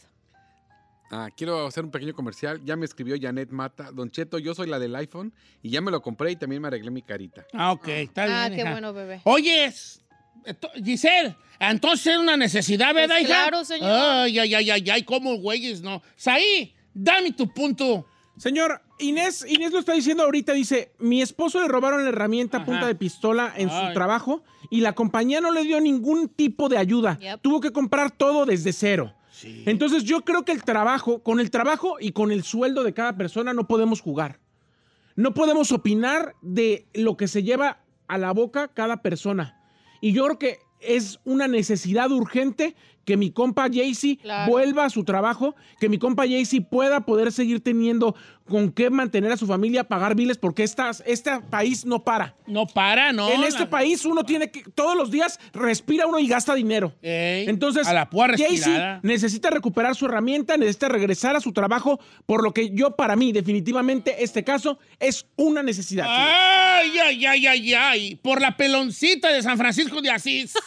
Ah, quiero hacer un pequeño comercial. Ya me escribió Janet Mata. Don Cheto, yo soy la del iPhone y ya me lo compré y también me arreglé mi carita. Ah, ok, ah. está ah, bien. Ah, qué bueno, bebé. Oye, Giselle, entonces es una necesidad, ¿verdad, pues hija? Claro, señor. Ay, ay, ay, ay, ay, cómo güeyes, no. Saí, dame tu punto. Señor, Inés, Inés lo está diciendo ahorita, dice, mi esposo le robaron la herramienta punta de pistola en su trabajo y la compañía no le dio ningún tipo de ayuda. Tuvo que comprar todo desde cero. Entonces yo creo que el trabajo, con el trabajo y con el sueldo de cada persona no podemos jugar. No podemos opinar de lo que se lleva a la boca cada persona. Y yo creo que es una necesidad urgente que mi compa Jaycee vuelva a su trabajo, que mi compa Jaycee pueda poder seguir teniendo con qué mantener a su familia, pagar biles, porque este país no para. No para, ¿no? En este país uno tiene que, todos los días respira uno y gasta dinero. Entonces, a la Jaycee necesita recuperar su herramienta, necesita regresar a su trabajo, por lo que yo para mí definitivamente este caso es una necesidad. Ay, ay, ay, ay, ay, por la peloncita de San Francisco de Asís.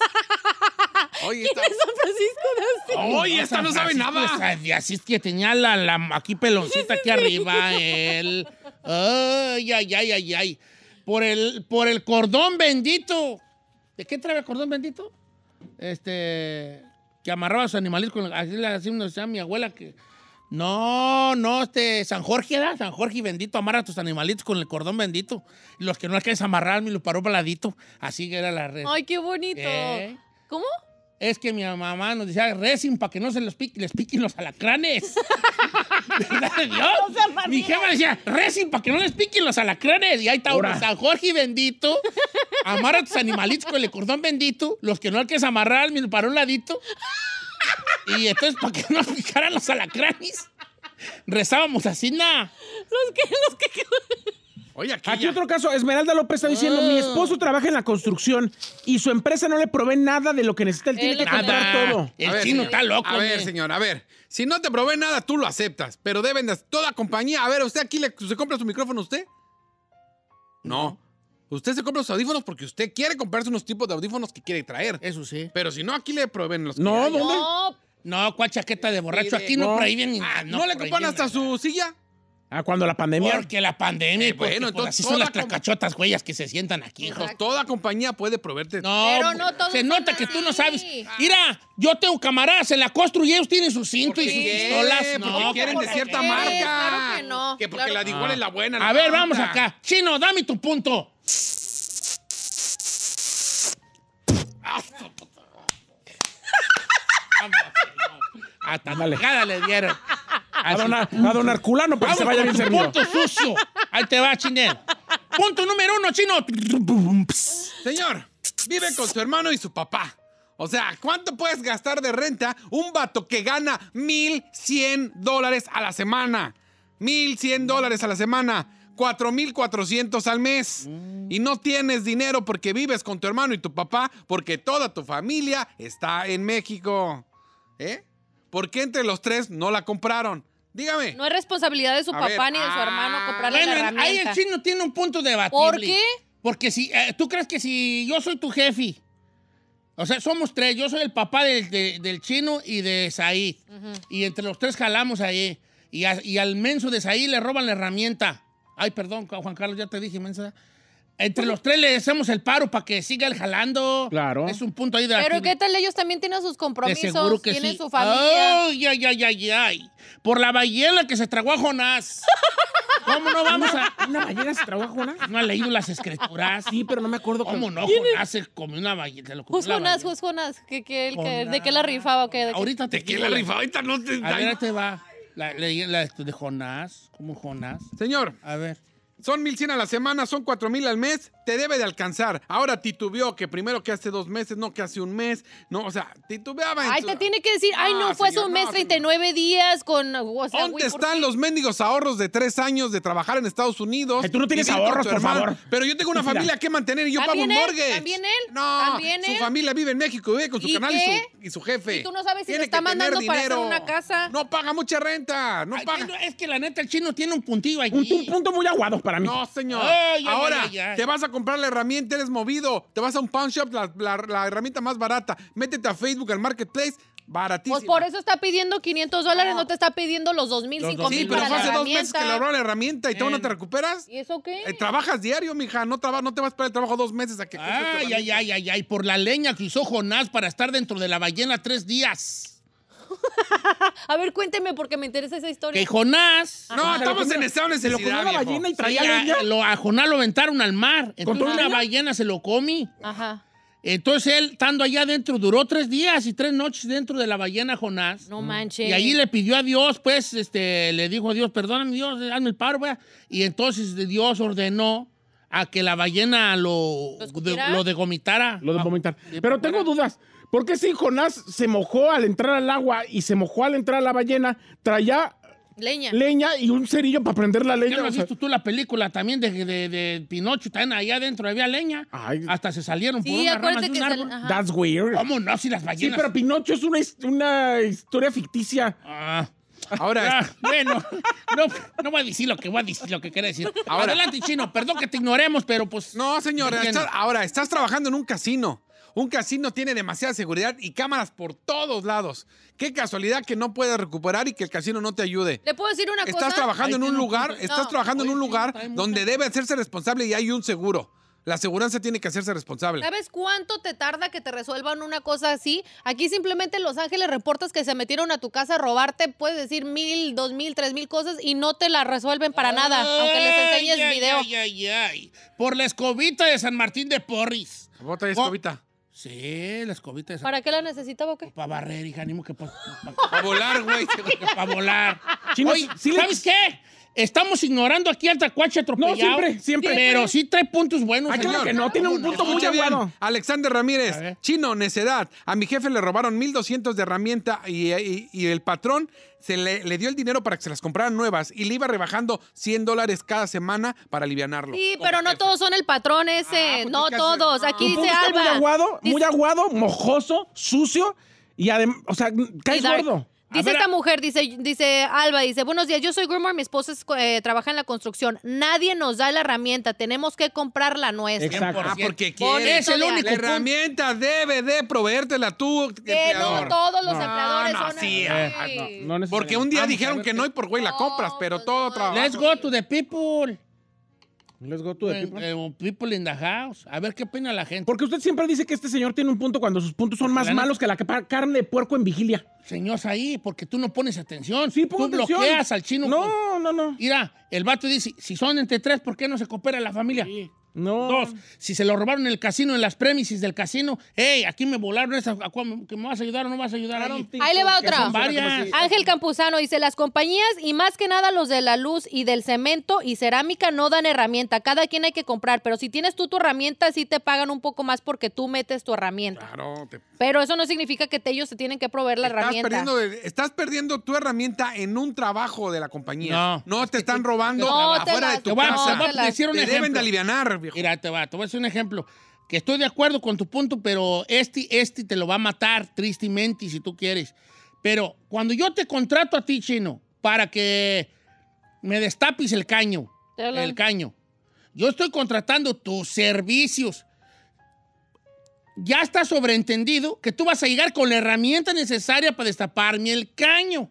Oye, ¿Quién es San de Asís? Oye, esta no sabe nada. Así es que tenía la, aquí peloncita aquí arriba, él. Ay, ay, ay, ay, ay. Por el, por el cordón bendito. ¿De qué trae el cordón bendito? Este, que amarraba a sus animalitos con así le decía mi abuela que no, no, este, San Jorge era, San Jorge bendito, amarra a tus animalitos con el cordón bendito. Los que no alcanzan a amarrar, me lo paró paladito. Así que era la red. Ay, qué bonito. ¿Eh? ¿Cómo? es que mi mamá nos decía, resin para que no se les piquen los alacranes. ¿Verdad Dios? mi jefa decía, resin para que no les piquen los alacranes. Y ahí está San Jorge bendito. Amarra a tus animalitos con el cordón bendito. Los que no hay que amarrar, para un ladito. Y entonces, para que no picaran los alacranes, rezábamos así, nada. Los que, los que... Oye, aquí, otro caso, Esmeralda López está diciendo, mi ah. esposo trabaja en la construcción y su empresa no le provee nada de lo que necesita, él tiene que comprar todo. El chino está loco. A ver, señor, a ver, si no te provee nada, tú lo aceptas, pero deben de toda compañía. A ver, ¿usted aquí se compra su micrófono usted? No. Usted se compra sus audífonos porque usted quiere comprarse unos tipos de audífonos que quiere traer. Eso sí. Pero si no, aquí le proveen los No, ¿dónde? No, cuál chaqueta de borracho. Aquí no, prohíben. Ah, no, le compran hasta su silla? Ah, cuando la pandemia. Porque la pandemia. Eh, bueno, entonces. así son las tracachotas, güeyas, que se sientan aquí, Toda compañía puede proveerte. No, pero no todo Se nota que tú no sabes. Ah. Mira, yo tengo camaradas en la construye, ellos tienen su cinto y sus pistolas. No, porque quieren de cierta marca. Claro que no. Que porque la de igual es la buena. a ver, vamos acá. Chino, dame tu punto. Hasta alejada le dieron. A donar, a culano para que se vaya bien servido. Punto sucio. Ahí te va, chinel. Punto número uno, chino. Señor, vive con su hermano y su papá. O sea, ¿cuánto puedes gastar de renta un vato que gana 1.100 dólares a la semana? 1.100 dólares a la semana. 4.400 al mes. Y no tienes dinero porque vives con tu hermano y tu papá, porque toda tu familia está en México. ¿Eh? ¿Por qué entre los tres no la compraron? Dígame. No es responsabilidad de su papá ni de su hermano ah. comprarle la herramienta. Ahí el chino tiene un punto debatible. ¿Por qué? Porque si eh, tú crees que si yo soy tu jefe, o sea, somos tres, yo soy el papá del, chino y de Saí. Y entre los tres jalamos ahí. Y, al menso de Saí le roban la herramienta. Ay, perdón, Juan Carlos, ya te dije, mensa. Entre pues los tres le hacemos el paro para que siga el jalando. Claro. Es un punto ahí de Pero ¿qué tal? Ellos también tienen sus compromisos. tienen su familia. Ay, ay, ay, ay, ay. Por la ballena que se tragó a Jonás. ¿Cómo no vamos a.? ¿Una ballena se tragó a Jonás? No ha leído las escrituras. Sí, pero no me acuerdo cómo. ¿Cómo no? Jonás se comió una ballena. Se lo Jonás, Jonás. ¿De qué la rifaba? qué de ahorita te. ¿De qué la rifaba? Ahorita no te. A ver, te va. La, la este, de Jonás. ¿Cómo Jonás? Señor. A ver. Son 1100 a la semana, son 4000 al mes, te debe de alcanzar. Ahora titubeó que primero que hace dos meses, no que hace un mes, no, o sea, titubeaba. En ay, te tiene que decir, ay, no, ah, fue hace un mes, 39 días con. ¿Dónde están los mendigos ahorros de tres años de trabajar en Estados Unidos? Tú no tienes ahorros, por favor. Pero yo tengo una familia que mantener y yo pago un morgue. ¿También él? No, su familia vive en México, vive con su canal y su, jefe. ¿Y tú no sabes si tiene está mandando para hacer una casa. No paga mucha renta, no paga. Pues, es que la neta, el chino tiene un puntillo ahí. un punto muy aguado. No, señor. Ahora, te vas a comprar la herramienta, eres movido. Te vas a un pawn shop, la, herramienta más barata. Métete a Facebook, al Marketplace, baratísimo. Pues por eso está pidiendo 500 dólares, no, te está pidiendo los 2.000, 5.000 Sí, pero hace dos meses que le la herramienta y todo no te eh. recuperas. ¿Y eso qué? Eh, trabajas diario, mija, no, no te vas para el trabajo dos meses a que... Ay, ay, ay, ay, ay, por la leña que usó Jonás para estar dentro de la ballena tres días. a ver, cuénteme porque me interesa esa historia. Que Jonás. No, estamos en esta Se lo comió ballena y A, Jonás lo aventaron al mar. Entonces una ballena se lo comí Ajá. Entonces él, estando allá adentro, duró tres días y tres noches dentro de la ballena Jonás. No mm. manches. Y allí le pidió a Dios, pues, este, le dijo a Dios, perdóname Dios, hazme el paro, wea. Y entonces Dios ordenó a que la ballena lo, lo degomitara. Lo degomitara. Ah, Pero tengo dudas. Porque si Jonás se mojó al entrar al agua y se mojó al entrar a la ballena, traía Leña. y un cerillo para prender la leña. ¿Ya no has visto tú la película también de, Pinocho? También ahí adentro había leña. Hasta se salieron por una rama de un árbol. That's weird. ¿Cómo no? Si las ballenas... Sí, pero Pinocho es una, historia ficticia. Ah. Ahora, ah, bueno, no, no, voy a decir lo que voy a decir, lo que quería decir. Ahora, Adelante, chino, perdón que te ignoremos, pero pues. No, señora, ahora estás trabajando en un casino. Un casino tiene demasiada seguridad y cámaras por todos lados. Qué casualidad que no puedas recuperar y que el casino no te ayude. ¿Le puedo decir una cosa? estás trabajando en un lugar, estás trabajando en un lugar donde debe hacerse responsable y hay un seguro. La seguridad tiene que hacerse responsable. ¿Sabes cuánto te tarda que te resuelvan una cosa así? Aquí simplemente en Los Ángeles reportas que se metieron a tu casa a robarte, puedes decir mil, dos mil, tres mil cosas y no te la resuelven para nada, aunque les enseñes video. Ay, Por la escobita de San Martín de Porris. Bota oh, escobita. Sí, la escobita esa. ¿Para qué la necesitaba o qué? Para barrer, hija, animo que para volar, güey. para volar. Chino, sí ¿sabes qué? Estamos ignorando aquí al tacuache atropellado. No, siempre, siempre. Pero sí tres puntos buenos. Ah, que no, tiene un punto muy bueno. Alexander Ramírez, chino, necedad. A mi jefe le robaron 1200 de herramienta y, el patrón se le, dio el dinero para que se las compraran nuevas y le iba rebajando 100 dólares cada semana para alivianarlo. Sí, pero no todos son el patrón ah, ese, pues no todos. Ah. Aquí dice Alba. Muy aguado, muy aguado, mojoso, sucio y además, o sea, caes gordo. Dice esta mujer, dice, dice Alba, dice, buenos días, yo soy groomer, mi esposa eh, trabaja en la construcción. Nadie nos da la herramienta, tenemos que comprar la nuestra. Ah, porque quiere. Es el único. La herramienta debe de proveértela tú, Que no todos los empleadores no, son sí, así. Ah, ah, porque un día dijeron que no y por güey la compras, pero todo trabajo. Let's go to the people. Les go to eh, people. Eh, people in the house. A ver qué opina la gente. Porque usted siempre dice que este señor tiene un punto cuando sus puntos son pues más malos que la carne de puerco en vigilia. Señor, ahí, porque tú no pones atención. Sí, Tú bloqueas al chino. No, no, no. Mira, el vato dice, si son entre tres, ¿por qué no se coopera la familia? No. Dos, si se lo robaron en el casino, en las premises del casino, hey, aquí me volaron esa, me vas a ayudar o no vas a ayudar. Ahí, ahí le va otra. Ángel Campuzano dice, las compañías y más que nada los de la luz y del cemento y cerámica no dan herramienta. Cada quien hay que comprar, pero si tienes tú tu herramienta, sí te pagan un poco más porque tú metes tu herramienta. Claro. Pero eso no significa que ellos se tienen que proveer la herramienta. estás perdiendo tu herramienta en un trabajo de la compañía. No. No te están robando afuera de tu casa. deben de alivianar, Mira, te va, voy a hacer un ejemplo. Que estoy de acuerdo con tu punto, pero este, este te lo va a matar tristemente si tú quieres. Pero cuando yo te contrato a ti, chino, para que me destapes el caño, el caño, yo estoy contratando tus servicios. Ya está sobreentendido que tú vas a llegar con la herramienta necesaria para destaparme el caño.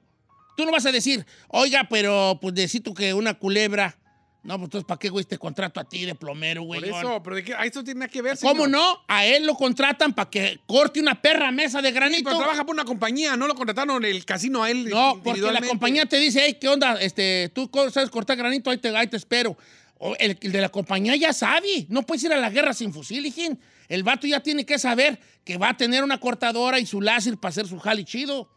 Tú no vas a decir, oiga, pero pues necesito que una culebra no, pues entonces, ¿para qué, güey, este contrato a ti de plomero, güey? Por eso, pero de a ah, eso tiene que ver, ¿Cómo no? A él lo contratan para que corte una perra mesa de granito. trabaja por una compañía, no lo contrataron en el casino a él No, porque la compañía te dice, hey, ¿qué onda? Este, tú sabes cortar granito, ahí te, te espero. el, el, de la compañía ya sabe, no puedes ir a la guerra sin fusil, hijín. El vato ya tiene que saber que va a tener una cortadora y su láser para hacer su jali chido.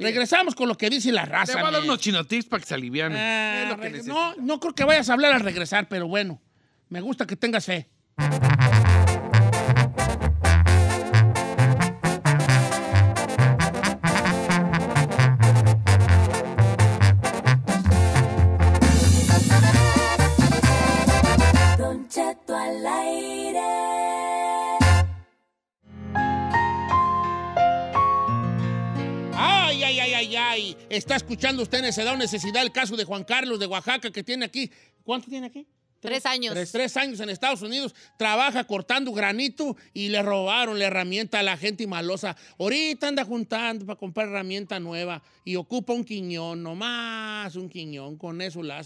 Regresamos con lo que dice la raza. Te va a dar unos chinotips para que se alivian. Ah, no, no creo que vayas a hablar al regresar, pero bueno, me gusta que tengas fe. Está escuchando usted necesidad o necesidad el caso de Juan Carlos de Oaxaca que tiene aquí. ¿Cuánto tiene aquí? Tres, años. Tres, años en Estados Unidos, trabaja cortando granito y le robaron la herramienta a la gente malosa. Ahorita anda juntando para comprar herramienta nueva y ocupa un quiñón, nomás un quiñón, con eso la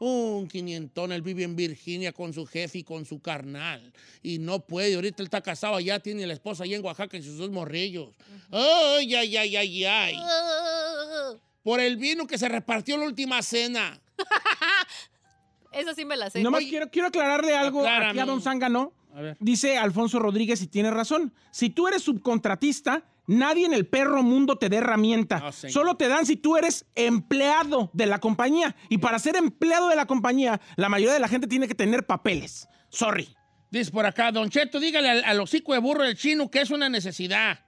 Un quinientón, él vive en Virginia con su jefe y con su carnal. Y no puede, ahorita él está casado allá, tiene la esposa allá en Oaxaca y sus dos morrillos. ¡Ay, ay, ay, ay, oh por el vino que se repartió en la última cena. Eso sí me la sé. Nomás quiero, quiero aclararle algo aquí a Don Zangano. Dice Alfonso Rodríguez y tiene razón. Si tú eres subcontratista, nadie en el perro mundo te dé herramienta. Solo te dan si tú eres empleado de la compañía. Y para ser empleado de la compañía, la mayoría de la gente tiene que tener papeles. Sorry. Dice por acá, Don Cheto, dígale al, al hocico de burro del chino que es una necesidad.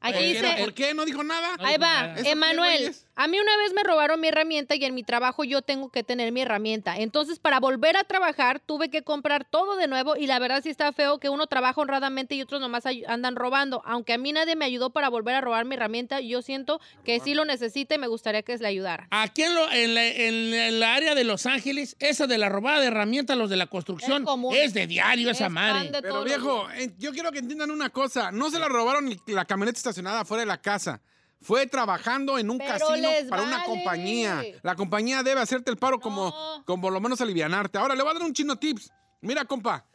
¿Por qué no dijo nada? Ahí va, Emanuel. A mí una vez me robaron mi herramienta y en mi trabajo yo tengo que tener mi herramienta. Entonces, para volver a trabajar, tuve que comprar todo de nuevo y la verdad sí está feo que uno trabaja honradamente y otros nomás andan robando. Aunque a mí nadie me ayudó para volver a robar mi herramienta, yo siento que sí lo necesita y me gustaría que le ayudara. Aquí en, en, la, área de Los Ángeles, esa de la robada de herramientas, los de la construcción, es, de diario esa madre. Pero viejo, yo quiero que entiendan una cosa. No se la robaron la camioneta estacionada fuera de la casa fue trabajando en un casino para una compañía. La compañía debe hacerte el paro como, como por lo menos alivianarte. Ahora le voy a dar un chino tips. Mira, compa,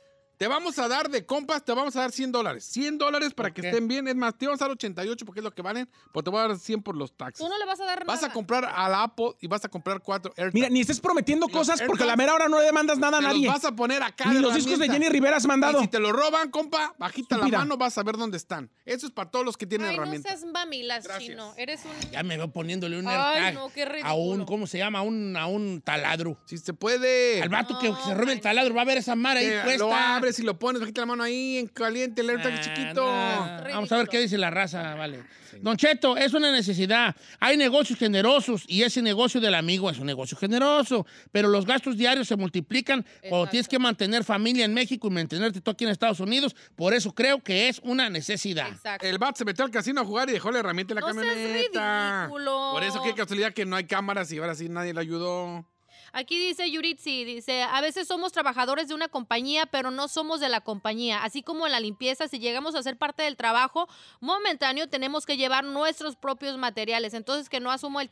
te vamos a dar de compas, te vamos a dar 100 dólares. 100 dólares para que estén bien. Es más, te vamos a dar 88 porque es lo que valen, pero te voy a dar 100 por los taxis. Tú no le vas a dar vas Vas a comprar al Apple y vas a comprar cuatro Mira, ni estés prometiendo cosas porque la mera hora no le demandas nada a nadie. Los vas a poner acá. Ni los discos de Jenny Rivera has mandado. Y si te lo roban, compa, bajita la mano, vas a ver dónde están. Eso es para todos los que tienen Ay, herramientas. No mamilas, chino. Ya me veo poniéndole un Ay, a un, ¿cómo se llama? A un, a un taladro. Si se puede. Al vato que se robe el taladro va a ver esa mara ahí puesta si lo pones bajita la mano ahí, en caliente, el alerta ah, chiquito. Vamos a ver qué dice la raza, vale. Don Cheto, es una necesidad. Hay negocios generosos y ese negocio del amigo es un negocio generoso, pero los gastos diarios se multiplican o cuando tienes que mantener familia en México y mantenerte tú aquí en Estados Unidos. Por eso creo que es una necesidad. El bat se metió al casino a jugar y dejó la herramienta en la no camioneta. Por eso qué casualidad que no hay cámaras y ahora sí nadie le ayudó. Aquí dice Yuritsi, dice, a veces somos trabajadores de una compañía, pero no somos de la compañía. Así como en la limpieza, si llegamos a ser parte del trabajo momentáneo, tenemos que llevar nuestros propios materiales. Entonces, que no asumo al,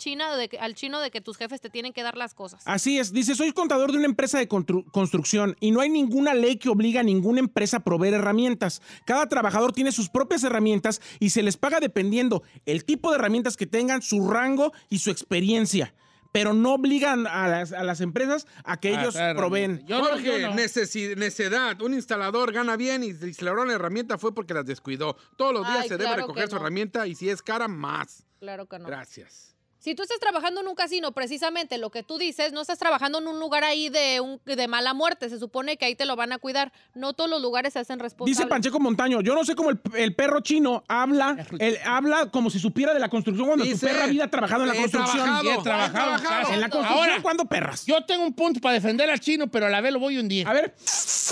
al chino de que tus jefes te tienen que dar las cosas. Así es, dice, soy contador de una empresa de construcción y no hay ninguna ley que obliga a ninguna empresa a proveer herramientas. Cada trabajador tiene sus propias herramientas y se les paga dependiendo el tipo de herramientas que tengan, su rango y su experiencia pero no obligan a las, a las empresas a que ah, ellos proveen. Jorge, necesidad Un instalador gana bien y se instalaron la herramienta fue porque las descuidó. Todos los días se debe recoger su herramienta y si es cara, más. Claro que no. Gracias. Si tú estás trabajando en un casino, precisamente lo que tú dices, no estás trabajando en un lugar ahí de, de mala muerte. Se supone que ahí te lo van a cuidar. No todos los lugares se hacen responsables. Dice Pancheco Montaño, yo no sé cómo el, perro chino habla, el, habla como si supiera de la construcción cuando tu perra vida trabajado en la construcción. Trabajado, En la construcción, cuando perras? Yo tengo un punto para defender al chino, pero a la vez lo voy un día. A ver.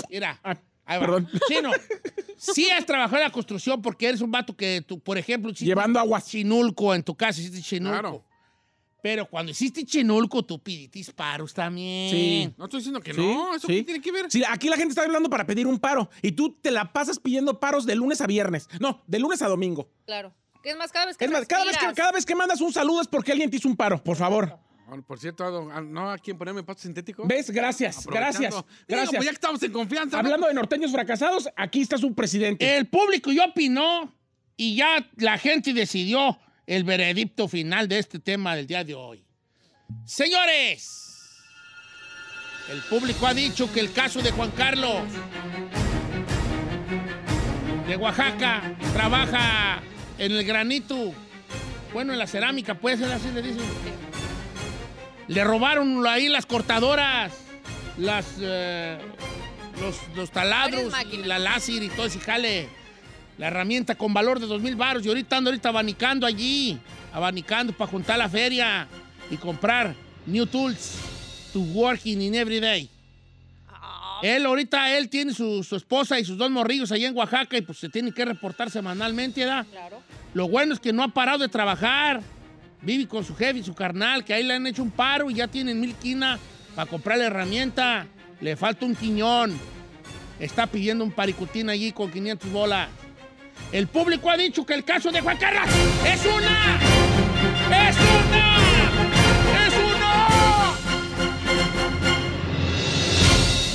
Mira. Ah, perdón. Chino, sí has trabajado en la construcción porque eres un vato que, por ejemplo... Llevando aguas. Chinulco en tu casa, chinulco. Claro. Pero cuando hiciste Chenolco, tú pidiste paros también. Sí. No estoy diciendo que no. ¿Eso sí. tiene que ver? Sí, aquí la gente está hablando para pedir un paro. Y tú te la pasas pidiendo paros de lunes a viernes. No, de lunes a domingo. Claro. es más, cada vez que. cada vez que, mandas un saludo es porque alguien te hizo un paro, por favor. por cierto, ah, no a quién ponerme pato sintético. ¿Ves? Gracias, gracias. Pues gracias. ya que estamos en confianza. Hablando de norteños fracasados, aquí está su presidente. El público ya opinó y ya la gente decidió el veredicto final de este tema del día de hoy. Señores, el público ha dicho que el caso de Juan Carlos de Oaxaca trabaja en el granito, bueno, en la cerámica, puede ser así le dicen. Le robaron ahí las cortadoras, las, eh, los, taladros, y la láser y todo ese jale la herramienta con valor de dos mil baros. Y ahorita ando ahorita abanicando allí, abanicando para juntar la feria y comprar new tools to working in every day. Ah. Él ahorita, él tiene su, esposa y sus dos morrillos allá en Oaxaca y pues se tiene que reportar semanalmente, ¿verdad? Claro. Lo bueno es que no ha parado de trabajar. Vive con su jefe y su carnal, que ahí le han hecho un paro y ya tienen mil quina para comprar la herramienta. Le falta un quiñón. Está pidiendo un paricutín allí con 500 bolas. El público ha dicho que el caso de Juan Carlos es una. ¡Es una! ¡Es una!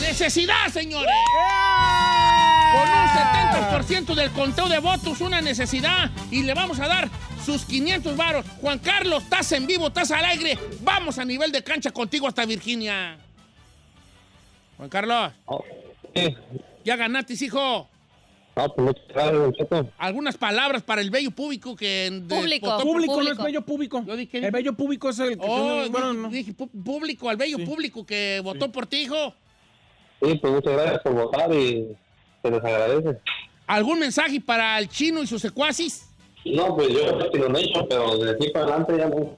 ¡Necesidad, señores! Con un 70% del conteo de votos, una necesidad. Y le vamos a dar sus 500 varos. Juan Carlos, estás en vivo, estás alegre. Vamos a nivel de cancha contigo hasta Virginia. Juan Carlos. Oh, ya ganaste, hijo. Ah, pues, Algunas palabras para el bello público que... público. público, bello público. el bello público es el que... Oh, dije, público, al bello público que votó por ti, hijo. Sí, pues muchas gracias por votar y se les agradece. ¿Algún mensaje para el chino y sus secuaces? No, pues yo Chino Nation, pero de aquí para adelante ya no.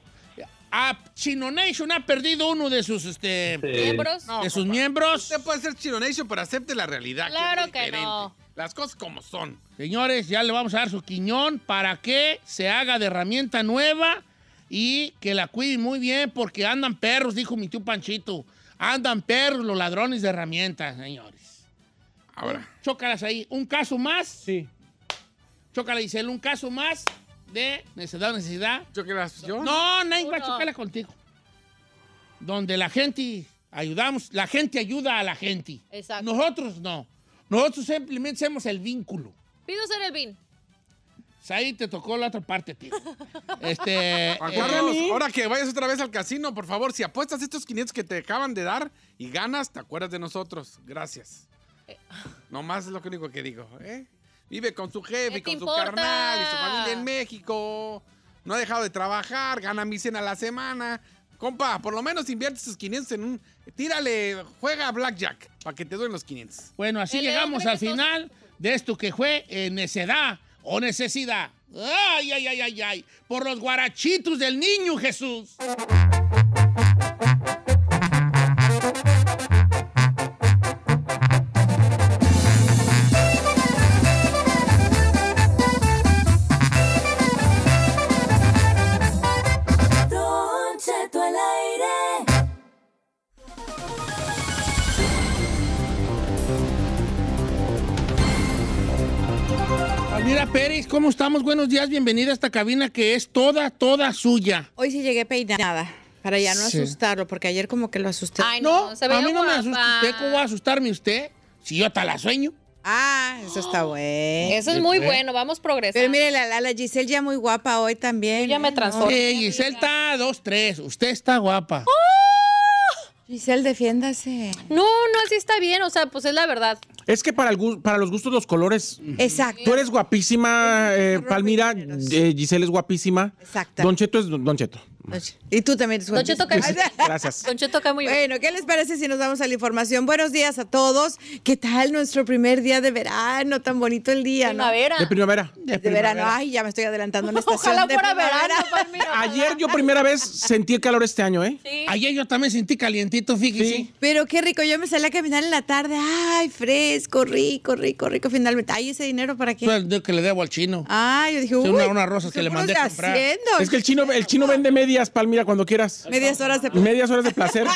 ¿A ah, Chino Nation ha perdido uno de sus este, miembros. No, de sus miembros. Usted puede ser Chino Nation, pero acepte la realidad. Claro que no. Las cosas como son. Señores, ya le vamos a dar su quiñón para que se haga de herramienta nueva y que la cuide muy bien porque andan perros, dijo mi tío Panchito. Andan perros los ladrones de herramientas, señores. Ahora. Chócalas ahí. Un caso más. Sí. Chócala, él. Un caso más de necesidad o necesidad. ¿Chócalas yo? No, nadie va a contigo. Donde la gente ayudamos, la gente ayuda a la gente. Nosotros no. Nosotros simplemente hacemos el vínculo. Pido ser el bin. Pues ahí te tocó la otra parte, tío. Este, eh, ahora que vayas otra vez al casino, por favor, si apuestas estos 500 que te acaban de dar y ganas, te acuerdas de nosotros. Gracias. Eh. Nomás es lo único que digo. ¿eh? Vive con su jefe, y con su carnal y su familia en México. No ha dejado de trabajar, gana mi cena a la semana. Compa, por lo menos invierte sus 500 en un... Tírale, juega Blackjack para que te duelen los 500. Bueno, así llegamos al final de esto que fue eh, necedad o necesidad. ¡Ay, ay, ay, ay, ay! Por los guarachitos del niño Jesús. Pérez, ¿cómo estamos? Buenos días, bienvenida a esta cabina que es toda, toda suya. Hoy sí llegué peinada. Para ya no asustarlo, porque ayer como que lo asusté. Ay, no, no a mí no me asusta ¿Cómo va a asustarme usted si yo hasta la sueño? Ah, eso está ah. bueno. Eso es muy ¿Eh? bueno, vamos progresando. Pero mire, la, la, la Giselle ya muy guapa hoy también. Yo ya me transformé. Sí, Giselle está dos, tres. Usted está guapa. Giselle, defiéndase. No, no, así está bien, o sea, pues es la verdad. Es que para, para los gustos los colores. Exacto. Tú eres guapísima, eh, Palmira, eh, Giselle es guapísima. Exacto. Don Cheto es Don Cheto. Y tú también. Don Cheto Gracias. Don toca muy Bueno, ¿qué les parece si nos vamos a la información? Buenos días a todos. ¿Qué tal nuestro primer día de verano? Tan bonito el día, primavera. De primavera. De, verano. Ay, ya me estoy adelantando en esta Ojalá fuera verano. Ayer yo primera vez sentí calor este año, ¿eh? Sí. Ayer yo también sentí calientito, fíjese. Sí. Pero qué rico. Yo me salí a caminar en la tarde. Ay, fresco, rico, rico, rico. Finalmente. Ay, ese dinero para qué. Pues, que le debo al chino. Ay, ah, yo dije, uy. Una, rosa que le mandé comprar. Es que el chino, el chino vende media Pal, Palmira, cuando quieras. Medias horas de placer. Medias horas de placer.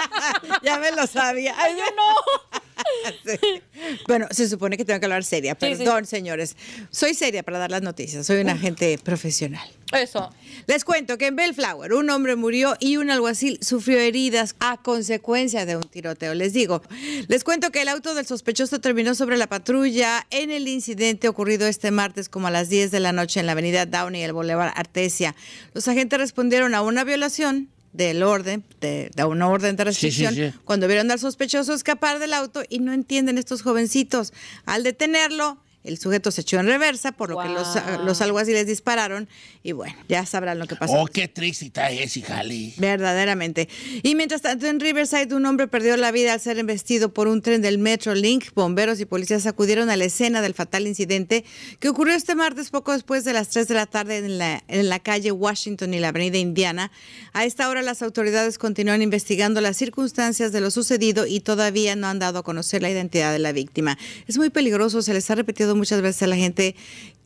ya me lo sabía. Ay, yo no. Bueno, se supone que tengo que hablar seria. Perdón, señores. Soy seria para dar las noticias. Soy una agente profesional. Eso. Les cuento que en Bellflower un hombre murió y un alguacil sufrió heridas a consecuencia de un tiroteo. Les digo, les cuento que el auto del sospechoso terminó sobre la patrulla en el incidente ocurrido este martes como a las 10 de la noche en la avenida Downey y el Boulevard Artesia. Los agentes respondieron a una violación del orden, de, una orden de restricción, cuando vieron al sospechoso escapar del auto y no entienden estos jovencitos. Al detenerlo, el sujeto se echó en reversa, por lo que los, los, alguaciles dispararon. Y bueno, ya sabrán lo que pasó. Oh, qué está es, Jali, Verdaderamente. Y mientras tanto, en Riverside, un hombre perdió la vida al ser embestido por un tren del Metrolink. Bomberos y policías acudieron a la escena del fatal incidente que ocurrió este martes, poco después de las 3 de la tarde, en la, en la calle Washington y la avenida Indiana. A esta hora, las autoridades continúan investigando las circunstancias de lo sucedido y todavía no han dado a conocer la identidad de la víctima. Es muy peligroso, se les ha repetido muchas veces la gente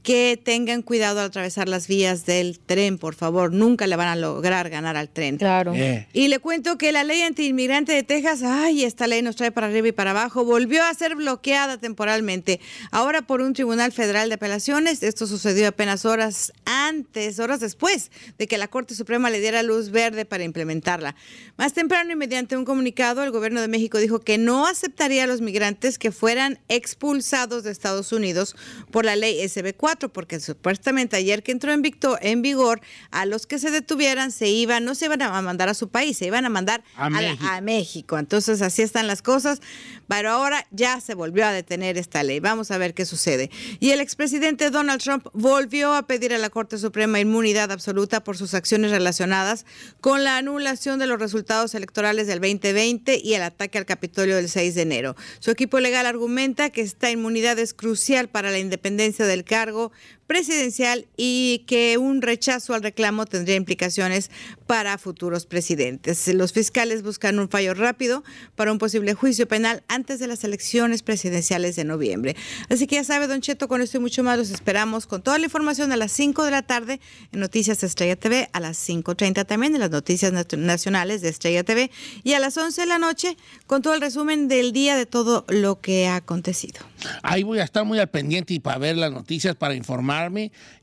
que tengan cuidado al atravesar las vías del tren, por favor. Nunca le van a lograr ganar al tren. Claro. Eh. Y le cuento que la ley antiinmigrante de Texas, ay, esta ley nos trae para arriba y para abajo, volvió a ser bloqueada temporalmente. Ahora por un tribunal federal de apelaciones. Esto sucedió apenas horas antes, horas después de que la Corte Suprema le diera luz verde para implementarla. Más temprano y mediante un comunicado, el gobierno de México dijo que no aceptaría a los migrantes que fueran expulsados de Estados Unidos por la ley SB4 porque supuestamente ayer que entró en, vigor, a los que se detuvieran se iban, no se iban a mandar a su país, se iban a mandar a, a México. Entonces así están las cosas, pero ahora ya se volvió a detener esta ley. Vamos a ver qué sucede. Y el expresidente Donald Trump volvió a pedir a la Corte Suprema inmunidad absoluta por sus acciones relacionadas con la anulación de los resultados electorales del 2020 y el ataque al Capitolio del 6 de enero. Su equipo legal argumenta que esta inmunidad es crucial para la independencia del cargo algo presidencial y que un rechazo al reclamo tendría implicaciones para futuros presidentes. Los fiscales buscan un fallo rápido para un posible juicio penal antes de las elecciones presidenciales de noviembre. Así que ya sabe, don Cheto, con esto y mucho más los esperamos con toda la información a las 5 de la tarde en Noticias Estrella TV, a las 5.30 también en las Noticias Nacionales de Estrella TV y a las 11 de la noche con todo el resumen del día de todo lo que ha acontecido. Ahí voy a estar muy al pendiente y para ver las noticias, para informar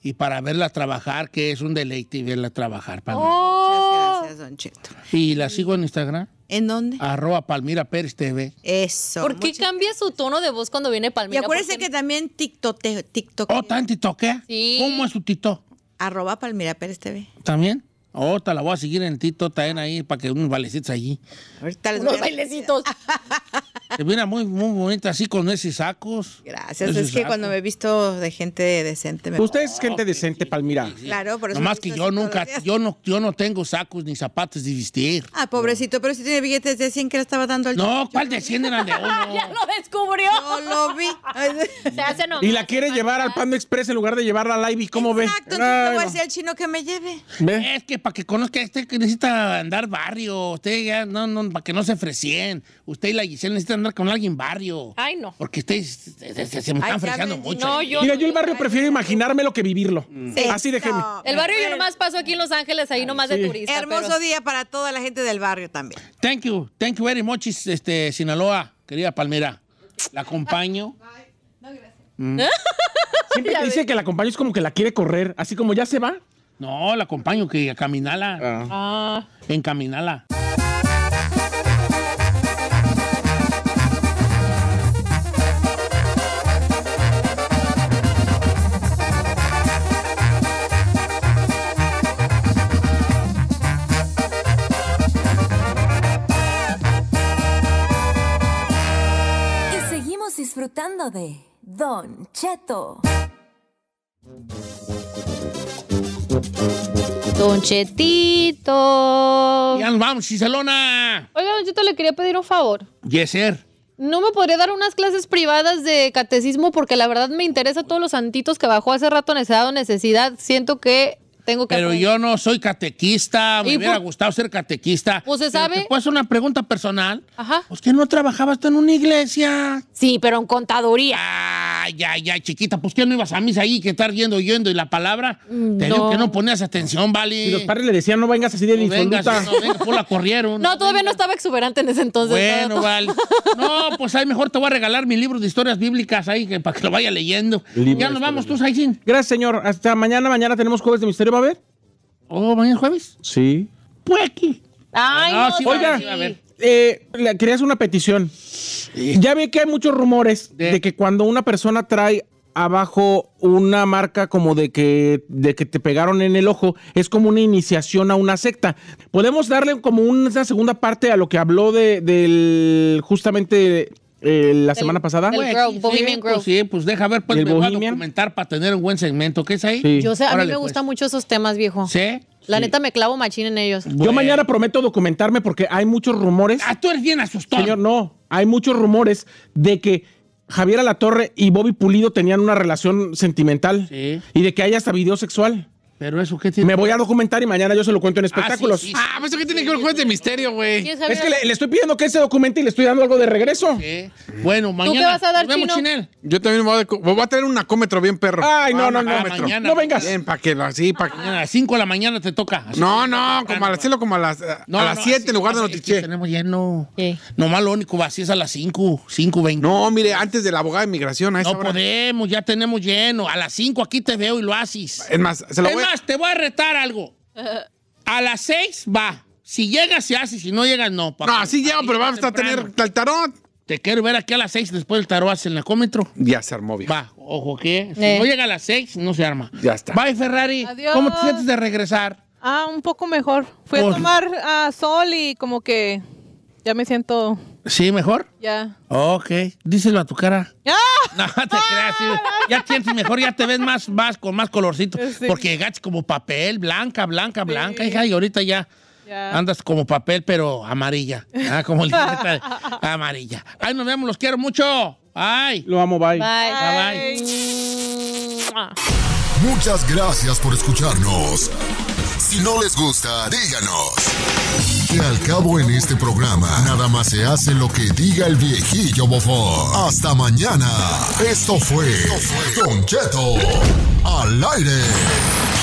y para verla trabajar, que es un deleite verla trabajar. Oh. Muchas gracias, Don Cheto. ¿Y la sigo en Instagram? ¿En dónde? Arroba Palmira Pérez TV. Eso. ¿Por qué cambia su tono de voz cuando viene Palmira? Y acuérdense que también TikTok. TikTok ¿Oh, tan Sí. ¿Cómo es su Tito? Arroba Palmira Pérez TV. ¿También? Oh, la voy a seguir en Tito, también ahí, para que unos bailecitos allí. Ahorita les unos voy bailecitos. Te mira muy, muy bonita así con esos sacos. Gracias, es que cuando me he visto de gente decente. Usted es gente decente, sí, Palmira. Claro, por eso. Nomás que yo nunca, yo no, yo no tengo sacos ni zapatos de vestir. Ah, pobrecito, pero si tiene billetes de 100 que le estaba dando el. No, ¿cuál de 100 eran de uno? ya lo descubrió. no lo vi. Se hace y la quiere llevar al pan Express en lugar de llevarla a y ¿Cómo ve? Exacto, no. voy a decir al chino que me lleve. Es que para que conozca, usted que necesita andar barrio. Usted ya, no, no, para que no se frecien. Usted y la Giselle necesitan andar con alguien barrio. Ay, no. Porque ustedes se, me están fregando mucho. yo Mira, yo el barrio prefiero prefiero imaginármelo que vivirlo. Así déjeme. El barrio yo nomás paso aquí en Los Ángeles, ahí nomás de turista. Hermoso día para toda la gente del barrio también. Thank you, thank you very much, este, Sinaloa, querida Palmera. La acompaño. No, gracias. Mm. Siempre dice que la acompaño es como que la quiere correr, así como ya se va. No, la acompaño, que caminala. Ah. Ah. disfrutando de Don Cheto. Don Chetito. Ya nos vamos, Chiselona. Oiga, Don Cheto, le quería pedir un favor. Yes, sir. ¿No me podría dar unas clases privadas de catecismo? Porque la verdad me interesa todos los santitos que bajó hace rato necesidad o necesidad. Siento que pero yo no soy catequista, me hubiera gustado ser catequista. Pues se sabe. Pues puedo una pregunta personal? Ajá. Pues que no trabajabas tú en una iglesia. Sí, pero en contaduría. Ay, ya, ay, chiquita, pues que no ibas a misa ahí que estar yendo, yendo y la palabra. Te digo que no ponías atención, ¿vale? Y los padres le decían, no vengas así de no vengas, no pues la corrieron. No, todavía no estaba exuberante en ese entonces. Bueno, vale. No, pues ahí mejor te voy a regalar mi libro de historias bíblicas ahí para que lo vaya leyendo. ya nos vamos tú, Saicin. Gracias, señor. Hasta mañana. Mañana tenemos Jueves de Misterio a ver? ¿Oh, mañana jueves? Sí. Pues aquí. Ay, ah, no, sí, oiga, eh, le quería una petición. Ya vi que hay muchos rumores de. que cuando una persona trae abajo una marca como de que, de que te pegaron en el ojo, es como una iniciación a una secta. Podemos darle como una segunda parte a lo que habló de, del justamente eh, la semana pasada. El pues, sí, Pues, sí, pues deja ver, pues me voy a documentar para tener un buen segmento. ¿Qué es ahí? Yo sé, a mí me pues. gustan mucho esos temas, viejo. ¿Sí? La neta me clavo machín en ellos. Yo mañana prometo documentarme porque hay muchos rumores. Ah, tú eres bien asustado. Señor, no. Hay muchos rumores de que Javier Alatorre y Bobby Pulido tenían una relación sentimental. Y de que haya hasta video sexual. Pero eso qué tiene. Me voy a documentar y mañana yo se lo cuento en ah, espectáculos. Ah, eso pues, qué tiene que ver con este misterio, güey. Es que le, estoy pidiendo que se documente y le estoy dando algo de regreso. Bueno, mañana. ¿Tú qué vas a dar, Chino? Chinel. Yo también voy a, voy a, tener un acómetro bien perro. Ay, no, ah, no, no. no, ah, mañana, no vengas. Bien, para que así, para que. A las 5 de la mañana te toca. no, no, como a las 7 como a las a las 7 en lugar de notiche. Tenemos lleno. No Nomás lo único vacío es a las 5, 5, 20. No, mire, antes de la abogada de migración. A no podemos, ya tenemos lleno. A las 5 aquí te veo y lo haces. Es más, se lo voy a te voy a retar algo. A las seis va. Si llegas, se hace. Si no llegas, no. No, así llega, pero vamos a tener el tarot. Te quiero ver aquí a las seis después el tarot hace el nacómetro. Ya se armó bien. Va, ojo que. Si eh. no llega a las seis, no se arma. Ya está. Bye, Ferrari. Adiós. ¿Cómo te sientes de regresar? Ah, un poco mejor. Fui a tomar ah, sol y como que ya me siento ¿Sí, mejor? Ya. Ok. Díselo a tu cara. ¡Ah! No te creas. Ah, ya tienes mejor, ya te ves más, más con más colorcito. Porque gachas como papel, blanca, blanca, blanca, hija, y ahorita ya. Andas como papel, pero amarilla. Ah, como de amarilla. Ay, nos vemos, los quiero mucho. Ay. Lo amo, Bye. bye. bye. Muchas gracias por escucharnos. Si no les gusta, díganos. Que al cabo en este programa, nada más se hace lo que diga el viejillo bofón. Hasta mañana. Esto fue, Esto fue Don al aire.